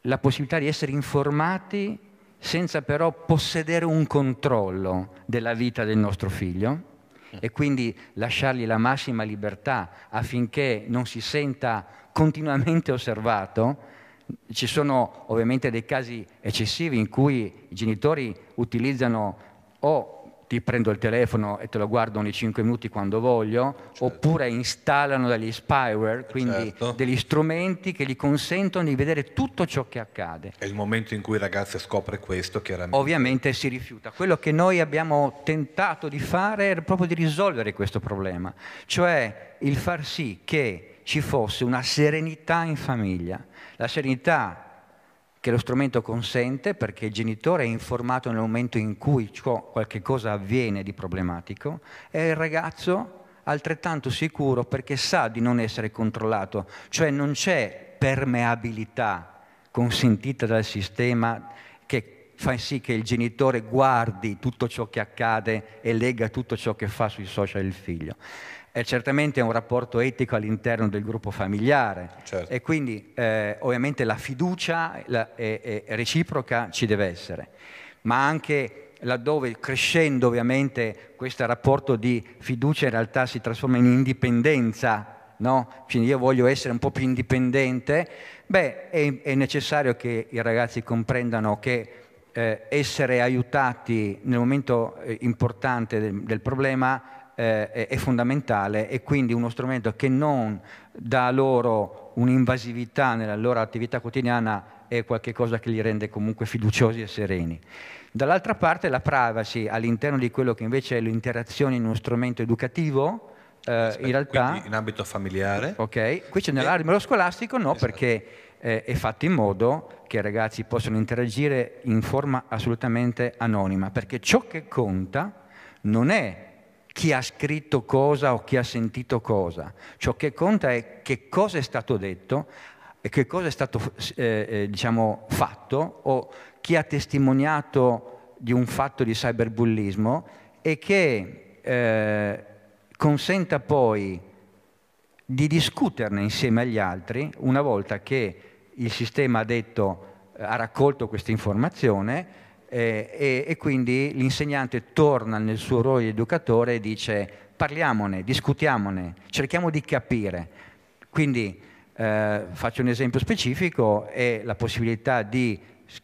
la possibilità di essere informati senza però possedere un controllo della vita del nostro figlio e quindi lasciargli la massima libertà affinché non si senta continuamente osservato. Ci sono ovviamente dei casi eccessivi in cui i genitori utilizzano o ti prendo il telefono e te lo guardo ogni 5 minuti quando voglio, certo. oppure installano degli spyware, quindi certo. degli strumenti che gli consentono di vedere tutto ciò che accade. È il momento in cui il ragazzo scopre questo, chiaramente... Ovviamente si rifiuta. Quello che noi abbiamo tentato di fare era proprio di risolvere questo problema, cioè il far sì che ci fosse una serenità in famiglia. La serenità che lo strumento consente perché il genitore è informato nel momento in cui qualche cosa avviene di problematico e il ragazzo altrettanto sicuro perché sa di non essere controllato, cioè non c'è permeabilità consentita dal sistema che fa sì che il genitore guardi tutto ciò che accade e legga tutto ciò che fa sui social il figlio è certamente un rapporto etico all'interno del gruppo familiare certo. e quindi eh, ovviamente la fiducia la, è, è reciproca ci deve essere, ma anche laddove crescendo ovviamente questo rapporto di fiducia in realtà si trasforma in indipendenza No? quindi io voglio essere un po' più indipendente, beh, è, è necessario che i ragazzi comprendano che eh, essere aiutati nel momento eh, importante del, del problema eh, è, fondamentale e quindi uno strumento che non dà loro un'invasività nella loro attività quotidiana è qualcosa che li rende comunque fiduciosi e sereni. Dall'altra parte la privacy all'interno di quello che invece è l'interazione in uno strumento educativo, eh, in realtà... in ambito familiare. Ok, qui c'è nell'ambito scolastico no, esatto. perché eh, è fatto in modo che i ragazzi possano interagire in forma assolutamente anonima, perché ciò che conta non è chi ha scritto cosa o chi ha sentito cosa. Ciò che conta è che cosa è stato detto e che cosa è stato eh, eh, diciamo, fatto o chi ha testimoniato di un fatto di cyberbullismo e che eh, consenta poi di discuterne insieme agli altri una volta che il sistema ha, detto, ha raccolto questa informazione eh, e, e quindi l'insegnante torna nel suo ruolo di educatore e dice parliamone, discutiamone, cerchiamo di capire. Quindi eh, faccio un esempio specifico, è la possibilità di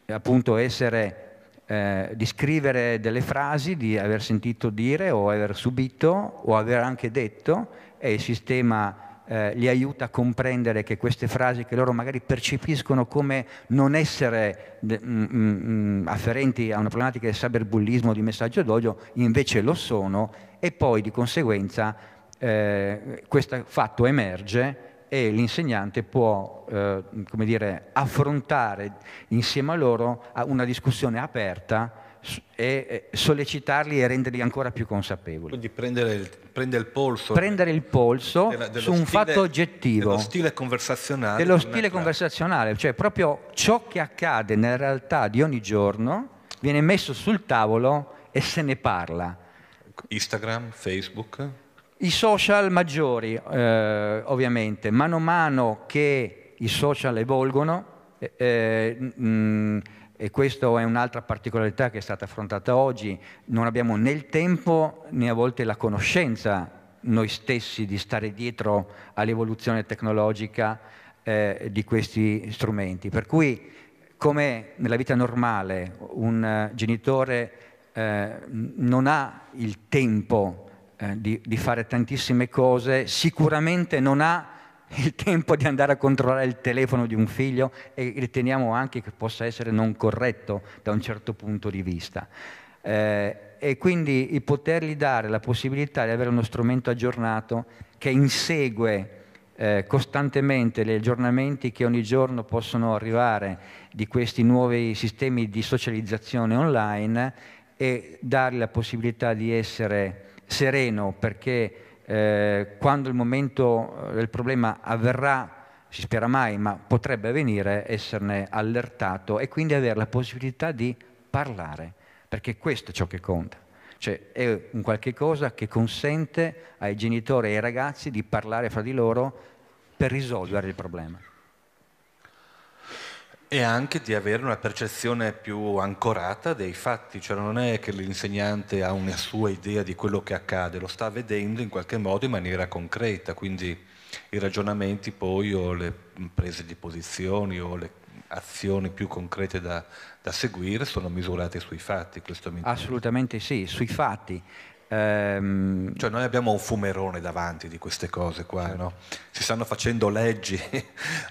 appunto essere eh, di scrivere delle frasi, di aver sentito dire o aver subito o aver anche detto e il sistema eh, li aiuta a comprendere che queste frasi che loro magari percepiscono come non essere de, mh, mm, mh, mm, mm, afferenti a una problematica di cyberbullismo, di messaggio d'odio, invece lo sono e poi di conseguenza eh, questo fatto emerge e l'insegnante può eh, dire, affrontare insieme a loro una discussione aperta e sollecitarli e renderli ancora più consapevoli. Quindi prendere il, prende il polso. Prendere il polso della, su un stile, fatto oggettivo. Dello stile conversazionale. Dello stile conversazionale, cioè proprio ciò che accade nella realtà di ogni giorno viene messo sul tavolo e se ne parla. Instagram, Facebook? I social maggiori, eh, ovviamente, mano a mano che i social evolgono, eh, mh, eh, e questa è un'altra particolarità che è stata affrontata oggi, non abbiamo né il tempo né a volte la conoscenza noi stessi di stare dietro all'evoluzione tecnologica eh, di questi strumenti. Per cui come nella vita normale un eh, genitore eh, non ha il tempo eh, di, di fare tantissime cose, sicuramente non ha il tempo di andare a controllare il telefono di un figlio e riteniamo anche che possa essere non corretto da un certo punto di vista. Eh, e quindi potergli dare la possibilità di avere uno strumento aggiornato che insegue eh, costantemente gli aggiornamenti che ogni giorno possono arrivare di questi nuovi sistemi di socializzazione online e dargli la possibilità di essere sereno perché eh, quando il momento eh, del problema avverrà, si spera mai, ma potrebbe avvenire, esserne allertato e quindi avere la possibilità di parlare, perché questo è ciò che conta. Cioè è un qualche cosa che consente ai genitori e ai ragazzi di parlare fra di loro per risolvere il problema. E anche di avere una percezione più ancorata dei fatti, cioè non è che l'insegnante ha una sua idea di quello che accade, lo sta vedendo in qualche modo in maniera concreta, quindi i ragionamenti poi o le prese di posizioni o le azioni più concrete da, da seguire sono misurate sui fatti. Assolutamente sì, sui fatti. Ehm... Cioè noi abbiamo un fumerone davanti di queste cose qua, no? si stanno facendo leggi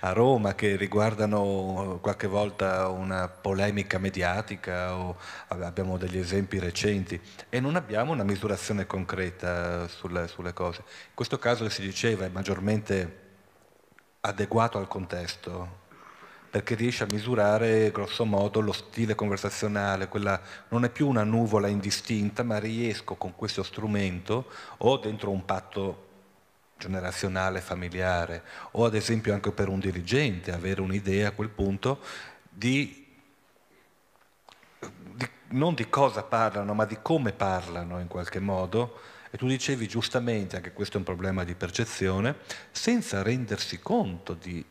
a Roma che riguardano qualche volta una polemica mediatica o abbiamo degli esempi recenti e non abbiamo una misurazione concreta sulle, sulle cose. In questo caso si diceva è maggiormente adeguato al contesto, perché riesce a misurare grosso modo lo stile conversazionale, quella, non è più una nuvola indistinta, ma riesco con questo strumento o dentro un patto generazionale, familiare, o ad esempio anche per un dirigente, avere un'idea a quel punto di, di, non di cosa parlano, ma di come parlano in qualche modo. E tu dicevi giustamente, anche questo è un problema di percezione, senza rendersi conto di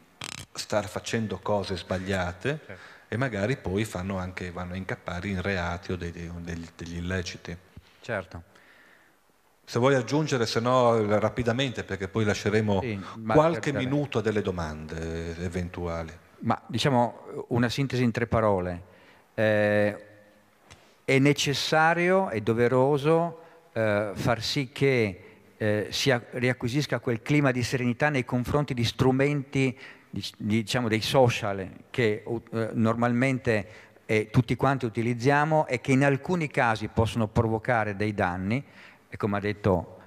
star facendo cose sbagliate certo. e magari poi fanno anche, vanno a incappare in reati o dei, degli, degli illeciti. Certo. Se vuoi aggiungere, se no rapidamente, perché poi lasceremo sì, qualche minuto a delle domande eh, eventuali. Ma diciamo una sintesi in tre parole. Eh, è necessario e doveroso eh, far sì che eh, si riacquisisca quel clima di serenità nei confronti di strumenti diciamo, dei social che eh, normalmente eh, tutti quanti utilizziamo e che in alcuni casi possono provocare dei danni, e come ha detto,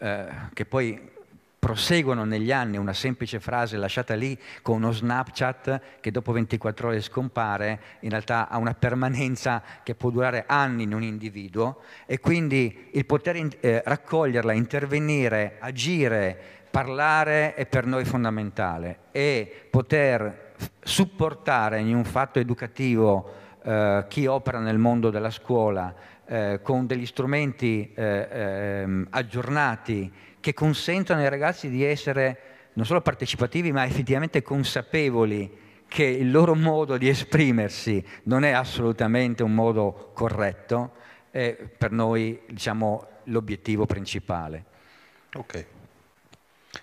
eh, che poi proseguono negli anni una semplice frase lasciata lì con uno Snapchat che dopo 24 ore scompare, in realtà ha una permanenza che può durare anni in un individuo e quindi il poter eh, raccoglierla, intervenire, agire parlare è per noi fondamentale e poter supportare in un fatto educativo eh, chi opera nel mondo della scuola eh, con degli strumenti eh, ehm, aggiornati che consentano ai ragazzi di essere non solo partecipativi ma effettivamente consapevoli che il loro modo di esprimersi non è assolutamente un modo corretto, è per noi diciamo, l'obiettivo principale. Okay.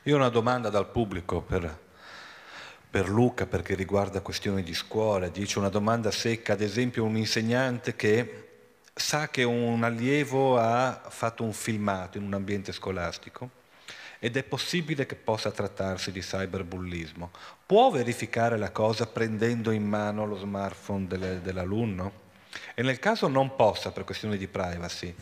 Io ho una domanda dal pubblico per, per Luca perché riguarda questioni di scuola. Dice una domanda secca, ad esempio un insegnante che sa che un allievo ha fatto un filmato in un ambiente scolastico ed è possibile che possa trattarsi di cyberbullismo. Può verificare la cosa prendendo in mano lo smartphone delle, dell'alunno? E nel caso non possa, per questioni di privacy,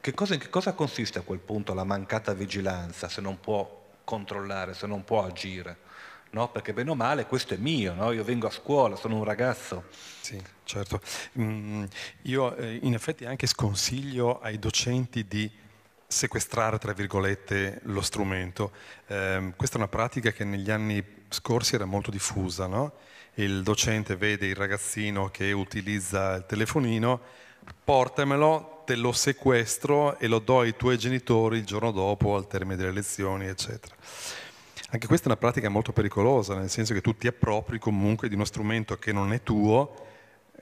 che cosa, in che cosa consiste a quel punto la mancata vigilanza se non può controllare, se non può agire. No? Perché bene o male questo è mio, no? io vengo a scuola, sono un ragazzo. Sì, certo. Mm, io eh, in effetti anche sconsiglio ai docenti di sequestrare, tra virgolette, lo strumento. Eh, questa è una pratica che negli anni scorsi era molto diffusa, no? Il docente vede il ragazzino che utilizza il telefonino, portamelo, te lo sequestro e lo do ai tuoi genitori il giorno dopo, al termine delle lezioni, eccetera. Anche questa è una pratica molto pericolosa, nel senso che tu ti appropri comunque di uno strumento che non è tuo,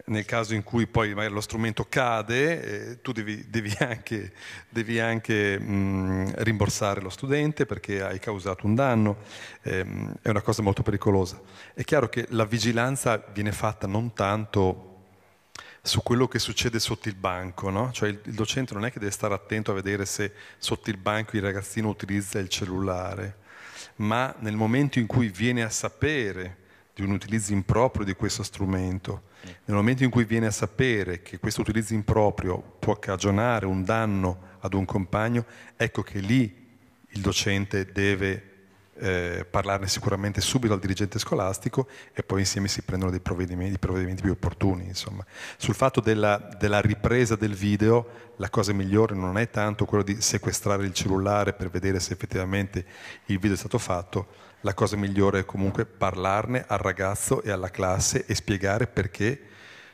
nel caso in cui poi lo strumento cade, eh, tu devi, devi anche, devi anche mh, mm, rimborsare lo studente perché hai causato un danno, eh, è una cosa molto pericolosa. È chiaro che la vigilanza viene fatta non tanto su quello che succede sotto il banco, no? cioè il, il, docente non è che deve stare attento a vedere se sotto il banco il ragazzino utilizza il cellulare, ma nel momento in cui viene a sapere di un utilizzo improprio di questo strumento, nel momento in cui viene a sapere che questo utilizzo improprio può cagionare un danno ad un compagno, ecco che lì il docente deve eh, parlarne sicuramente subito al dirigente scolastico e poi insieme si prendono dei provvedimenti, dei provvedimenti più opportuni. Insomma. Sul fatto della, della, ripresa del video, la cosa migliore non è tanto quello di sequestrare il cellulare per vedere se effettivamente il video è stato fatto, la cosa migliore è comunque parlarne al ragazzo e alla classe e spiegare perché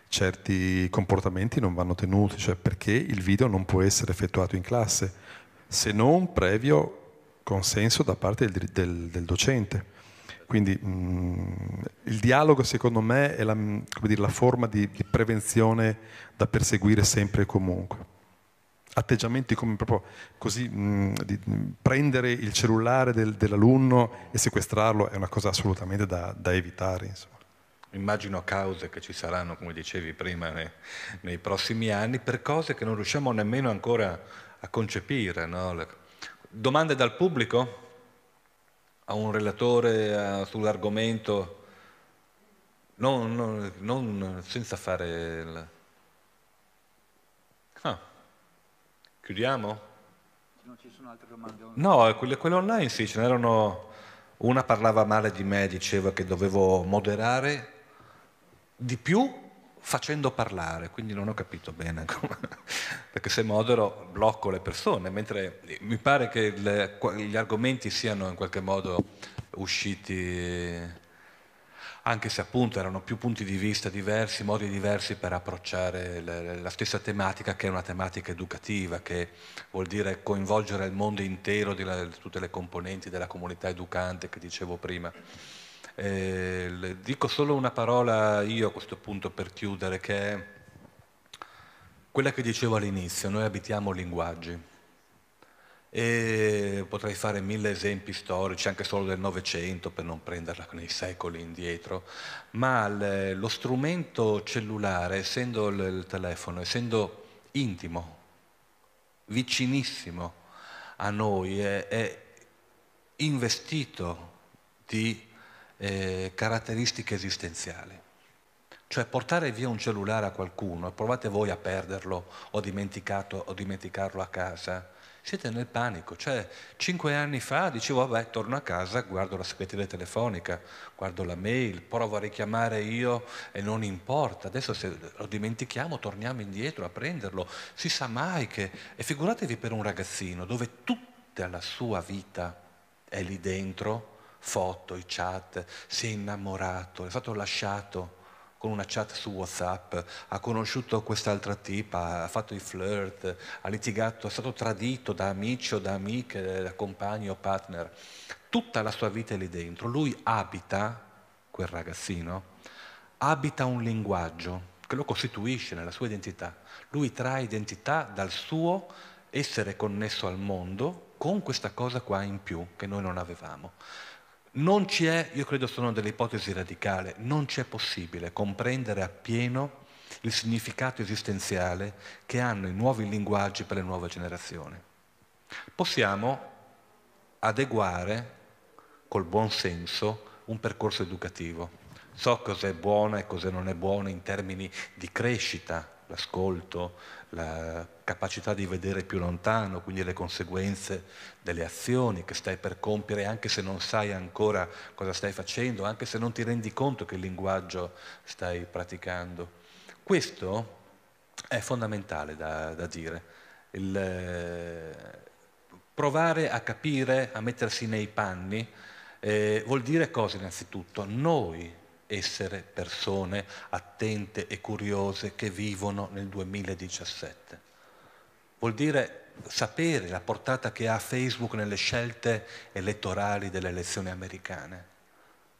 certi comportamenti non vanno tenuti, cioè perché il video non può essere effettuato in classe se non previo consenso da parte del, del, del docente. Quindi mh, mm, il dialogo secondo me è la, dire, la forma di, di, prevenzione da perseguire sempre e comunque. Atteggiamenti come proprio così, mh, mm, di, mh, prendere il cellulare del, dell'alunno e sequestrarlo è una cosa assolutamente da, da evitare. Insomma. Immagino cause che ci saranno, come dicevi prima, nei, nei prossimi anni, per cose che non riusciamo nemmeno ancora a concepire, no? Domande dal pubblico? A un relatore a, sull'argomento? Non, non, non, senza fare il... Ah. Chiudiamo? Non ci sono altre domande No, quelle, quelle online sì, ce n'erano... Una parlava male di me, diceva che dovevo moderare di più facendo parlare, quindi non ho capito bene come, perché se modero blocco le persone, mentre mi pare che le, gli argomenti siano in qualche modo usciti, anche se appunto erano più punti di vista diversi, modi diversi per approcciare le, la stessa tematica che è una tematica educativa, che vuol dire coinvolgere il mondo intero di, la, di tutte le componenti della comunità educante che dicevo prima. Eh, dico solo una parola io a questo punto per chiudere, che è quella che dicevo all'inizio, noi abitiamo linguaggi e potrei fare mille esempi storici, anche solo del Novecento, per non prenderla nei secoli indietro, ma lo strumento cellulare, essendo il telefono, essendo intimo, vicinissimo a noi, è, è investito di eh, caratteristiche esistenziali. Cioè portare via un cellulare a qualcuno, e provate voi a perderlo o, o dimenticarlo a casa, siete nel panico. Cioè, cinque anni fa dicevo, vabbè, torno a casa, guardo la segreteria telefonica, guardo la mail, provo a richiamare io e non importa. Adesso se lo dimentichiamo torniamo indietro a prenderlo. Si sa mai che... E figuratevi per un ragazzino dove tutta la sua vita è lì dentro foto, i chat, si è innamorato, è stato lasciato con una chat su Whatsapp, ha conosciuto quest'altra tipa, ha fatto i flirt, ha litigato, è stato tradito da amici o da amiche, da compagni o partner. Tutta la sua vita è lì dentro. Lui abita, quel ragazzino, abita un linguaggio che lo costituisce nella sua identità. Lui trae identità dal suo essere connesso al mondo con questa cosa qua in più che noi non avevamo. Non ci è, io credo sono delle ipotesi radicali, non ci è possibile comprendere appieno il significato esistenziale che hanno i nuovi linguaggi per le nuove generazioni. Possiamo adeguare col buon senso un percorso educativo. So cos'è buono e cos'è non è buono in termini di crescita, l'ascolto, la capacità di vedere più lontano, quindi le conseguenze delle azioni che stai per compiere, anche se non sai ancora cosa stai facendo, anche se non ti rendi conto che linguaggio stai praticando. Questo è fondamentale da, da dire. Il, eh, provare a capire, a mettersi nei panni, eh, vuol dire cosa innanzitutto? Noi essere persone attente e curiose che vivono nel 2017 vuol dire sapere la portata che ha Facebook nelle scelte elettorali delle elezioni americane.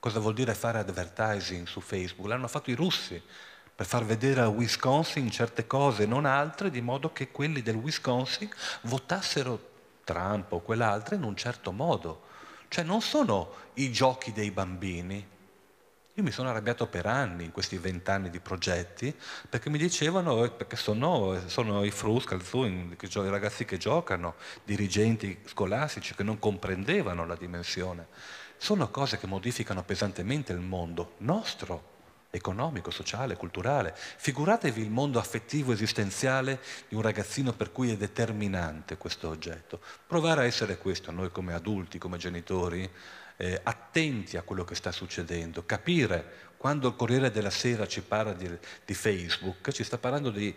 Cosa vuol dire fare advertising su Facebook? L'hanno fatto i russi per far vedere a Wisconsin certe cose, non altre, di modo che quelli del Wisconsin votassero Trump o quell'altro in un certo modo. Cioè non sono i giochi dei bambini, io mi sono arrabbiato per anni in questi vent'anni di progetti perché mi dicevano, eh, perché sono, sono i frus, calzun, i ragazzi che giocano, dirigenti scolastici che non comprendevano la dimensione. Sono cose che modificano pesantemente il mondo nostro, economico, sociale, culturale. Figuratevi il mondo affettivo, esistenziale di un ragazzino per cui è determinante questo oggetto. Provare a essere questo noi come adulti, come genitori, eh, attenti a quello che sta succedendo, capire quando il Corriere della Sera ci parla di, di Facebook, ci sta parlando di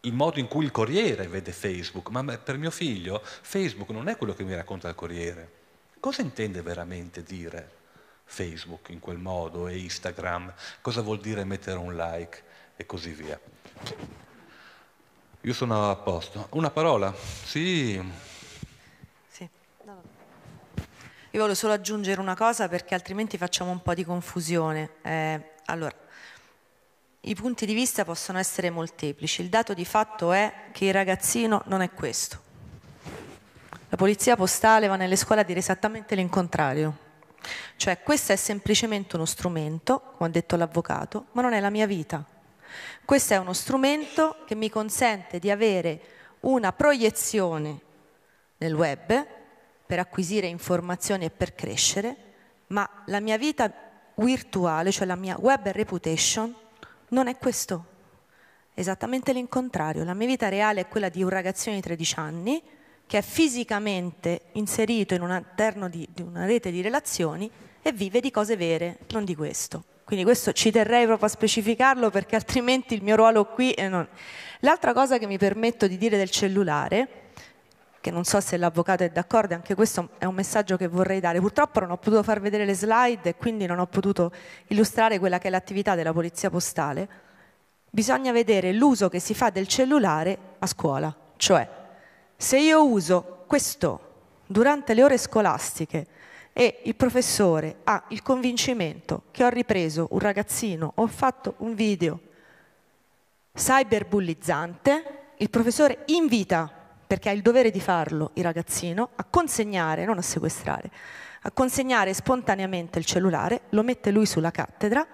il modo in cui il Corriere vede Facebook, ma per mio figlio Facebook non è quello che mi racconta il Corriere. Cosa intende veramente dire Facebook in quel modo e Instagram? Cosa vuol dire mettere un like e così via? Io sono a posto. Una parola? Sì. Io voglio solo aggiungere una cosa perché altrimenti facciamo un po' di confusione. Eh, allora, i punti di vista possono essere molteplici. Il dato di fatto è che il ragazzino non è questo. La polizia postale va nelle scuole a dire esattamente l'incontrario. Cioè questo è semplicemente uno strumento, come ha detto l'avvocato, ma non è la mia vita. Questo è uno strumento che mi consente di avere una proiezione nel web per acquisire informazioni e per crescere, ma la mia vita virtuale, cioè la mia web reputation, non è questo. Esattamente l'incontrario. La mia vita reale è quella di un ragazzino di 13 anni che è fisicamente inserito in un interno di, di una rete di relazioni e vive di cose vere, non di questo. Quindi questo ci terrei proprio a specificarlo perché altrimenti il mio ruolo qui è non. L'altra cosa che mi permetto di dire del cellulare che non so se l'avvocato è d'accordo, anche questo è un messaggio che vorrei dare. Purtroppo non ho potuto far vedere le slide e quindi non ho potuto illustrare quella che è l'attività della polizia postale. Bisogna vedere l'uso che si fa del cellulare a scuola, cioè se io uso questo durante le ore scolastiche e il professore ha il convincimento che ho ripreso un ragazzino, ho fatto un video cyberbullizzante, il professore invita perché ha il dovere di farlo il ragazzino, a consegnare, non a sequestrare, a consegnare spontaneamente il cellulare, lo mette lui sulla cattedra,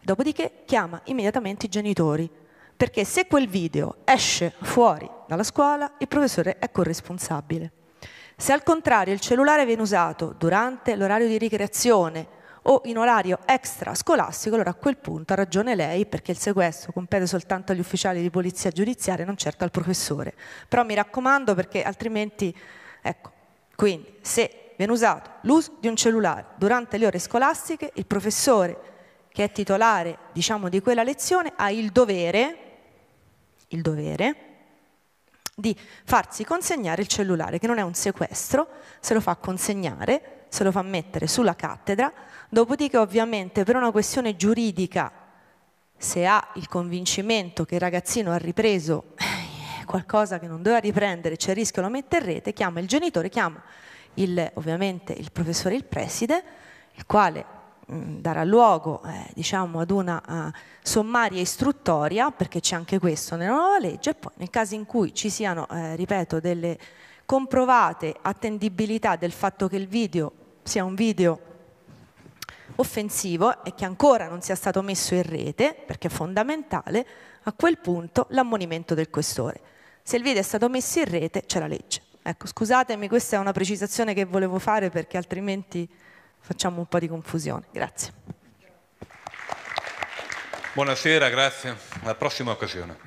dopodiché chiama immediatamente i genitori, perché se quel video esce fuori dalla scuola, il professore è corresponsabile. Se al contrario il cellulare viene usato durante l'orario di ricreazione o in orario extra scolastico, allora a quel punto ha ragione lei perché il sequestro compete soltanto agli ufficiali di polizia giudiziaria, non certo al professore. Però mi raccomando perché altrimenti, ecco, quindi se viene usato l'uso di un cellulare durante le ore scolastiche, il professore che è titolare diciamo, di quella lezione ha il dovere, il dovere di farsi consegnare il cellulare, che non è un sequestro, se lo fa consegnare, se lo fa mettere sulla cattedra Dopodiché ovviamente per una questione giuridica, se ha il convincimento che il ragazzino ha ripreso eh, qualcosa che non doveva riprendere, c'è cioè il rischio lo mette in rete, chiama il genitore, chiama il, ovviamente il professore, il preside, il quale mm, darà luogo eh, diciamo ad una uh, sommaria istruttoria perché c'è anche questo nella nuova legge e poi nel caso in cui ci siano eh, ripeto delle comprovate attendibilità del fatto che il video sia un video offensivo e che ancora non sia stato messo in rete, perché è fondamentale, a quel punto l'ammonimento del questore. Se il video è stato messo in rete c'è la legge. Ecco, scusatemi, questa è una precisazione che volevo fare perché altrimenti facciamo un po' di confusione. Grazie. Buonasera, grazie. Alla prossima occasione.